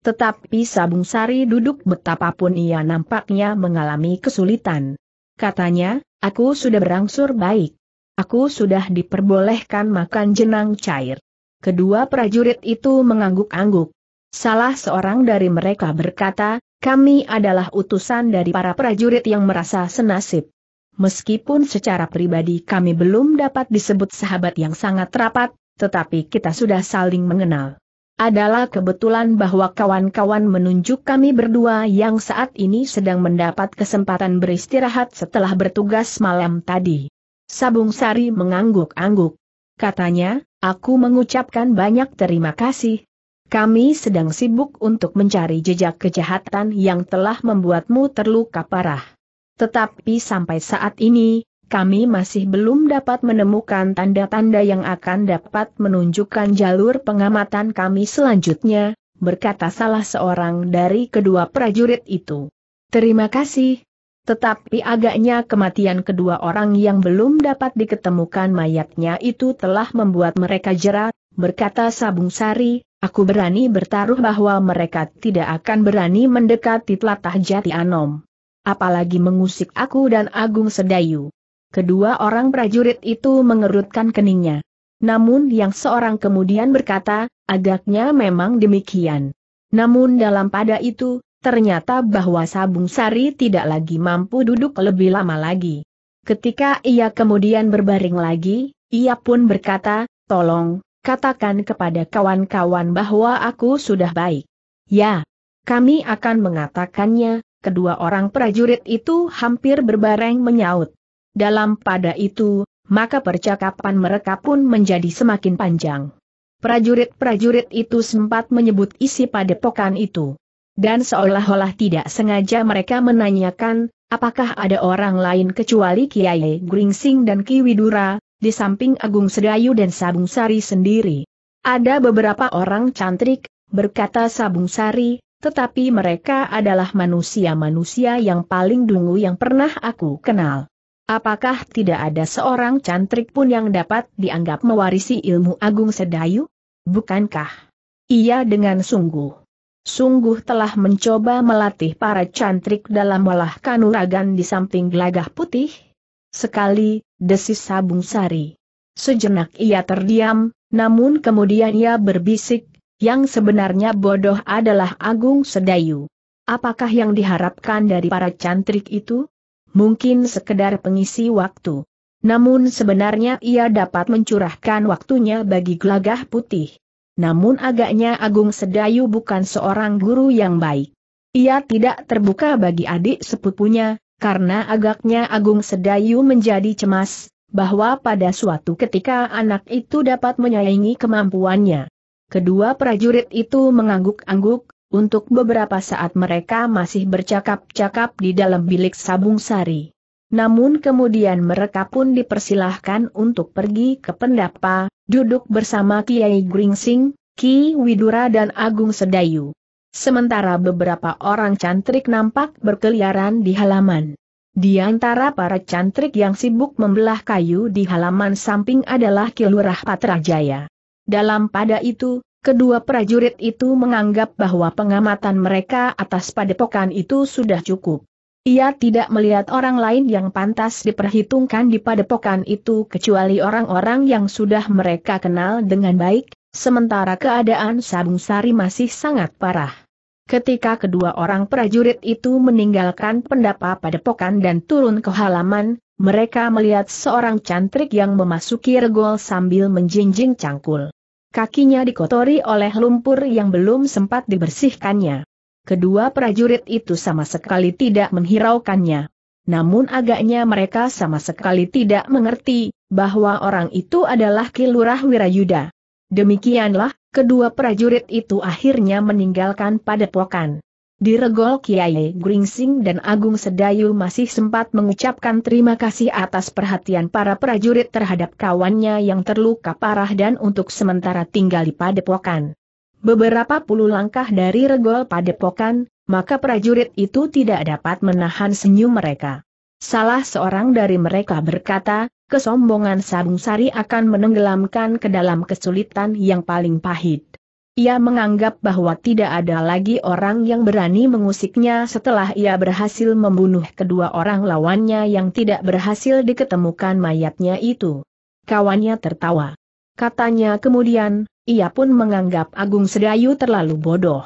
Tetapi Sabung Sari duduk betapapun ia nampaknya mengalami kesulitan. Katanya, aku sudah berangsur baik. Aku sudah diperbolehkan makan jenang cair. Kedua prajurit itu mengangguk-angguk. Salah seorang dari mereka berkata, kami adalah utusan dari para prajurit yang merasa senasib. Meskipun secara pribadi kami belum dapat disebut sahabat yang sangat rapat, tetapi kita sudah saling mengenal. Adalah kebetulan bahwa kawan-kawan menunjuk kami berdua yang saat ini sedang mendapat kesempatan beristirahat setelah bertugas malam tadi. Sabung Sari mengangguk-angguk. Katanya, Aku mengucapkan banyak terima kasih. Kami sedang sibuk untuk mencari jejak kejahatan yang telah membuatmu terluka parah. Tetapi sampai saat ini, kami masih belum dapat menemukan tanda-tanda yang akan dapat menunjukkan jalur pengamatan kami selanjutnya, berkata salah seorang dari kedua prajurit itu. Terima kasih, tetapi agaknya kematian kedua orang yang belum dapat diketemukan mayatnya itu telah membuat mereka jera, berkata Sabung Sari, aku berani bertaruh bahwa mereka tidak akan berani mendekati telatah jati Anom. Apalagi mengusik aku dan Agung Sedayu. Kedua orang prajurit itu mengerutkan keningnya. Namun yang seorang kemudian berkata, agaknya memang demikian. Namun dalam pada itu, ternyata bahwa Sabung Sari tidak lagi mampu duduk lebih lama lagi. Ketika ia kemudian berbaring lagi, ia pun berkata, tolong, katakan kepada kawan-kawan bahwa aku sudah baik. Ya, kami akan mengatakannya, kedua orang prajurit itu hampir berbareng menyaut. Dalam pada itu, maka percakapan mereka pun menjadi semakin panjang. Prajurit-prajurit itu sempat menyebut isi padepokan itu. Dan seolah-olah tidak sengaja mereka menanyakan, apakah ada orang lain kecuali Kiai Gringsing dan Ki Widura, di samping Agung Sedayu dan Sabung Sari sendiri. Ada beberapa orang cantik, berkata Sabung Sari, tetapi mereka adalah manusia-manusia yang paling dungu yang pernah aku kenal. Apakah tidak ada seorang cantrik pun yang dapat dianggap mewarisi ilmu agung sedayu? Bukankah? ia dengan sungguh sungguh telah mencoba melatih para cantrik dalam olah kanuragan di samping gelagah putih? Sekali, desis sabung sari. Sejenak ia terdiam, namun kemudian ia berbisik, yang sebenarnya bodoh adalah Agung Sedayu. Apakah yang diharapkan dari para cantrik itu? Mungkin sekedar pengisi waktu. Namun sebenarnya ia dapat mencurahkan waktunya bagi gelagah putih namun agaknya Agung Sedayu bukan seorang guru yang baik. Ia tidak terbuka bagi adik sepupunya, karena agaknya Agung Sedayu menjadi cemas, bahwa pada suatu ketika anak itu dapat menyaingi kemampuannya. Kedua prajurit itu mengangguk-angguk, untuk beberapa saat mereka masih bercakap-cakap di dalam bilik sabung sari. Namun kemudian mereka pun dipersilahkan untuk pergi ke pendapa, duduk bersama Kiai Gringsing, Ki Widura dan Agung Sedayu. Sementara beberapa orang cantrik nampak berkeliaran di halaman. Di antara para cantrik yang sibuk membelah kayu di halaman samping adalah Kilurah Patrajaya. Dalam pada itu, Kedua prajurit itu menganggap bahwa pengamatan mereka atas padepokan itu sudah cukup. Ia tidak melihat orang lain yang pantas diperhitungkan di padepokan itu kecuali orang-orang yang sudah mereka kenal dengan baik, sementara keadaan Sabung Sari masih sangat parah. Ketika kedua orang prajurit itu meninggalkan pendapa padepokan dan turun ke halaman, mereka melihat seorang cantrik yang memasuki regol sambil menjinjing cangkul. Kakinya dikotori oleh lumpur yang belum sempat dibersihkannya. Kedua prajurit itu sama sekali tidak menghiraukannya. Namun agaknya mereka sama sekali tidak mengerti bahwa orang itu adalah Kilurah Wirayuda. Demikianlah, kedua prajurit itu akhirnya meninggalkan padepokan. Di Diregol Kiai Gringsing dan Agung Sedayu masih sempat mengucapkan terima kasih atas perhatian para prajurit terhadap kawannya yang terluka parah dan untuk sementara tinggal di padepokan beberapa puluh langkah dari regol padepokan, maka prajurit itu tidak dapat menahan senyum mereka. Salah seorang dari mereka berkata, kesombongan Sabung Sari akan menenggelamkan ke dalam kesulitan yang paling pahit. Ia menganggap bahwa tidak ada lagi orang yang berani mengusiknya setelah ia berhasil membunuh kedua orang lawannya yang tidak berhasil diketemukan mayatnya itu. Kawannya tertawa. Katanya kemudian, ia pun menganggap Agung Sedayu terlalu bodoh.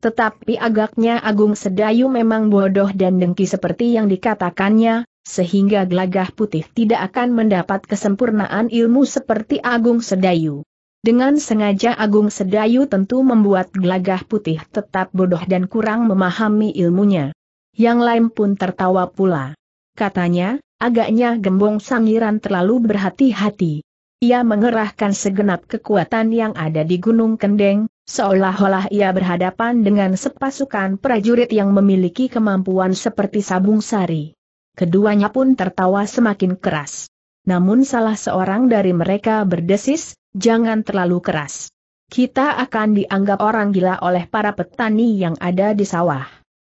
Tetapi agaknya Agung Sedayu memang bodoh dan dengki seperti yang dikatakannya, sehingga gelagah putih tidak akan mendapat kesempurnaan ilmu seperti Agung Sedayu. Dengan sengaja Agung Sedayu tentu membuat gelagah putih tetap bodoh dan kurang memahami ilmunya. Yang lain pun tertawa pula. Katanya, agaknya gembong sangiran terlalu berhati-hati. Ia mengerahkan segenap kekuatan yang ada di Gunung Kendeng, seolah-olah ia berhadapan dengan sepasukan prajurit yang memiliki kemampuan seperti sabung sari. Keduanya pun tertawa semakin keras. Namun salah seorang dari mereka berdesis, jangan terlalu keras. Kita akan dianggap orang gila oleh para petani yang ada di sawah.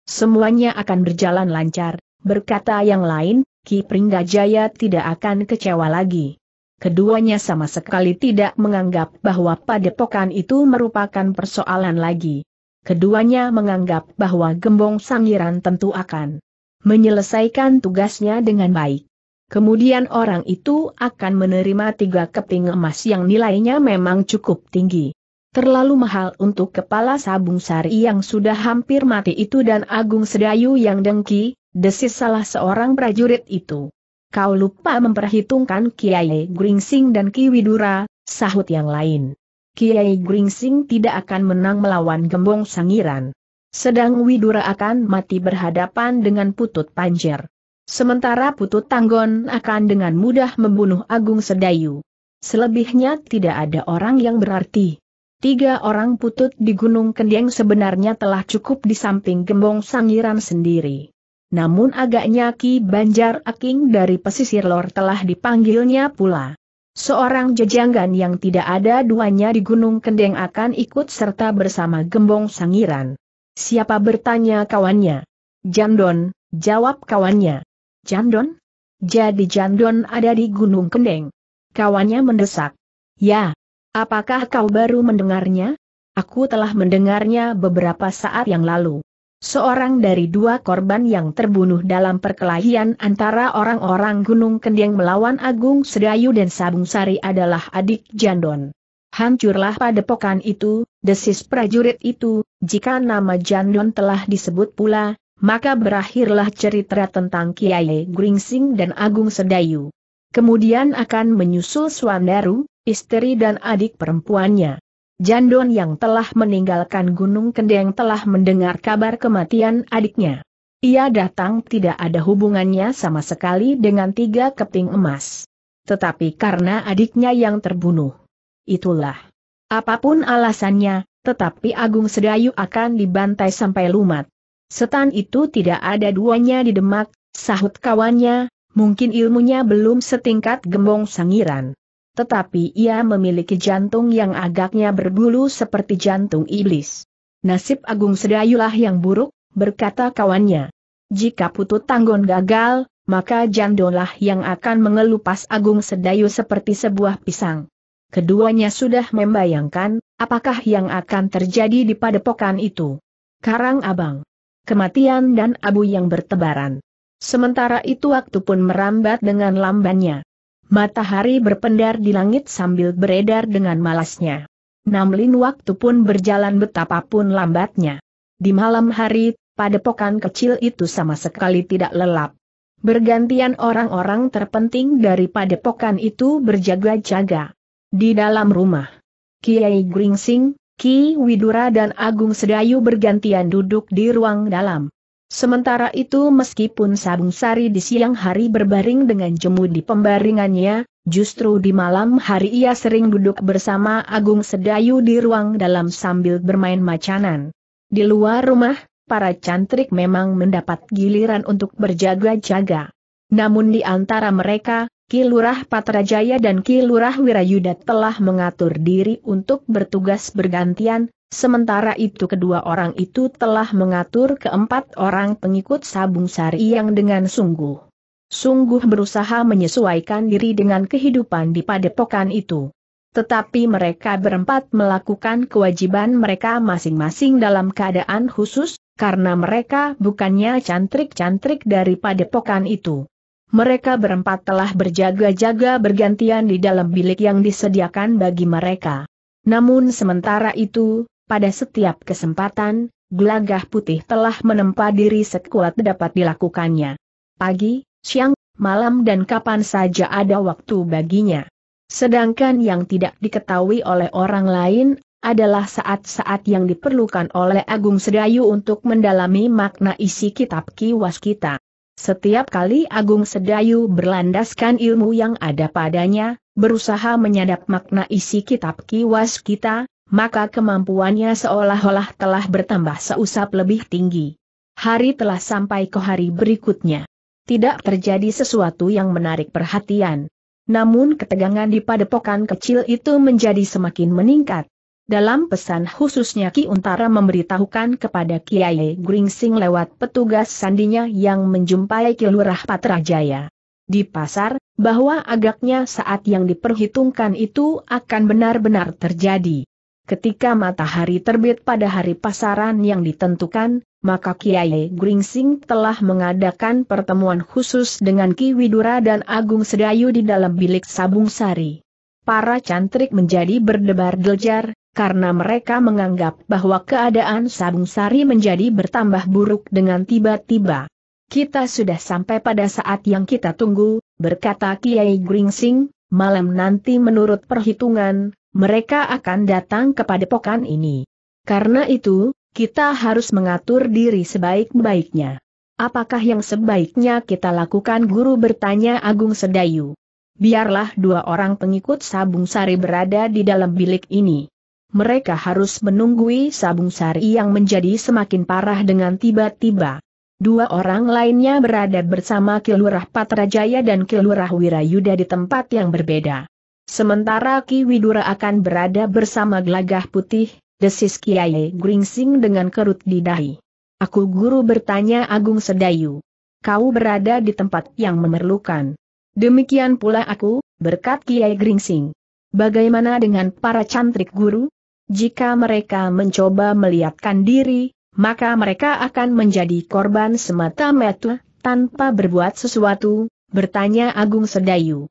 Semuanya akan berjalan lancar, berkata yang lain, Ki Pringgajaya tidak akan kecewa lagi keduanya sama sekali tidak menganggap bahwa padepokan itu merupakan persoalan lagi. Keduanya menganggap bahwa Gembong Sangiran tentu akan menyelesaikan tugasnya dengan baik. Kemudian orang itu akan menerima tiga keping emas yang nilainya memang cukup tinggi. Terlalu mahal untuk kepala sabung sari yang sudah hampir mati itu dan Agung Sedayu yang dengki, desis salah seorang prajurit itu. Kau lupa memperhitungkan Kiai Gringsing dan Ki Widura, sahut yang lain. Kiai Gringsing tidak akan menang melawan Gembong Sangiran. Sedang Widura akan mati berhadapan dengan Putut Panjer. Sementara Putut Tanggon akan dengan mudah membunuh Agung Sedayu. Selebihnya tidak ada orang yang berarti. Tiga orang putut di Gunung Kendeng sebenarnya telah cukup di samping Gembong Sangiran sendiri namun agaknya Ki Banjar Aking dari pesisir lor telah dipanggilnya pula. Seorang jejanggan yang tidak ada duanya di Gunung Kendeng akan ikut serta bersama Gembong Sangiran. Siapa bertanya kawannya? Jandon, jawab kawannya. Jandon? Jadi Jandon ada di Gunung Kendeng. Kawannya mendesak. Ya. Apakah kau baru mendengarnya? Aku telah mendengarnya beberapa saat yang lalu. Seorang dari dua korban yang terbunuh dalam perkelahian antara orang-orang Gunung Kendeng melawan Agung Sedayu dan Sabung Sari adalah adik Jandon. Hancurlah padepokan itu, desis prajurit itu, jika nama Jandon telah disebut pula, maka berakhirlah cerita tentang Kiai Gringsing dan Agung Sedayu. Kemudian akan menyusul Swandaru, istri dan adik perempuannya. Jandon yang telah meninggalkan Gunung Kendeng telah mendengar kabar kematian adiknya. Ia datang tidak ada hubungannya sama sekali dengan tiga keping emas. Tetapi karena adiknya yang terbunuh. Itulah. Apapun alasannya, tetapi Agung Sedayu akan dibantai sampai lumat. Setan itu tidak ada duanya di Demak, sahut kawannya, mungkin ilmunya belum setingkat gembong sangiran tetapi ia memiliki jantung yang agaknya berbulu seperti jantung iblis. Nasib Agung Sedayulah yang buruk, berkata kawannya. Jika putu tanggon gagal, maka jandolah yang akan mengelupas Agung Sedayu seperti sebuah pisang. Keduanya sudah membayangkan, apakah yang akan terjadi di padepokan itu. Karang Abang. Kematian dan abu yang bertebaran. Sementara itu waktu pun merambat dengan lambannya. Matahari berpendar di langit sambil beredar dengan malasnya. Namlin waktu pun berjalan betapapun lambatnya. Di malam hari, padepokan kecil itu sama sekali tidak lelap. Bergantian orang-orang terpenting dari padepokan itu berjaga-jaga. Di dalam rumah, Kiai Gringsing, Ki Widura dan Agung Sedayu bergantian duduk di ruang dalam. Sementara itu meskipun Sabung Sari di siang hari berbaring dengan jemu di pembaringannya, justru di malam hari ia sering duduk bersama Agung Sedayu di ruang dalam sambil bermain macanan. Di luar rumah, para cantrik memang mendapat giliran untuk berjaga-jaga. Namun di antara mereka, Kilurah Patrajaya dan Kilurah Wirayuda telah mengatur diri untuk bertugas bergantian, Sementara itu kedua orang itu telah mengatur keempat orang pengikut Sabung Sari yang dengan sungguh. Sungguh berusaha menyesuaikan diri dengan kehidupan di padepokan itu. Tetapi mereka berempat melakukan kewajiban mereka masing-masing dalam keadaan khusus, karena mereka bukannya cantrik-cantrik dari padepokan itu. Mereka berempat telah berjaga-jaga bergantian di dalam bilik yang disediakan bagi mereka. Namun sementara itu, pada setiap kesempatan, gelagah putih telah menempa diri sekuat dapat dilakukannya. Pagi, siang, malam dan kapan saja ada waktu baginya. Sedangkan yang tidak diketahui oleh orang lain adalah saat-saat yang diperlukan oleh Agung Sedayu untuk mendalami makna isi kitab kiwas kita. Setiap kali Agung Sedayu berlandaskan ilmu yang ada padanya, berusaha menyadap makna isi kitab kiwas kita, maka kemampuannya seolah-olah telah bertambah seusap lebih tinggi. Hari telah sampai ke hari berikutnya. Tidak terjadi sesuatu yang menarik perhatian. Namun ketegangan di padepokan kecil itu menjadi semakin meningkat. Dalam pesan khususnya Ki Untara memberitahukan kepada Kiai Gringsing lewat petugas sandinya yang menjumpai Kilurah Patrajaya di pasar, bahwa agaknya saat yang diperhitungkan itu akan benar-benar terjadi. Ketika matahari terbit pada hari pasaran yang ditentukan, maka Kiai Gringsing telah mengadakan pertemuan khusus dengan Ki Widura dan Agung Sedayu di dalam bilik Sabung Sari. Para cantrik menjadi berdebar deljar, karena mereka menganggap bahwa keadaan Sabung Sari menjadi bertambah buruk dengan tiba-tiba. Kita sudah sampai pada saat yang kita tunggu, berkata Kiai Gringsing, malam nanti menurut perhitungan, mereka akan datang kepada pokan ini. Karena itu, kita harus mengatur diri sebaik-baiknya. Apakah yang sebaiknya kita lakukan guru bertanya Agung Sedayu. Biarlah dua orang pengikut Sabung Sari berada di dalam bilik ini. Mereka harus menunggui Sabung Sari yang menjadi semakin parah dengan tiba-tiba. Dua orang lainnya berada bersama Kilurah Patrajaya dan Kilurah Wirayuda di tempat yang berbeda. Sementara Ki Widura akan berada bersama gelagah putih, desis Kiai Gringsing dengan kerut di dahi. Aku guru bertanya Agung Sedayu. Kau berada di tempat yang memerlukan. Demikian pula aku, berkat Kiai Gringsing. Bagaimana dengan para cantrik guru? Jika mereka mencoba melihatkan diri, maka mereka akan menjadi korban semata-mata, tanpa berbuat sesuatu, bertanya Agung Sedayu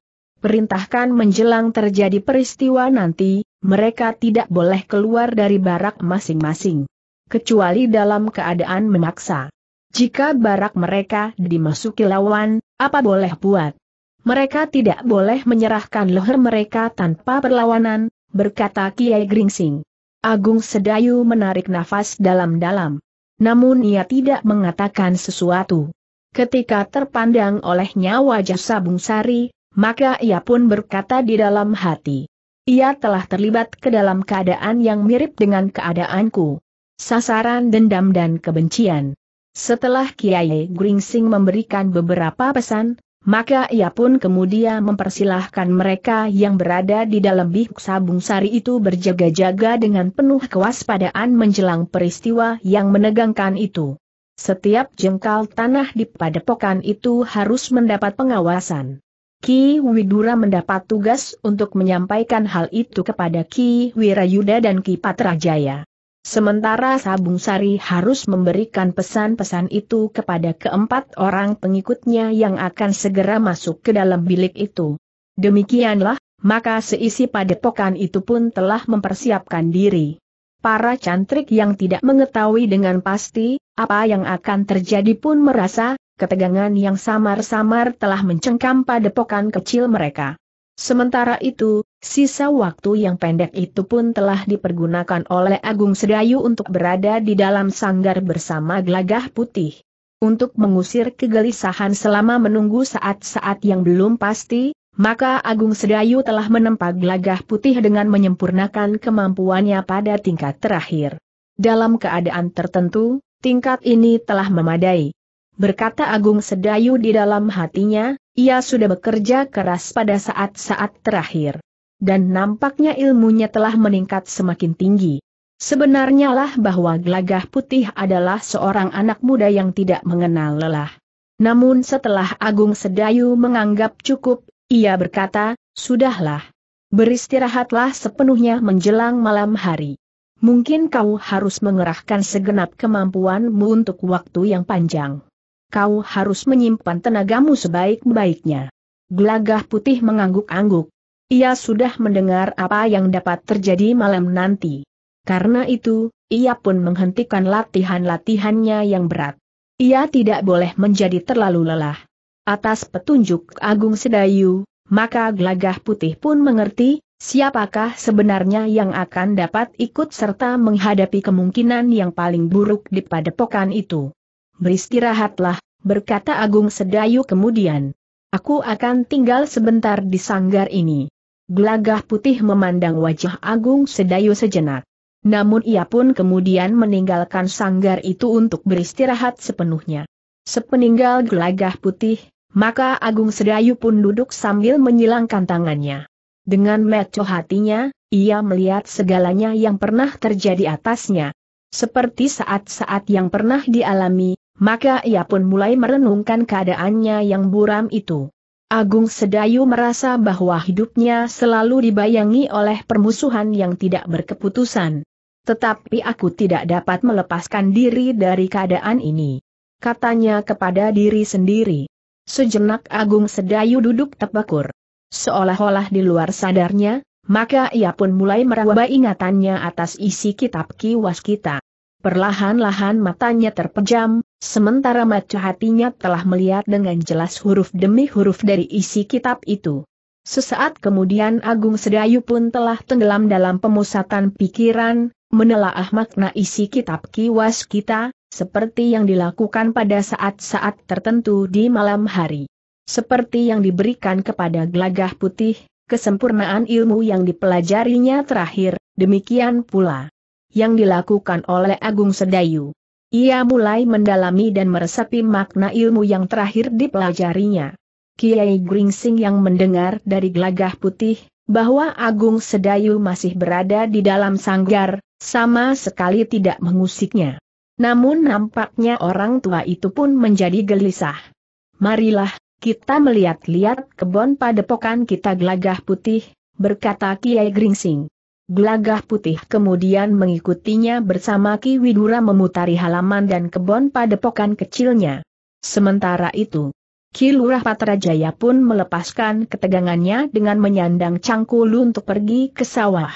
diperintahkan menjelang terjadi peristiwa nanti, mereka tidak boleh keluar dari barak masing-masing. Kecuali dalam keadaan memaksa. Jika barak mereka dimasuki lawan, apa boleh buat? Mereka tidak boleh menyerahkan leher mereka tanpa perlawanan, berkata Kiai Gringsing. Agung Sedayu menarik nafas dalam-dalam. Namun ia tidak mengatakan sesuatu. Ketika terpandang olehnya wajah Sabung Sari, maka ia pun berkata di dalam hati. Ia telah terlibat ke dalam keadaan yang mirip dengan keadaanku. Sasaran dendam dan kebencian. Setelah Kiai Gringsing memberikan beberapa pesan, maka ia pun kemudian mempersilahkan mereka yang berada di dalam bihuk sabung sari itu berjaga-jaga dengan penuh kewaspadaan menjelang peristiwa yang menegangkan itu. Setiap jengkal tanah di padepokan itu harus mendapat pengawasan. Ki Widura mendapat tugas untuk menyampaikan hal itu kepada Ki Wirayuda dan Ki Patrajaya. Sementara Sabung Sari harus memberikan pesan-pesan itu kepada keempat orang pengikutnya yang akan segera masuk ke dalam bilik itu. Demikianlah, maka seisi padepokan itu pun telah mempersiapkan diri. Para cantrik yang tidak mengetahui dengan pasti, apa yang akan terjadi pun merasa, ketegangan yang samar-samar telah mencengkam padepokan kecil mereka. Sementara itu, sisa waktu yang pendek itu pun telah dipergunakan oleh Agung Sedayu untuk berada di dalam sanggar bersama gelagah putih. Untuk mengusir kegelisahan selama menunggu saat-saat yang belum pasti, maka Agung Sedayu telah menempa gelagah putih dengan menyempurnakan kemampuannya pada tingkat terakhir. Dalam keadaan tertentu, tingkat ini telah memadai berkata Agung Sedayu di dalam hatinya, ia sudah bekerja keras pada saat-saat terakhir. Dan nampaknya ilmunya telah meningkat semakin tinggi. Sebenarnya lah bahwa Glagah Putih adalah seorang anak muda yang tidak mengenal lelah. Namun setelah Agung Sedayu menganggap cukup, ia berkata, Sudahlah. Beristirahatlah sepenuhnya menjelang malam hari. Mungkin kau harus mengerahkan segenap kemampuanmu untuk waktu yang panjang kau harus menyimpan tenagamu sebaik-baiknya. Gelagah putih mengangguk-angguk. Ia sudah mendengar apa yang dapat terjadi malam nanti. Karena itu, ia pun menghentikan latihan-latihannya yang berat. Ia tidak boleh menjadi terlalu lelah. Atas petunjuk Agung Sedayu, maka gelagah putih pun mengerti, siapakah sebenarnya yang akan dapat ikut serta menghadapi kemungkinan yang paling buruk di padepokan itu beristirahatlah, berkata Agung Sedayu kemudian. Aku akan tinggal sebentar di sanggar ini. Gelagah putih memandang wajah Agung Sedayu sejenak. Namun ia pun kemudian meninggalkan sanggar itu untuk beristirahat sepenuhnya. Sepeninggal gelagah putih, maka Agung Sedayu pun duduk sambil menyilangkan tangannya. Dengan meco hatinya, ia melihat segalanya yang pernah terjadi atasnya. Seperti saat-saat yang pernah dialami, maka ia pun mulai merenungkan keadaannya yang buram itu. Agung Sedayu merasa bahwa hidupnya selalu dibayangi oleh permusuhan yang tidak berkeputusan. Tetapi aku tidak dapat melepaskan diri dari keadaan ini. Katanya kepada diri sendiri. Sejenak Agung Sedayu duduk tebakur. Seolah-olah di luar sadarnya, maka ia pun mulai meraba ingatannya atas isi kitab kiwas kita. Perlahan-lahan matanya terpejam, Sementara mata hatinya telah melihat dengan jelas huruf demi huruf dari isi kitab itu. Sesaat kemudian Agung Sedayu pun telah tenggelam dalam pemusatan pikiran, menelaah makna isi kitab kiwas kita, seperti yang dilakukan pada saat-saat tertentu di malam hari. Seperti yang diberikan kepada Glagah putih, kesempurnaan ilmu yang dipelajarinya terakhir, demikian pula yang dilakukan oleh Agung Sedayu. Ia mulai mendalami dan meresapi makna ilmu yang terakhir dipelajarinya. Kiai Gringsing yang mendengar dari gelagah putih, bahwa Agung Sedayu masih berada di dalam sanggar, sama sekali tidak mengusiknya. Namun nampaknya orang tua itu pun menjadi gelisah. Marilah, kita melihat-lihat kebon padepokan kita gelagah putih, berkata Kiai Gringsing. Gelagah putih kemudian mengikutinya bersama Ki Widura memutari halaman dan kebun padepokan kecilnya. Sementara itu, Ki Lurah Patrajaya pun melepaskan ketegangannya dengan menyandang cangkul untuk pergi ke sawah.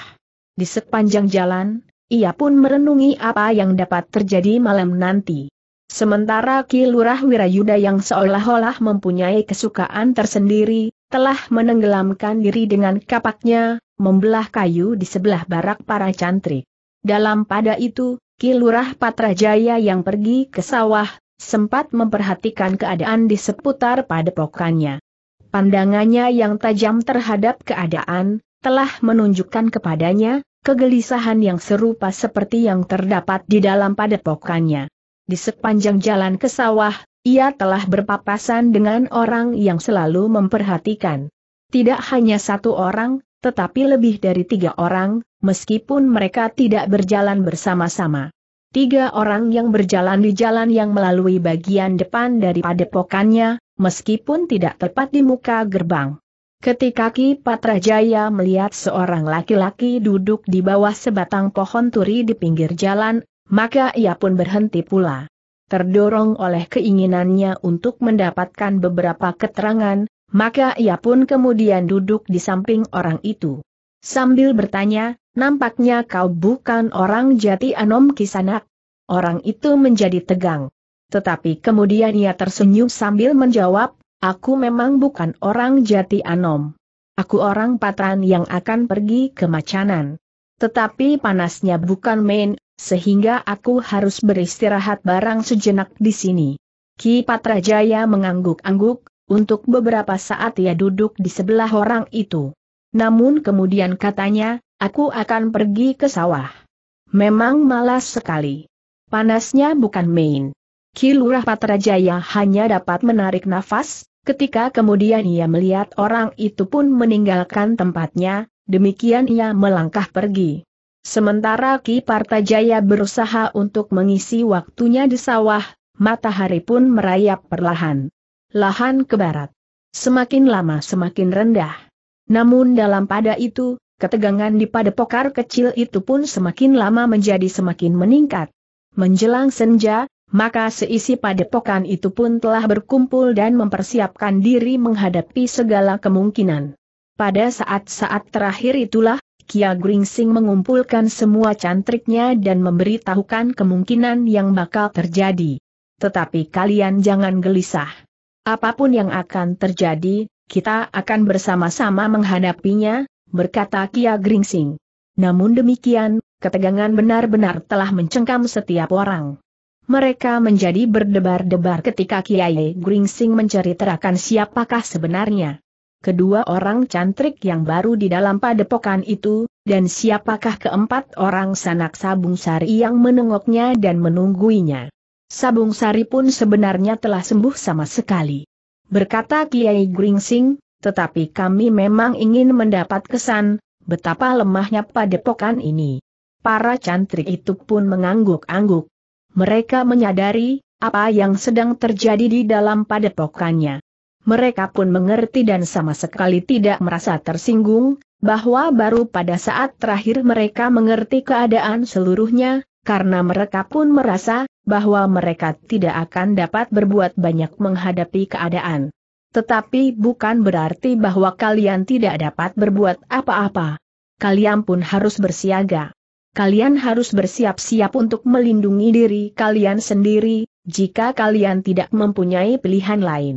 Di sepanjang jalan, ia pun merenungi apa yang dapat terjadi malam nanti. Sementara Ki Lurah Wirayuda yang seolah-olah mempunyai kesukaan tersendiri, telah menenggelamkan diri dengan kapaknya, membelah kayu di sebelah barak para cantrik. Dalam pada itu, Kilurah Patrajaya yang pergi ke sawah, sempat memperhatikan keadaan di seputar padepokannya. Pandangannya yang tajam terhadap keadaan, telah menunjukkan kepadanya, kegelisahan yang serupa seperti yang terdapat di dalam padepokannya. Di sepanjang jalan ke sawah, ia telah berpapasan dengan orang yang selalu memperhatikan. Tidak hanya satu orang, tetapi lebih dari tiga orang, meskipun mereka tidak berjalan bersama-sama. Tiga orang yang berjalan di jalan yang melalui bagian depan dari padepokannya, meskipun tidak tepat di muka gerbang. Ketika Ki Patrajaya melihat seorang laki-laki duduk di bawah sebatang pohon turi di pinggir jalan, maka ia pun berhenti pula. Terdorong oleh keinginannya untuk mendapatkan beberapa keterangan, maka ia pun kemudian duduk di samping orang itu. Sambil bertanya, nampaknya kau bukan orang jati Anom Kisanak. Orang itu menjadi tegang. Tetapi kemudian ia tersenyum sambil menjawab, aku memang bukan orang jati Anom. Aku orang Patran yang akan pergi ke Macanan. Tetapi panasnya bukan main, sehingga aku harus beristirahat barang sejenak di sini. Ki Patrajaya mengangguk-angguk, untuk beberapa saat ia duduk di sebelah orang itu. Namun kemudian katanya, aku akan pergi ke sawah. Memang malas sekali. Panasnya bukan main. Kilurah Patrajaya hanya dapat menarik nafas, ketika kemudian ia melihat orang itu pun meninggalkan tempatnya, demikian ia melangkah pergi. Sementara Ki Partajaya berusaha untuk mengisi waktunya di sawah, matahari pun merayap perlahan lahan ke barat. Semakin lama semakin rendah. Namun dalam pada itu, ketegangan di padepokar kecil itu pun semakin lama menjadi semakin meningkat. Menjelang senja, maka seisi padepokan itu pun telah berkumpul dan mempersiapkan diri menghadapi segala kemungkinan. Pada saat-saat terakhir itulah, Kia Gringsing mengumpulkan semua cantriknya dan memberitahukan kemungkinan yang bakal terjadi. Tetapi kalian jangan gelisah. Apapun yang akan terjadi, kita akan bersama-sama menghadapinya, berkata Kia Gringsing. Namun demikian, ketegangan benar-benar telah mencengkam setiap orang. Mereka menjadi berdebar-debar ketika Kiai Gringsing menceritakan siapakah sebenarnya kedua orang cantrik yang baru di dalam padepokan itu, dan siapakah keempat orang sanak sabung sari yang menengoknya dan menungguinya. Sabung Sari pun sebenarnya telah sembuh sama sekali. Berkata Kiai Gringsing, tetapi kami memang ingin mendapat kesan, betapa lemahnya padepokan ini. Para cantrik itu pun mengangguk-angguk. Mereka menyadari, apa yang sedang terjadi di dalam padepokannya. Mereka pun mengerti dan sama sekali tidak merasa tersinggung, bahwa baru pada saat terakhir mereka mengerti keadaan seluruhnya, karena mereka pun merasa bahwa mereka tidak akan dapat berbuat banyak menghadapi keadaan. Tetapi bukan berarti bahwa kalian tidak dapat berbuat apa-apa. Kalian pun harus bersiaga. Kalian harus bersiap-siap untuk melindungi diri kalian sendiri, jika kalian tidak mempunyai pilihan lain.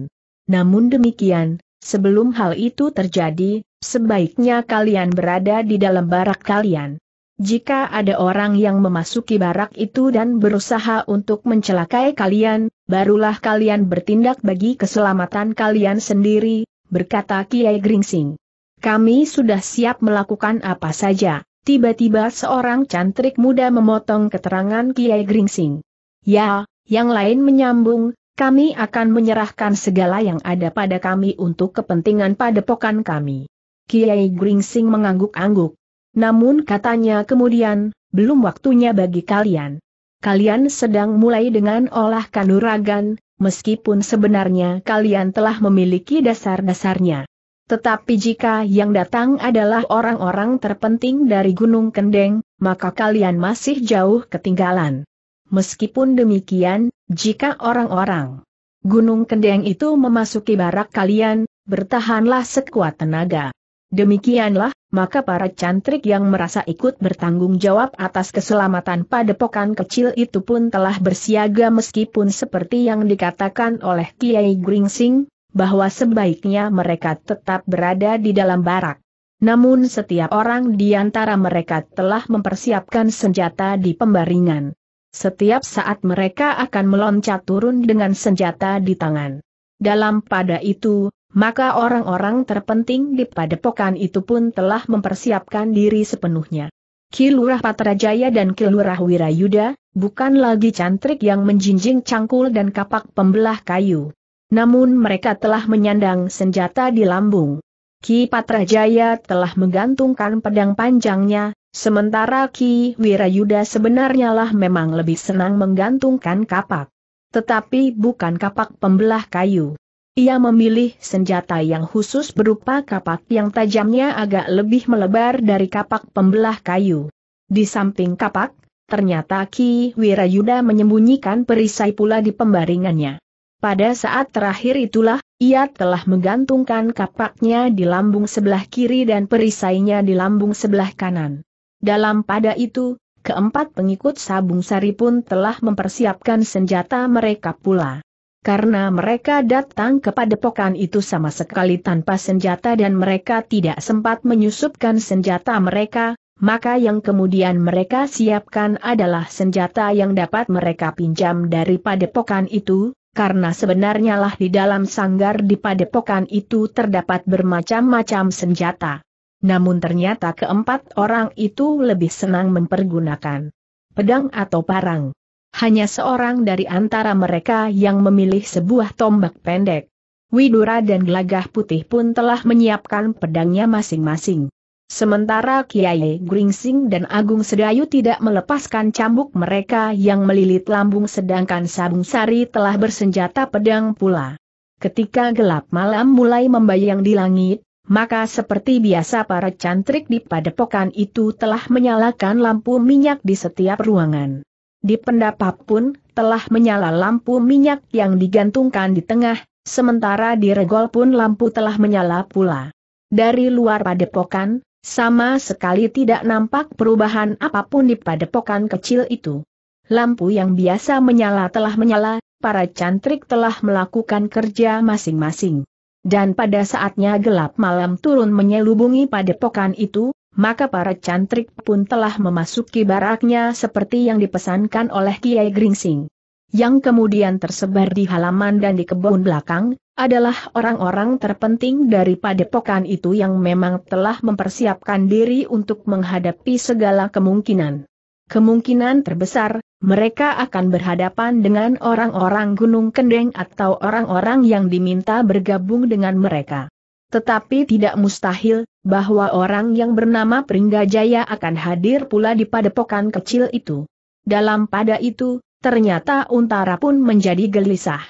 Namun demikian, sebelum hal itu terjadi, sebaiknya kalian berada di dalam barak kalian. Jika ada orang yang memasuki barak itu dan berusaha untuk mencelakai kalian, barulah kalian bertindak bagi keselamatan kalian sendiri, berkata Kiai Gringsing. Kami sudah siap melakukan apa saja. Tiba-tiba seorang cantrik muda memotong keterangan Kiai Gringsing. Ya, yang lain menyambung, kami akan menyerahkan segala yang ada pada kami untuk kepentingan padepokan kami. Kiai Gringsing mengangguk-angguk. Namun katanya kemudian, belum waktunya bagi kalian. Kalian sedang mulai dengan olah kanuragan, meskipun sebenarnya kalian telah memiliki dasar-dasarnya. Tetapi jika yang datang adalah orang-orang terpenting dari Gunung Kendeng, maka kalian masih jauh ketinggalan. Meskipun demikian, jika orang-orang Gunung Kendeng itu memasuki barak kalian, bertahanlah sekuat tenaga. Demikianlah, maka para cantrik yang merasa ikut bertanggung jawab atas keselamatan padepokan kecil itu pun telah bersiaga meskipun seperti yang dikatakan oleh Kiai Gringsing, bahwa sebaiknya mereka tetap berada di dalam barak. Namun setiap orang di antara mereka telah mempersiapkan senjata di pembaringan. Setiap saat mereka akan meloncat turun dengan senjata di tangan. Dalam pada itu, maka orang-orang terpenting di padepokan itu pun telah mempersiapkan diri sepenuhnya. Kilurah Patrajaya dan Kilurah Wirayuda, bukan lagi cantrik yang menjinjing cangkul dan kapak pembelah kayu. Namun mereka telah menyandang senjata di lambung. Ki Patrajaya telah menggantungkan pedang panjangnya, sementara Ki Wirayuda sebenarnya lah memang lebih senang menggantungkan kapak. Tetapi bukan kapak pembelah kayu. Ia memilih senjata yang khusus berupa kapak yang tajamnya agak lebih melebar dari kapak pembelah kayu. Di samping kapak, ternyata Ki Wirayuda menyembunyikan perisai pula di pembaringannya. Pada saat terakhir itulah, ia telah menggantungkan kapaknya di lambung sebelah kiri dan perisainya di lambung sebelah kanan. Dalam pada itu, keempat pengikut Sabung Sari pun telah mempersiapkan senjata mereka pula karena mereka datang kepada pokan itu sama sekali tanpa senjata dan mereka tidak sempat menyusupkan senjata mereka, maka yang kemudian mereka siapkan adalah senjata yang dapat mereka pinjam dari padepokan itu, karena sebenarnya lah di dalam sanggar di padepokan itu terdapat bermacam-macam senjata. Namun ternyata keempat orang itu lebih senang mempergunakan pedang atau parang hanya seorang dari antara mereka yang memilih sebuah tombak pendek. Widura dan Gelagah Putih pun telah menyiapkan pedangnya masing-masing. Sementara Kiai Gringsing dan Agung Sedayu tidak melepaskan cambuk mereka yang melilit lambung sedangkan Sabung Sari telah bersenjata pedang pula. Ketika gelap malam mulai membayang di langit, maka seperti biasa para cantrik di padepokan itu telah menyalakan lampu minyak di setiap ruangan. Di pendapat pun, telah menyala lampu minyak yang digantungkan di tengah, sementara di regol pun lampu telah menyala pula. Dari luar padepokan, sama sekali tidak nampak perubahan apapun di padepokan kecil itu. Lampu yang biasa menyala telah menyala, para cantrik telah melakukan kerja masing-masing. Dan pada saatnya gelap malam turun menyelubungi padepokan itu, maka para cantrik pun telah memasuki baraknya seperti yang dipesankan oleh Kiai Gringsing. Yang kemudian tersebar di halaman dan di kebun belakang, adalah orang-orang terpenting dari padepokan itu yang memang telah mempersiapkan diri untuk menghadapi segala kemungkinan. Kemungkinan terbesar, mereka akan berhadapan dengan orang-orang Gunung Kendeng atau orang-orang yang diminta bergabung dengan mereka. Tetapi tidak mustahil, bahwa orang yang bernama Pringgajaya akan hadir pula di padepokan kecil itu. Dalam pada itu, ternyata Untara pun menjadi gelisah.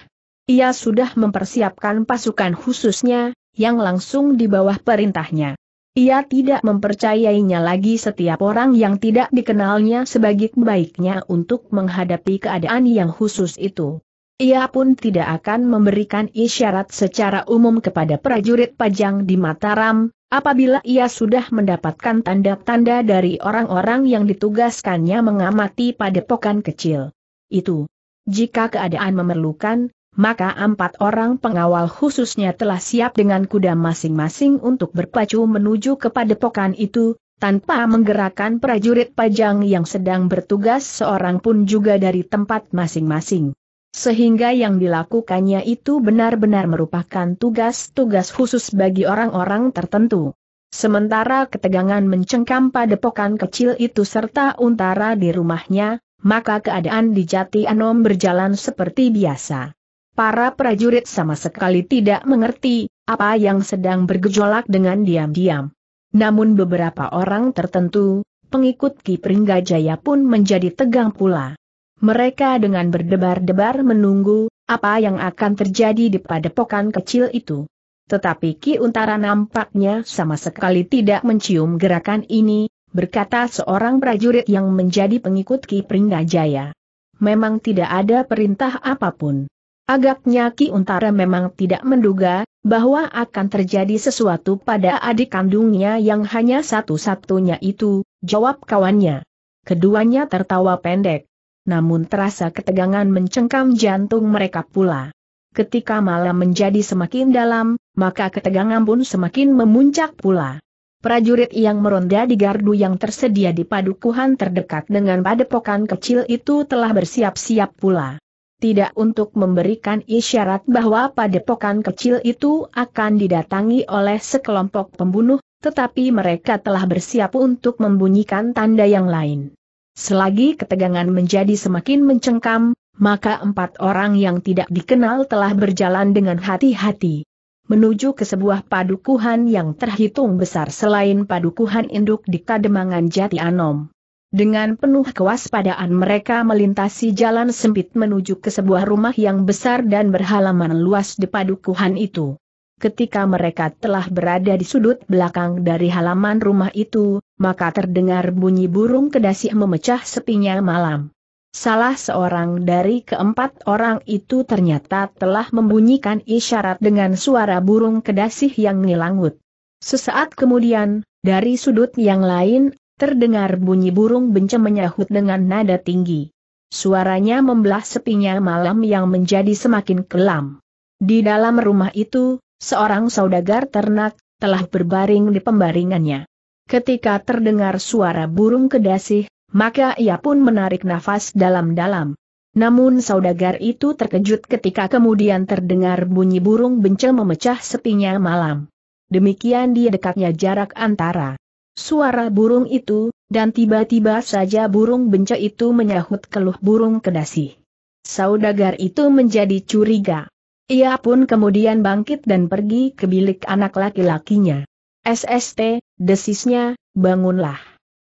Ia sudah mempersiapkan pasukan khususnya, yang langsung di bawah perintahnya. Ia tidak mempercayainya lagi setiap orang yang tidak dikenalnya sebagai baiknya untuk menghadapi keadaan yang khusus itu. Ia pun tidak akan memberikan isyarat secara umum kepada prajurit pajang di Mataram, apabila ia sudah mendapatkan tanda-tanda dari orang-orang yang ditugaskannya mengamati padepokan kecil. Itu. Jika keadaan memerlukan, maka empat orang pengawal khususnya telah siap dengan kuda masing-masing untuk berpacu menuju ke padepokan itu, tanpa menggerakkan prajurit pajang yang sedang bertugas seorang pun juga dari tempat masing-masing. Sehingga yang dilakukannya itu benar-benar merupakan tugas-tugas khusus bagi orang-orang tertentu. Sementara ketegangan mencengkam padepokan kecil itu serta untara di rumahnya, maka keadaan di Jati Anom berjalan seperti biasa. Para prajurit sama sekali tidak mengerti apa yang sedang bergejolak dengan diam-diam. Namun beberapa orang tertentu, pengikut Ki Pringgajaya pun menjadi tegang pula. Mereka dengan berdebar-debar menunggu, apa yang akan terjadi di padepokan kecil itu. Tetapi Ki Untara nampaknya sama sekali tidak mencium gerakan ini, berkata seorang prajurit yang menjadi pengikut Ki Pringgajaya. Memang tidak ada perintah apapun. Agaknya Ki Untara memang tidak menduga, bahwa akan terjadi sesuatu pada adik kandungnya yang hanya satu-satunya itu, jawab kawannya. Keduanya tertawa pendek namun terasa ketegangan mencengkam jantung mereka pula. Ketika malam menjadi semakin dalam, maka ketegangan pun semakin memuncak pula. Prajurit yang meronda di gardu yang tersedia di padukuhan terdekat dengan padepokan kecil itu telah bersiap-siap pula. Tidak untuk memberikan isyarat bahwa padepokan kecil itu akan didatangi oleh sekelompok pembunuh, tetapi mereka telah bersiap untuk membunyikan tanda yang lain. Selagi ketegangan menjadi semakin mencengkam, maka empat orang yang tidak dikenal telah berjalan dengan hati-hati. Menuju ke sebuah padukuhan yang terhitung besar selain padukuhan induk di Kademangan Jati Anom. Dengan penuh kewaspadaan mereka melintasi jalan sempit menuju ke sebuah rumah yang besar dan berhalaman luas di padukuhan itu. Ketika mereka telah berada di sudut belakang dari halaman rumah itu, maka terdengar bunyi burung kedasih memecah sepinya malam. Salah seorang dari keempat orang itu ternyata telah membunyikan isyarat dengan suara burung kedasih yang ngilangut. Sesaat kemudian, dari sudut yang lain, terdengar bunyi burung benci menyahut dengan nada tinggi. Suaranya membelah sepinya malam yang menjadi semakin kelam. Di dalam rumah itu, seorang saudagar ternak, telah berbaring di pembaringannya. Ketika terdengar suara burung kedasih, maka ia pun menarik nafas dalam-dalam. Namun saudagar itu terkejut ketika kemudian terdengar bunyi burung bencel memecah sepinya malam. Demikian dia dekatnya jarak antara suara burung itu, dan tiba-tiba saja burung bencel itu menyahut keluh burung kedasih. Saudagar itu menjadi curiga. Ia pun kemudian bangkit dan pergi ke bilik anak laki-lakinya. SST, desisnya, bangunlah.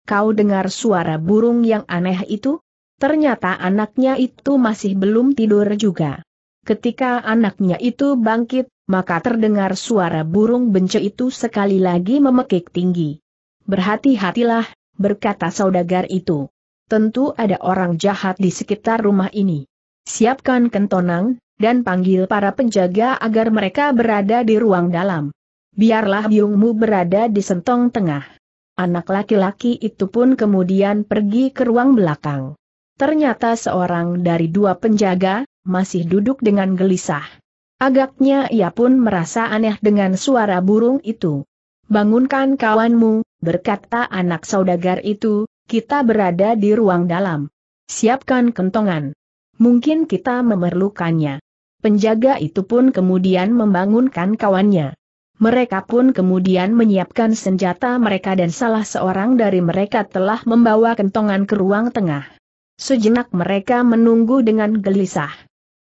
Kau dengar suara burung yang aneh itu? Ternyata anaknya itu masih belum tidur juga. Ketika anaknya itu bangkit, maka terdengar suara burung benci itu sekali lagi memekik tinggi. Berhati-hatilah, berkata saudagar itu. Tentu ada orang jahat di sekitar rumah ini. Siapkan kentonang, dan panggil para penjaga agar mereka berada di ruang dalam. Biarlah biungmu berada di sentong tengah. Anak laki-laki itu pun kemudian pergi ke ruang belakang. Ternyata seorang dari dua penjaga, masih duduk dengan gelisah. Agaknya ia pun merasa aneh dengan suara burung itu. Bangunkan kawanmu, berkata anak saudagar itu, kita berada di ruang dalam. Siapkan kentongan. Mungkin kita memerlukannya. Penjaga itu pun kemudian membangunkan kawannya. Mereka pun kemudian menyiapkan senjata mereka dan salah seorang dari mereka telah membawa kentongan ke ruang tengah. Sejenak mereka menunggu dengan gelisah.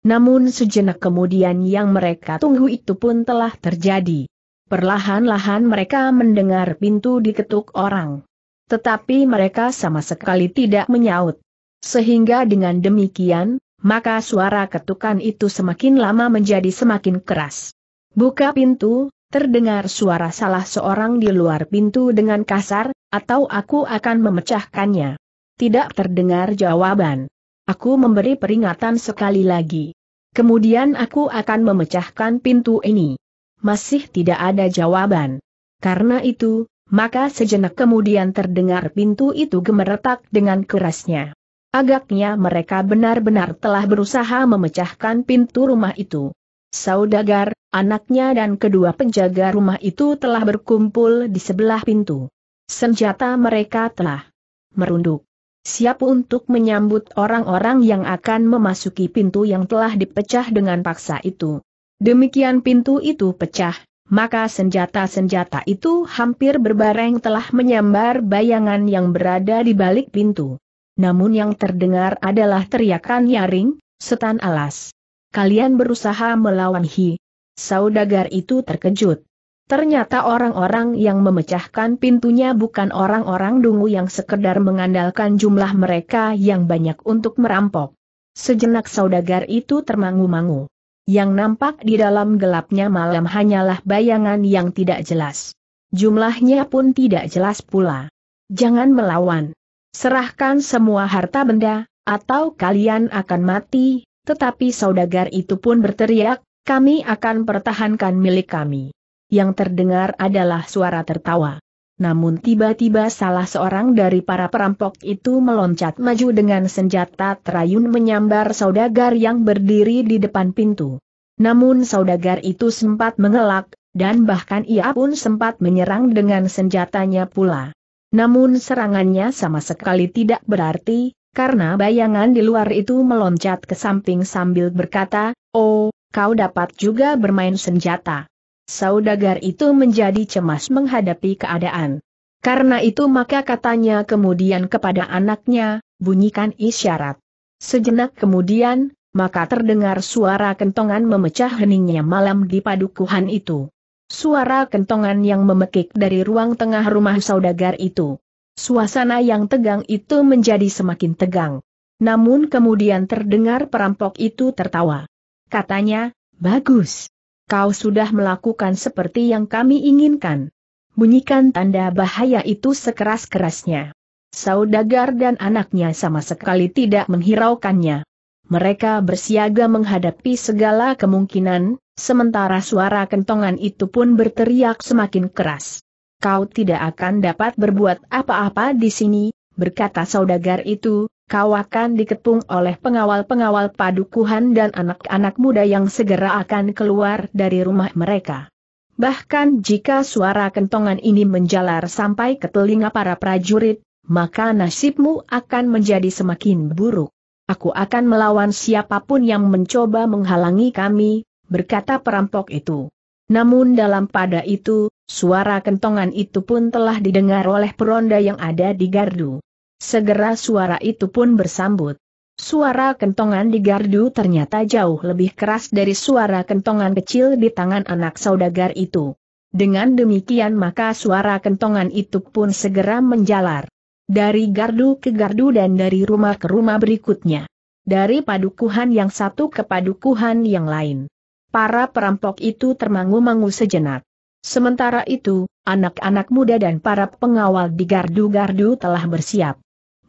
Namun sejenak kemudian yang mereka tunggu itu pun telah terjadi. Perlahan-lahan mereka mendengar pintu diketuk orang. Tetapi mereka sama sekali tidak menyaut. Sehingga dengan demikian, maka suara ketukan itu semakin lama menjadi semakin keras. Buka pintu, terdengar suara salah seorang di luar pintu dengan kasar, atau aku akan memecahkannya. Tidak terdengar jawaban. Aku memberi peringatan sekali lagi. Kemudian aku akan memecahkan pintu ini. Masih tidak ada jawaban. Karena itu, maka sejenak kemudian terdengar pintu itu gemeretak dengan kerasnya. Agaknya mereka benar-benar telah berusaha memecahkan pintu rumah itu. Saudagar, anaknya dan kedua penjaga rumah itu telah berkumpul di sebelah pintu. Senjata mereka telah merunduk. Siap untuk menyambut orang-orang yang akan memasuki pintu yang telah dipecah dengan paksa itu. Demikian pintu itu pecah, maka senjata-senjata itu hampir berbareng telah menyambar bayangan yang berada di balik pintu namun yang terdengar adalah teriakan nyaring, setan alas. Kalian berusaha melawan Hi. Saudagar itu terkejut. Ternyata orang-orang yang memecahkan pintunya bukan orang-orang dungu yang sekedar mengandalkan jumlah mereka yang banyak untuk merampok. Sejenak saudagar itu termangu-mangu. Yang nampak di dalam gelapnya malam hanyalah bayangan yang tidak jelas. Jumlahnya pun tidak jelas pula. Jangan melawan. Serahkan semua harta benda, atau kalian akan mati, tetapi saudagar itu pun berteriak, kami akan pertahankan milik kami. Yang terdengar adalah suara tertawa. Namun tiba-tiba salah seorang dari para perampok itu meloncat maju dengan senjata terayun menyambar saudagar yang berdiri di depan pintu. Namun saudagar itu sempat mengelak, dan bahkan ia pun sempat menyerang dengan senjatanya pula. Namun serangannya sama sekali tidak berarti, karena bayangan di luar itu meloncat ke samping sambil berkata, Oh, kau dapat juga bermain senjata. Saudagar itu menjadi cemas menghadapi keadaan. Karena itu maka katanya kemudian kepada anaknya, bunyikan isyarat. Sejenak kemudian, maka terdengar suara kentongan memecah heningnya malam di padukuhan itu. Suara kentongan yang memekik dari ruang tengah rumah saudagar itu. Suasana yang tegang itu menjadi semakin tegang. Namun kemudian terdengar perampok itu tertawa. Katanya, bagus. Kau sudah melakukan seperti yang kami inginkan. Bunyikan tanda bahaya itu sekeras-kerasnya. Saudagar dan anaknya sama sekali tidak menghiraukannya mereka bersiaga menghadapi segala kemungkinan, sementara suara kentongan itu pun berteriak semakin keras. Kau tidak akan dapat berbuat apa-apa di sini, berkata saudagar itu, kau akan dikepung oleh pengawal-pengawal padukuhan dan anak-anak muda yang segera akan keluar dari rumah mereka. Bahkan jika suara kentongan ini menjalar sampai ke telinga para prajurit, maka nasibmu akan menjadi semakin buruk. Aku akan melawan siapapun yang mencoba menghalangi kami, berkata perampok itu. Namun dalam pada itu, suara kentongan itu pun telah didengar oleh peronda yang ada di gardu. Segera suara itu pun bersambut. Suara kentongan di gardu ternyata jauh lebih keras dari suara kentongan kecil di tangan anak saudagar itu. Dengan demikian maka suara kentongan itu pun segera menjalar dari gardu ke gardu dan dari rumah ke rumah berikutnya. Dari padukuhan yang satu ke padukuhan yang lain. Para perampok itu termangu-mangu sejenak. Sementara itu, anak-anak muda dan para pengawal di gardu-gardu telah bersiap.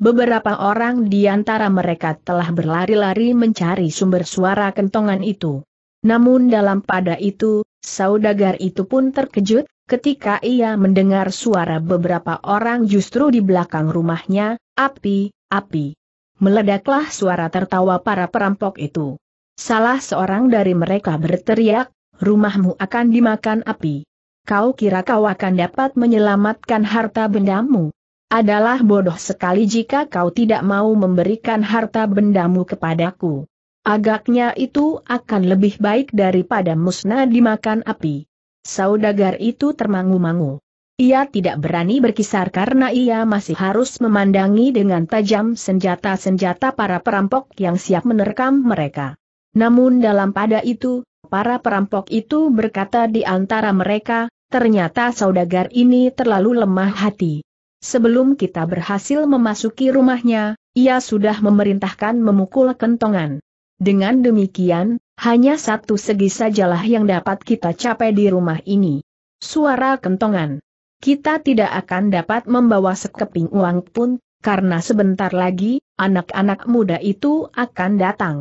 Beberapa orang di antara mereka telah berlari-lari mencari sumber suara kentongan itu. Namun dalam pada itu, saudagar itu pun terkejut, Ketika ia mendengar suara beberapa orang justru di belakang rumahnya, api, api. Meledaklah suara tertawa para perampok itu. Salah seorang dari mereka berteriak, rumahmu akan dimakan api. Kau kira kau akan dapat menyelamatkan harta bendamu? Adalah bodoh sekali jika kau tidak mau memberikan harta bendamu kepadaku. Agaknya itu akan lebih baik daripada musnah dimakan api. Saudagar itu termangu-mangu. Ia tidak berani berkisar karena ia masih harus memandangi dengan tajam senjata-senjata para perampok yang siap menerkam mereka. Namun dalam pada itu, para perampok itu berkata di antara mereka, ternyata saudagar ini terlalu lemah hati. Sebelum kita berhasil memasuki rumahnya, ia sudah memerintahkan memukul kentongan. Dengan demikian, hanya satu segi sajalah yang dapat kita capai di rumah ini. Suara kentongan. Kita tidak akan dapat membawa sekeping uang pun, karena sebentar lagi, anak-anak muda itu akan datang.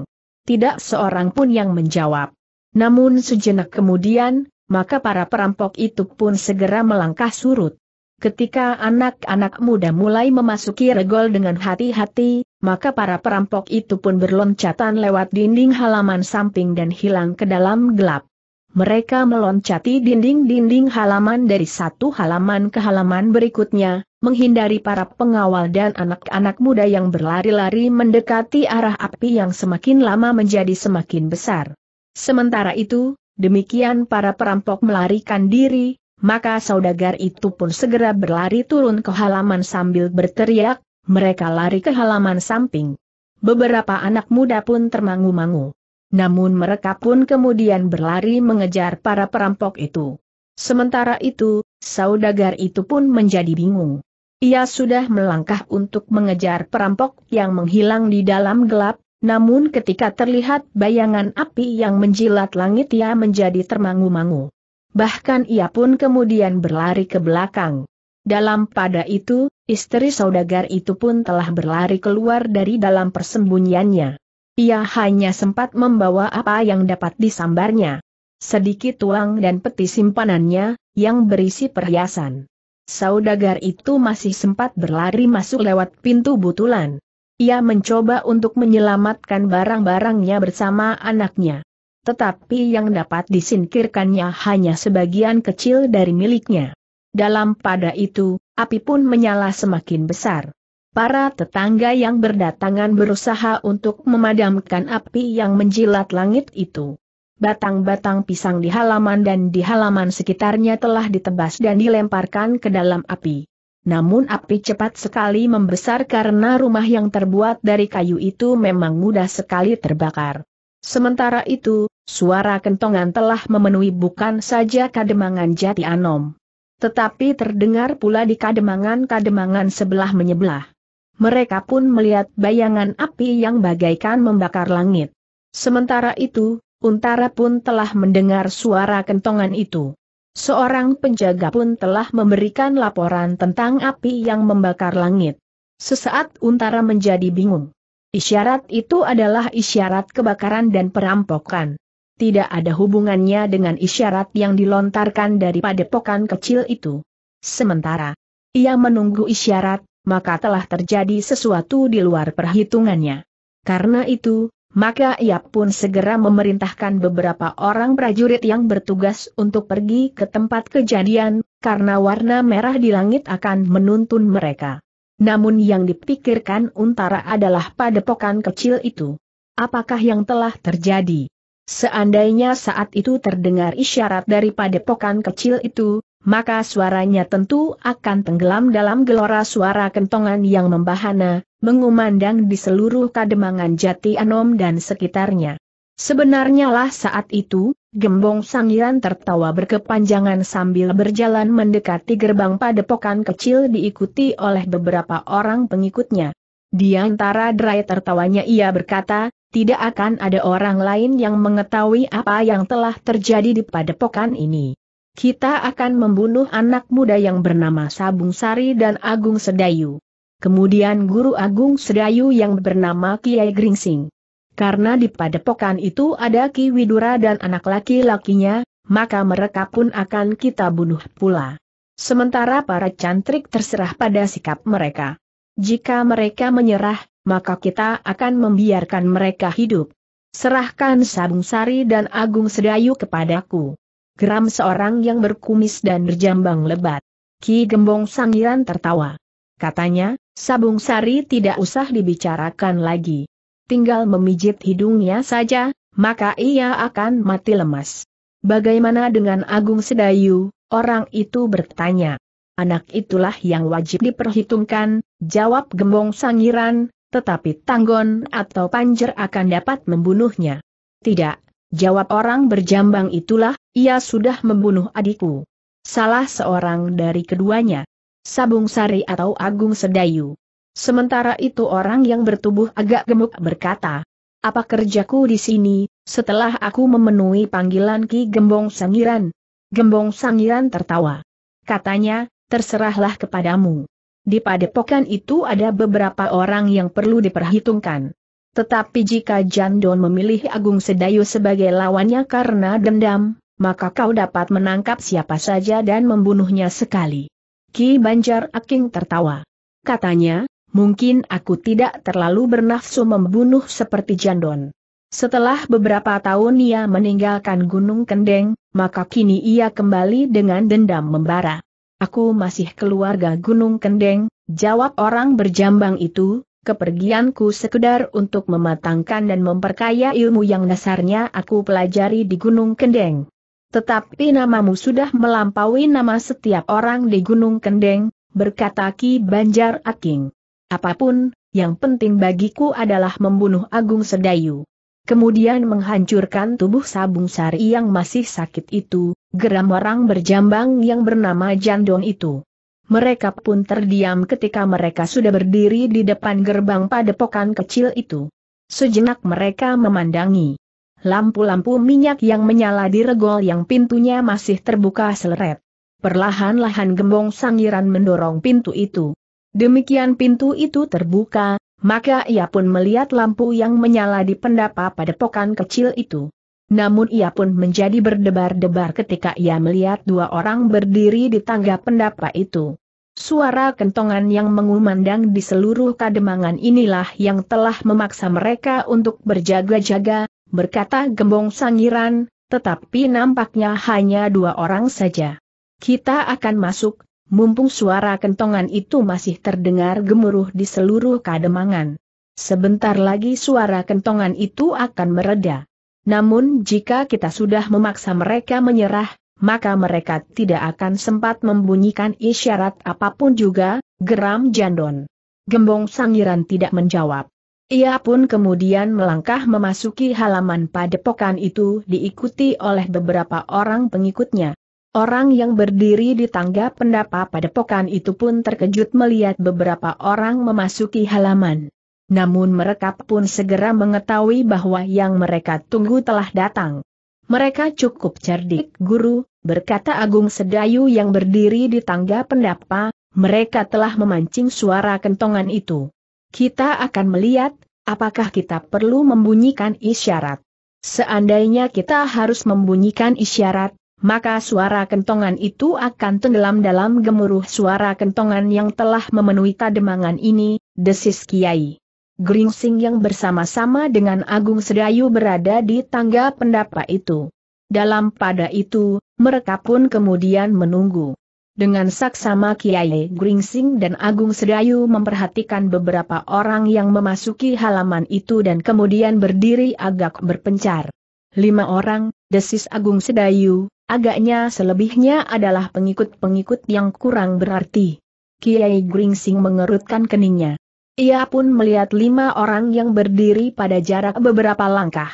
Tidak seorang pun yang menjawab. Namun sejenak kemudian, maka para perampok itu pun segera melangkah surut. Ketika anak-anak muda mulai memasuki regol dengan hati-hati, maka para perampok itu pun berloncatan lewat dinding halaman samping dan hilang ke dalam gelap. Mereka meloncati dinding-dinding halaman dari satu halaman ke halaman berikutnya, menghindari para pengawal dan anak-anak muda yang berlari-lari mendekati arah api yang semakin lama menjadi semakin besar. Sementara itu, demikian para perampok melarikan diri, maka saudagar itu pun segera berlari turun ke halaman sambil berteriak, mereka lari ke halaman samping. Beberapa anak muda pun termangu-mangu. Namun mereka pun kemudian berlari mengejar para perampok itu. Sementara itu, saudagar itu pun menjadi bingung. Ia sudah melangkah untuk mengejar perampok yang menghilang di dalam gelap, namun ketika terlihat bayangan api yang menjilat langit ia menjadi termangu-mangu. Bahkan ia pun kemudian berlari ke belakang. Dalam pada itu, Istri saudagar itu pun telah berlari keluar dari dalam persembunyiannya. Ia hanya sempat membawa apa yang dapat disambarnya. Sedikit tulang dan peti simpanannya, yang berisi perhiasan. Saudagar itu masih sempat berlari masuk lewat pintu butulan. Ia mencoba untuk menyelamatkan barang-barangnya bersama anaknya. Tetapi yang dapat disingkirkannya hanya sebagian kecil dari miliknya. Dalam pada itu, api pun menyala semakin besar. Para tetangga yang berdatangan berusaha untuk memadamkan api yang menjilat langit itu. Batang-batang pisang di halaman dan di halaman sekitarnya telah ditebas dan dilemparkan ke dalam api. Namun api cepat sekali membesar karena rumah yang terbuat dari kayu itu memang mudah sekali terbakar. Sementara itu, suara kentongan telah memenuhi bukan saja kademangan jati anom. Tetapi terdengar pula di kademangan-kademangan sebelah menyebelah. Mereka pun melihat bayangan api yang bagaikan membakar langit. Sementara itu, Untara pun telah mendengar suara kentongan itu. Seorang penjaga pun telah memberikan laporan tentang api yang membakar langit. Sesaat Untara menjadi bingung. Isyarat itu adalah isyarat kebakaran dan perampokan tidak ada hubungannya dengan isyarat yang dilontarkan dari padepokan kecil itu. Sementara ia menunggu isyarat, maka telah terjadi sesuatu di luar perhitungannya. Karena itu, maka ia pun segera memerintahkan beberapa orang prajurit yang bertugas untuk pergi ke tempat kejadian, karena warna merah di langit akan menuntun mereka. Namun yang dipikirkan Untara adalah padepokan kecil itu. Apakah yang telah terjadi? Seandainya saat itu terdengar isyarat daripada pokan kecil itu, maka suaranya tentu akan tenggelam dalam gelora suara kentongan yang membahana, mengumandang di seluruh kademangan jati anom dan sekitarnya. Sebenarnya lah saat itu, Gembong Sangiran tertawa berkepanjangan sambil berjalan mendekati gerbang padepokan kecil diikuti oleh beberapa orang pengikutnya. Di antara derai tertawanya ia berkata, tidak akan ada orang lain yang mengetahui apa yang telah terjadi di padepokan ini. Kita akan membunuh anak muda yang bernama Sabung Sari dan Agung Sedayu. Kemudian Guru Agung Sedayu yang bernama Kiai Gringsing. Karena di padepokan itu ada Ki Widura dan anak laki-lakinya, maka mereka pun akan kita bunuh pula. Sementara para cantrik terserah pada sikap mereka. Jika mereka menyerah, maka kita akan membiarkan mereka hidup. Serahkan Sabung Sari dan Agung Sedayu kepadaku. Geram seorang yang berkumis dan berjambang lebat. Ki Gembong Sangiran tertawa. Katanya, Sabung Sari tidak usah dibicarakan lagi. Tinggal memijit hidungnya saja, maka ia akan mati lemas. Bagaimana dengan Agung Sedayu? Orang itu bertanya. Anak itulah yang wajib diperhitungkan, jawab Gembong Sangiran, tetapi tanggon atau panjer akan dapat membunuhnya. Tidak, jawab orang berjambang itulah, ia sudah membunuh adikku. Salah seorang dari keduanya. Sabung Sari atau Agung Sedayu. Sementara itu orang yang bertubuh agak gemuk berkata, apa kerjaku di sini, setelah aku memenuhi panggilan Ki Gembong Sangiran? Gembong Sangiran tertawa. Katanya, terserahlah kepadamu. Di padepokan itu ada beberapa orang yang perlu diperhitungkan. Tetapi jika Jandon memilih Agung Sedayu sebagai lawannya karena dendam, maka kau dapat menangkap siapa saja dan membunuhnya sekali. Ki Banjar Aking tertawa. Katanya, mungkin aku tidak terlalu bernafsu membunuh seperti Jandon. Setelah beberapa tahun ia meninggalkan Gunung Kendeng, maka kini ia kembali dengan dendam membara. Aku masih keluarga Gunung Kendeng, jawab orang berjambang itu, kepergianku sekedar untuk mematangkan dan memperkaya ilmu yang dasarnya aku pelajari di Gunung Kendeng. Tetapi namamu sudah melampaui nama setiap orang di Gunung Kendeng, berkata Ki Banjar Aking. Apapun, yang penting bagiku adalah membunuh Agung Sedayu. Kemudian menghancurkan tubuh Sabung Sari yang masih sakit itu, geram orang berjambang yang bernama Jandong itu. Mereka pun terdiam ketika mereka sudah berdiri di depan gerbang padepokan kecil itu. Sejenak mereka memandangi. Lampu-lampu minyak yang menyala di regol yang pintunya masih terbuka seleret. Perlahan-lahan gembong sangiran mendorong pintu itu. Demikian pintu itu terbuka, maka ia pun melihat lampu yang menyala di pendapa padepokan kecil itu. Namun ia pun menjadi berdebar-debar ketika ia melihat dua orang berdiri di tangga pendapa itu. Suara kentongan yang mengumandang di seluruh kademangan inilah yang telah memaksa mereka untuk berjaga-jaga, berkata gembong sangiran, tetapi nampaknya hanya dua orang saja. Kita akan masuk, mumpung suara kentongan itu masih terdengar gemuruh di seluruh kademangan. Sebentar lagi suara kentongan itu akan meredah namun jika kita sudah memaksa mereka menyerah, maka mereka tidak akan sempat membunyikan isyarat apapun juga, geram Jandon. Gembong Sangiran tidak menjawab. Ia pun kemudian melangkah memasuki halaman padepokan itu diikuti oleh beberapa orang pengikutnya. Orang yang berdiri di tangga pendapa padepokan itu pun terkejut melihat beberapa orang memasuki halaman. Namun mereka pun segera mengetahui bahwa yang mereka tunggu telah datang. Mereka cukup cerdik guru, berkata Agung Sedayu yang berdiri di tangga pendapa, mereka telah memancing suara kentongan itu. Kita akan melihat, apakah kita perlu membunyikan isyarat. Seandainya kita harus membunyikan isyarat, maka suara kentongan itu akan tenggelam dalam gemuruh suara kentongan yang telah memenuhi tademangan ini, desis Kiai. Gringsing yang bersama-sama dengan Agung Sedayu berada di tangga pendapa itu. Dalam pada itu, mereka pun kemudian menunggu. Dengan saksama Kiai Gringsing dan Agung Sedayu memperhatikan beberapa orang yang memasuki halaman itu dan kemudian berdiri agak berpencar. Lima orang, desis Agung Sedayu, agaknya selebihnya adalah pengikut-pengikut yang kurang berarti. Kiai Gringsing mengerutkan keningnya. Ia pun melihat lima orang yang berdiri pada jarak beberapa langkah.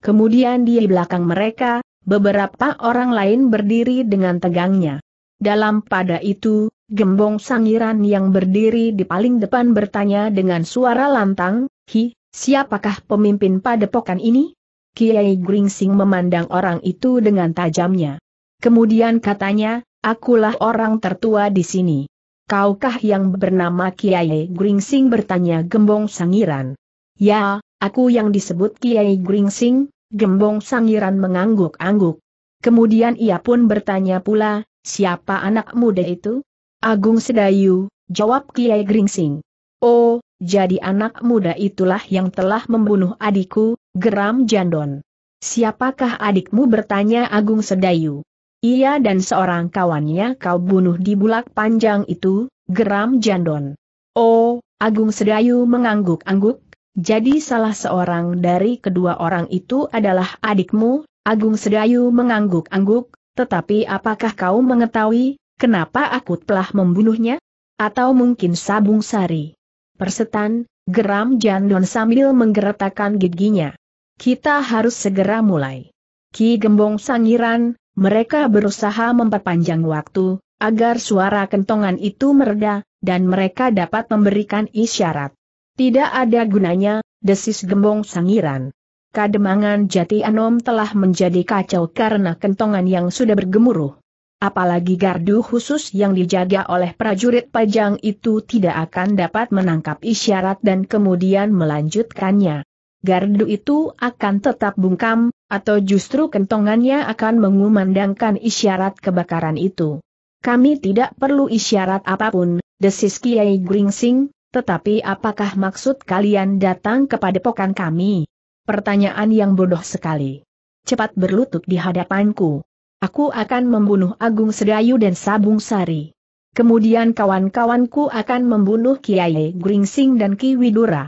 Kemudian di belakang mereka, beberapa orang lain berdiri dengan tegangnya. Dalam pada itu, gembong sangiran yang berdiri di paling depan bertanya dengan suara lantang, Hi, siapakah pemimpin padepokan ini? Kiai Gringsing memandang orang itu dengan tajamnya. Kemudian katanya, akulah orang tertua di sini kaukah yang bernama Kiai Gringsing bertanya Gembong Sangiran. Ya, aku yang disebut Kiai Gringsing, Gembong Sangiran mengangguk-angguk. Kemudian ia pun bertanya pula, siapa anak muda itu? Agung Sedayu, jawab Kiai Gringsing. Oh, jadi anak muda itulah yang telah membunuh adikku, geram Jandon. Siapakah adikmu bertanya Agung Sedayu? Ia dan seorang kawannya kau bunuh di bulak panjang itu, geram Jandon. Oh, Agung Sedayu mengangguk-angguk, jadi salah seorang dari kedua orang itu adalah adikmu, Agung Sedayu mengangguk-angguk, tetapi apakah kau mengetahui, kenapa aku telah membunuhnya? Atau mungkin Sabung Sari? Persetan, geram Jandon sambil menggeretakkan giginya. Kita harus segera mulai. Ki Gembong Sangiran, mereka berusaha memperpanjang waktu, agar suara kentongan itu mereda, dan mereka dapat memberikan isyarat. Tidak ada gunanya, desis gembong sangiran. Kademangan jati anom telah menjadi kacau karena kentongan yang sudah bergemuruh. Apalagi gardu khusus yang dijaga oleh prajurit pajang itu tidak akan dapat menangkap isyarat dan kemudian melanjutkannya gardu itu akan tetap bungkam, atau justru kentongannya akan mengumandangkan isyarat kebakaran itu. Kami tidak perlu isyarat apapun, desis Kiai Gringsing, tetapi apakah maksud kalian datang kepada pokan kami? Pertanyaan yang bodoh sekali. Cepat berlutut di hadapanku. Aku akan membunuh Agung Sedayu dan Sabung Sari. Kemudian kawan-kawanku akan membunuh Kiai Gringsing dan Ki Widura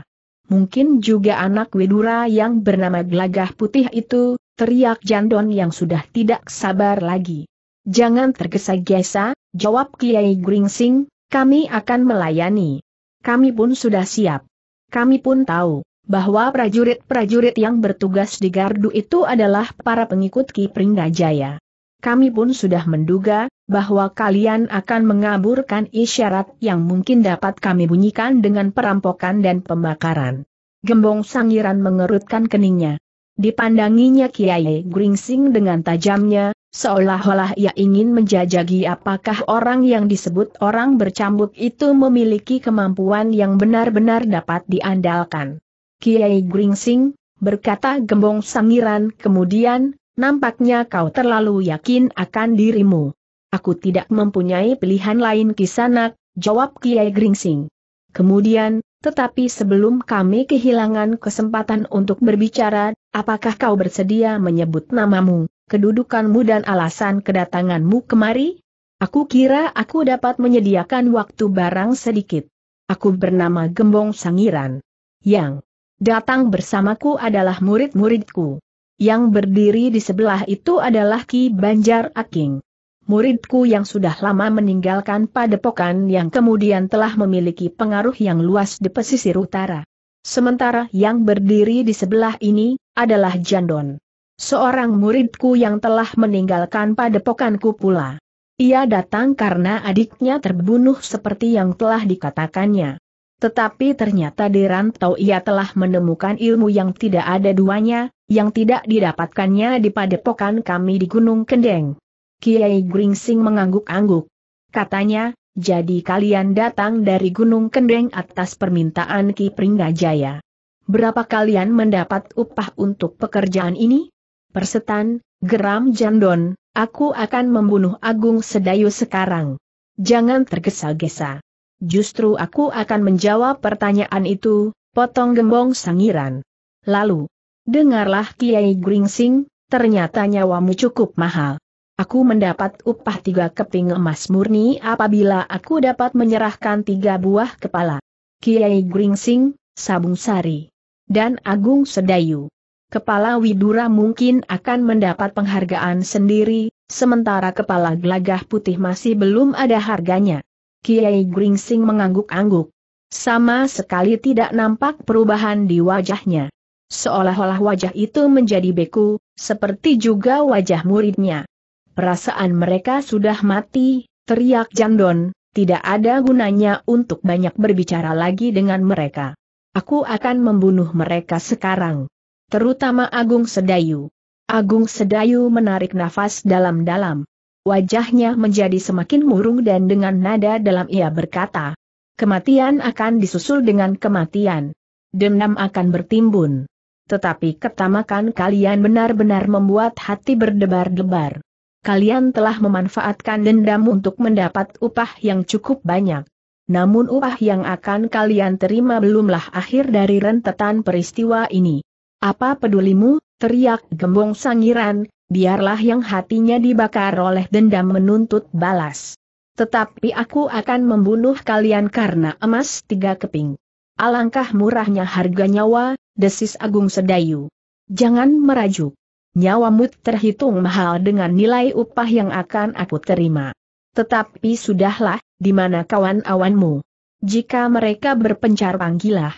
mungkin juga anak Wedura yang bernama Gelagah Putih itu, teriak Jandon yang sudah tidak sabar lagi. Jangan tergesa-gesa, jawab Kiai Gringsing, kami akan melayani. Kami pun sudah siap. Kami pun tahu bahwa prajurit-prajurit yang bertugas di gardu itu adalah para pengikut Ki Pringgajaya kami pun sudah menduga, bahwa kalian akan mengaburkan isyarat yang mungkin dapat kami bunyikan dengan perampokan dan pembakaran. Gembong Sangiran mengerutkan keningnya. Dipandanginya Kiai Gringsing dengan tajamnya, seolah-olah ia ingin menjajagi apakah orang yang disebut orang bercambuk itu memiliki kemampuan yang benar-benar dapat diandalkan. Kiai Gringsing, berkata Gembong Sangiran kemudian, nampaknya kau terlalu yakin akan dirimu. Aku tidak mempunyai pilihan lain kisanak, jawab Kiai Gringsing. Kemudian, tetapi sebelum kami kehilangan kesempatan untuk berbicara, apakah kau bersedia menyebut namamu, kedudukanmu dan alasan kedatanganmu kemari? Aku kira aku dapat menyediakan waktu barang sedikit. Aku bernama Gembong Sangiran. Yang datang bersamaku adalah murid-muridku. Yang berdiri di sebelah itu adalah Ki Banjar Aking. Muridku yang sudah lama meninggalkan padepokan yang kemudian telah memiliki pengaruh yang luas di pesisir utara. Sementara yang berdiri di sebelah ini, adalah Jandon. Seorang muridku yang telah meninggalkan padepokanku pula. Ia datang karena adiknya terbunuh seperti yang telah dikatakannya. Tetapi ternyata di rantau ia telah menemukan ilmu yang tidak ada duanya, yang tidak didapatkannya di padepokan kami di Gunung Kendeng. Kiai Gringsing mengangguk-angguk. Katanya, jadi kalian datang dari Gunung Kendeng atas permintaan Ki Pringgajaya. Berapa kalian mendapat upah untuk pekerjaan ini? Persetan, geram Jandon, aku akan membunuh Agung Sedayu sekarang. Jangan tergesa-gesa. Justru aku akan menjawab pertanyaan itu, potong gembong sangiran. Lalu, dengarlah Kiai Gringsing, ternyata nyawamu cukup mahal. Aku mendapat upah tiga keping emas murni apabila aku dapat menyerahkan tiga buah kepala. Kiai Gringsing, Sabung Sari, dan Agung Sedayu. Kepala Widura mungkin akan mendapat penghargaan sendiri, sementara kepala gelagah putih masih belum ada harganya. Kiai Gringsing mengangguk-angguk. Sama sekali tidak nampak perubahan di wajahnya. Seolah-olah wajah itu menjadi beku, seperti juga wajah muridnya. Perasaan mereka sudah mati, teriak Jandon, tidak ada gunanya untuk banyak berbicara lagi dengan mereka. Aku akan membunuh mereka sekarang. Terutama Agung Sedayu. Agung Sedayu menarik nafas dalam-dalam. Wajahnya menjadi semakin murung dan dengan nada dalam ia berkata, kematian akan disusul dengan kematian. Dendam akan bertimbun. Tetapi ketamakan kalian benar-benar membuat hati berdebar-debar. Kalian telah memanfaatkan dendam untuk mendapat upah yang cukup banyak. Namun upah yang akan kalian terima belumlah akhir dari rentetan peristiwa ini. Apa pedulimu, teriak gembong sangiran, biarlah yang hatinya dibakar oleh dendam menuntut balas. Tetapi aku akan membunuh kalian karena emas tiga keping. Alangkah murahnya harga nyawa, desis Agung Sedayu. Jangan merajuk. Nyawamu terhitung mahal dengan nilai upah yang akan aku terima. Tetapi sudahlah, di mana kawan-awanmu? Jika mereka berpencar panggilah,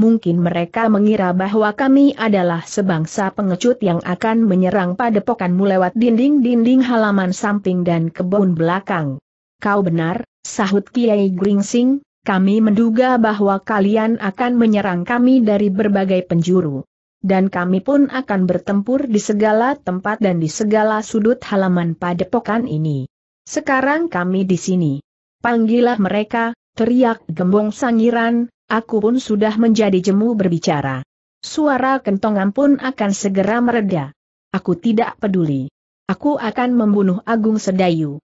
mungkin mereka mengira bahwa kami adalah sebangsa pengecut yang akan menyerang padepokanmu lewat dinding-dinding halaman samping dan kebun belakang. Kau benar, sahut Kiai Gringsing, kami menduga bahwa kalian akan menyerang kami dari berbagai penjuru. Dan kami pun akan bertempur di segala tempat dan di segala sudut halaman padepokan ini. Sekarang kami di sini. Panggillah mereka, teriak gembong sangiran, aku pun sudah menjadi jemu berbicara. Suara kentongan pun akan segera mereda. Aku tidak peduli. Aku akan membunuh Agung Sedayu.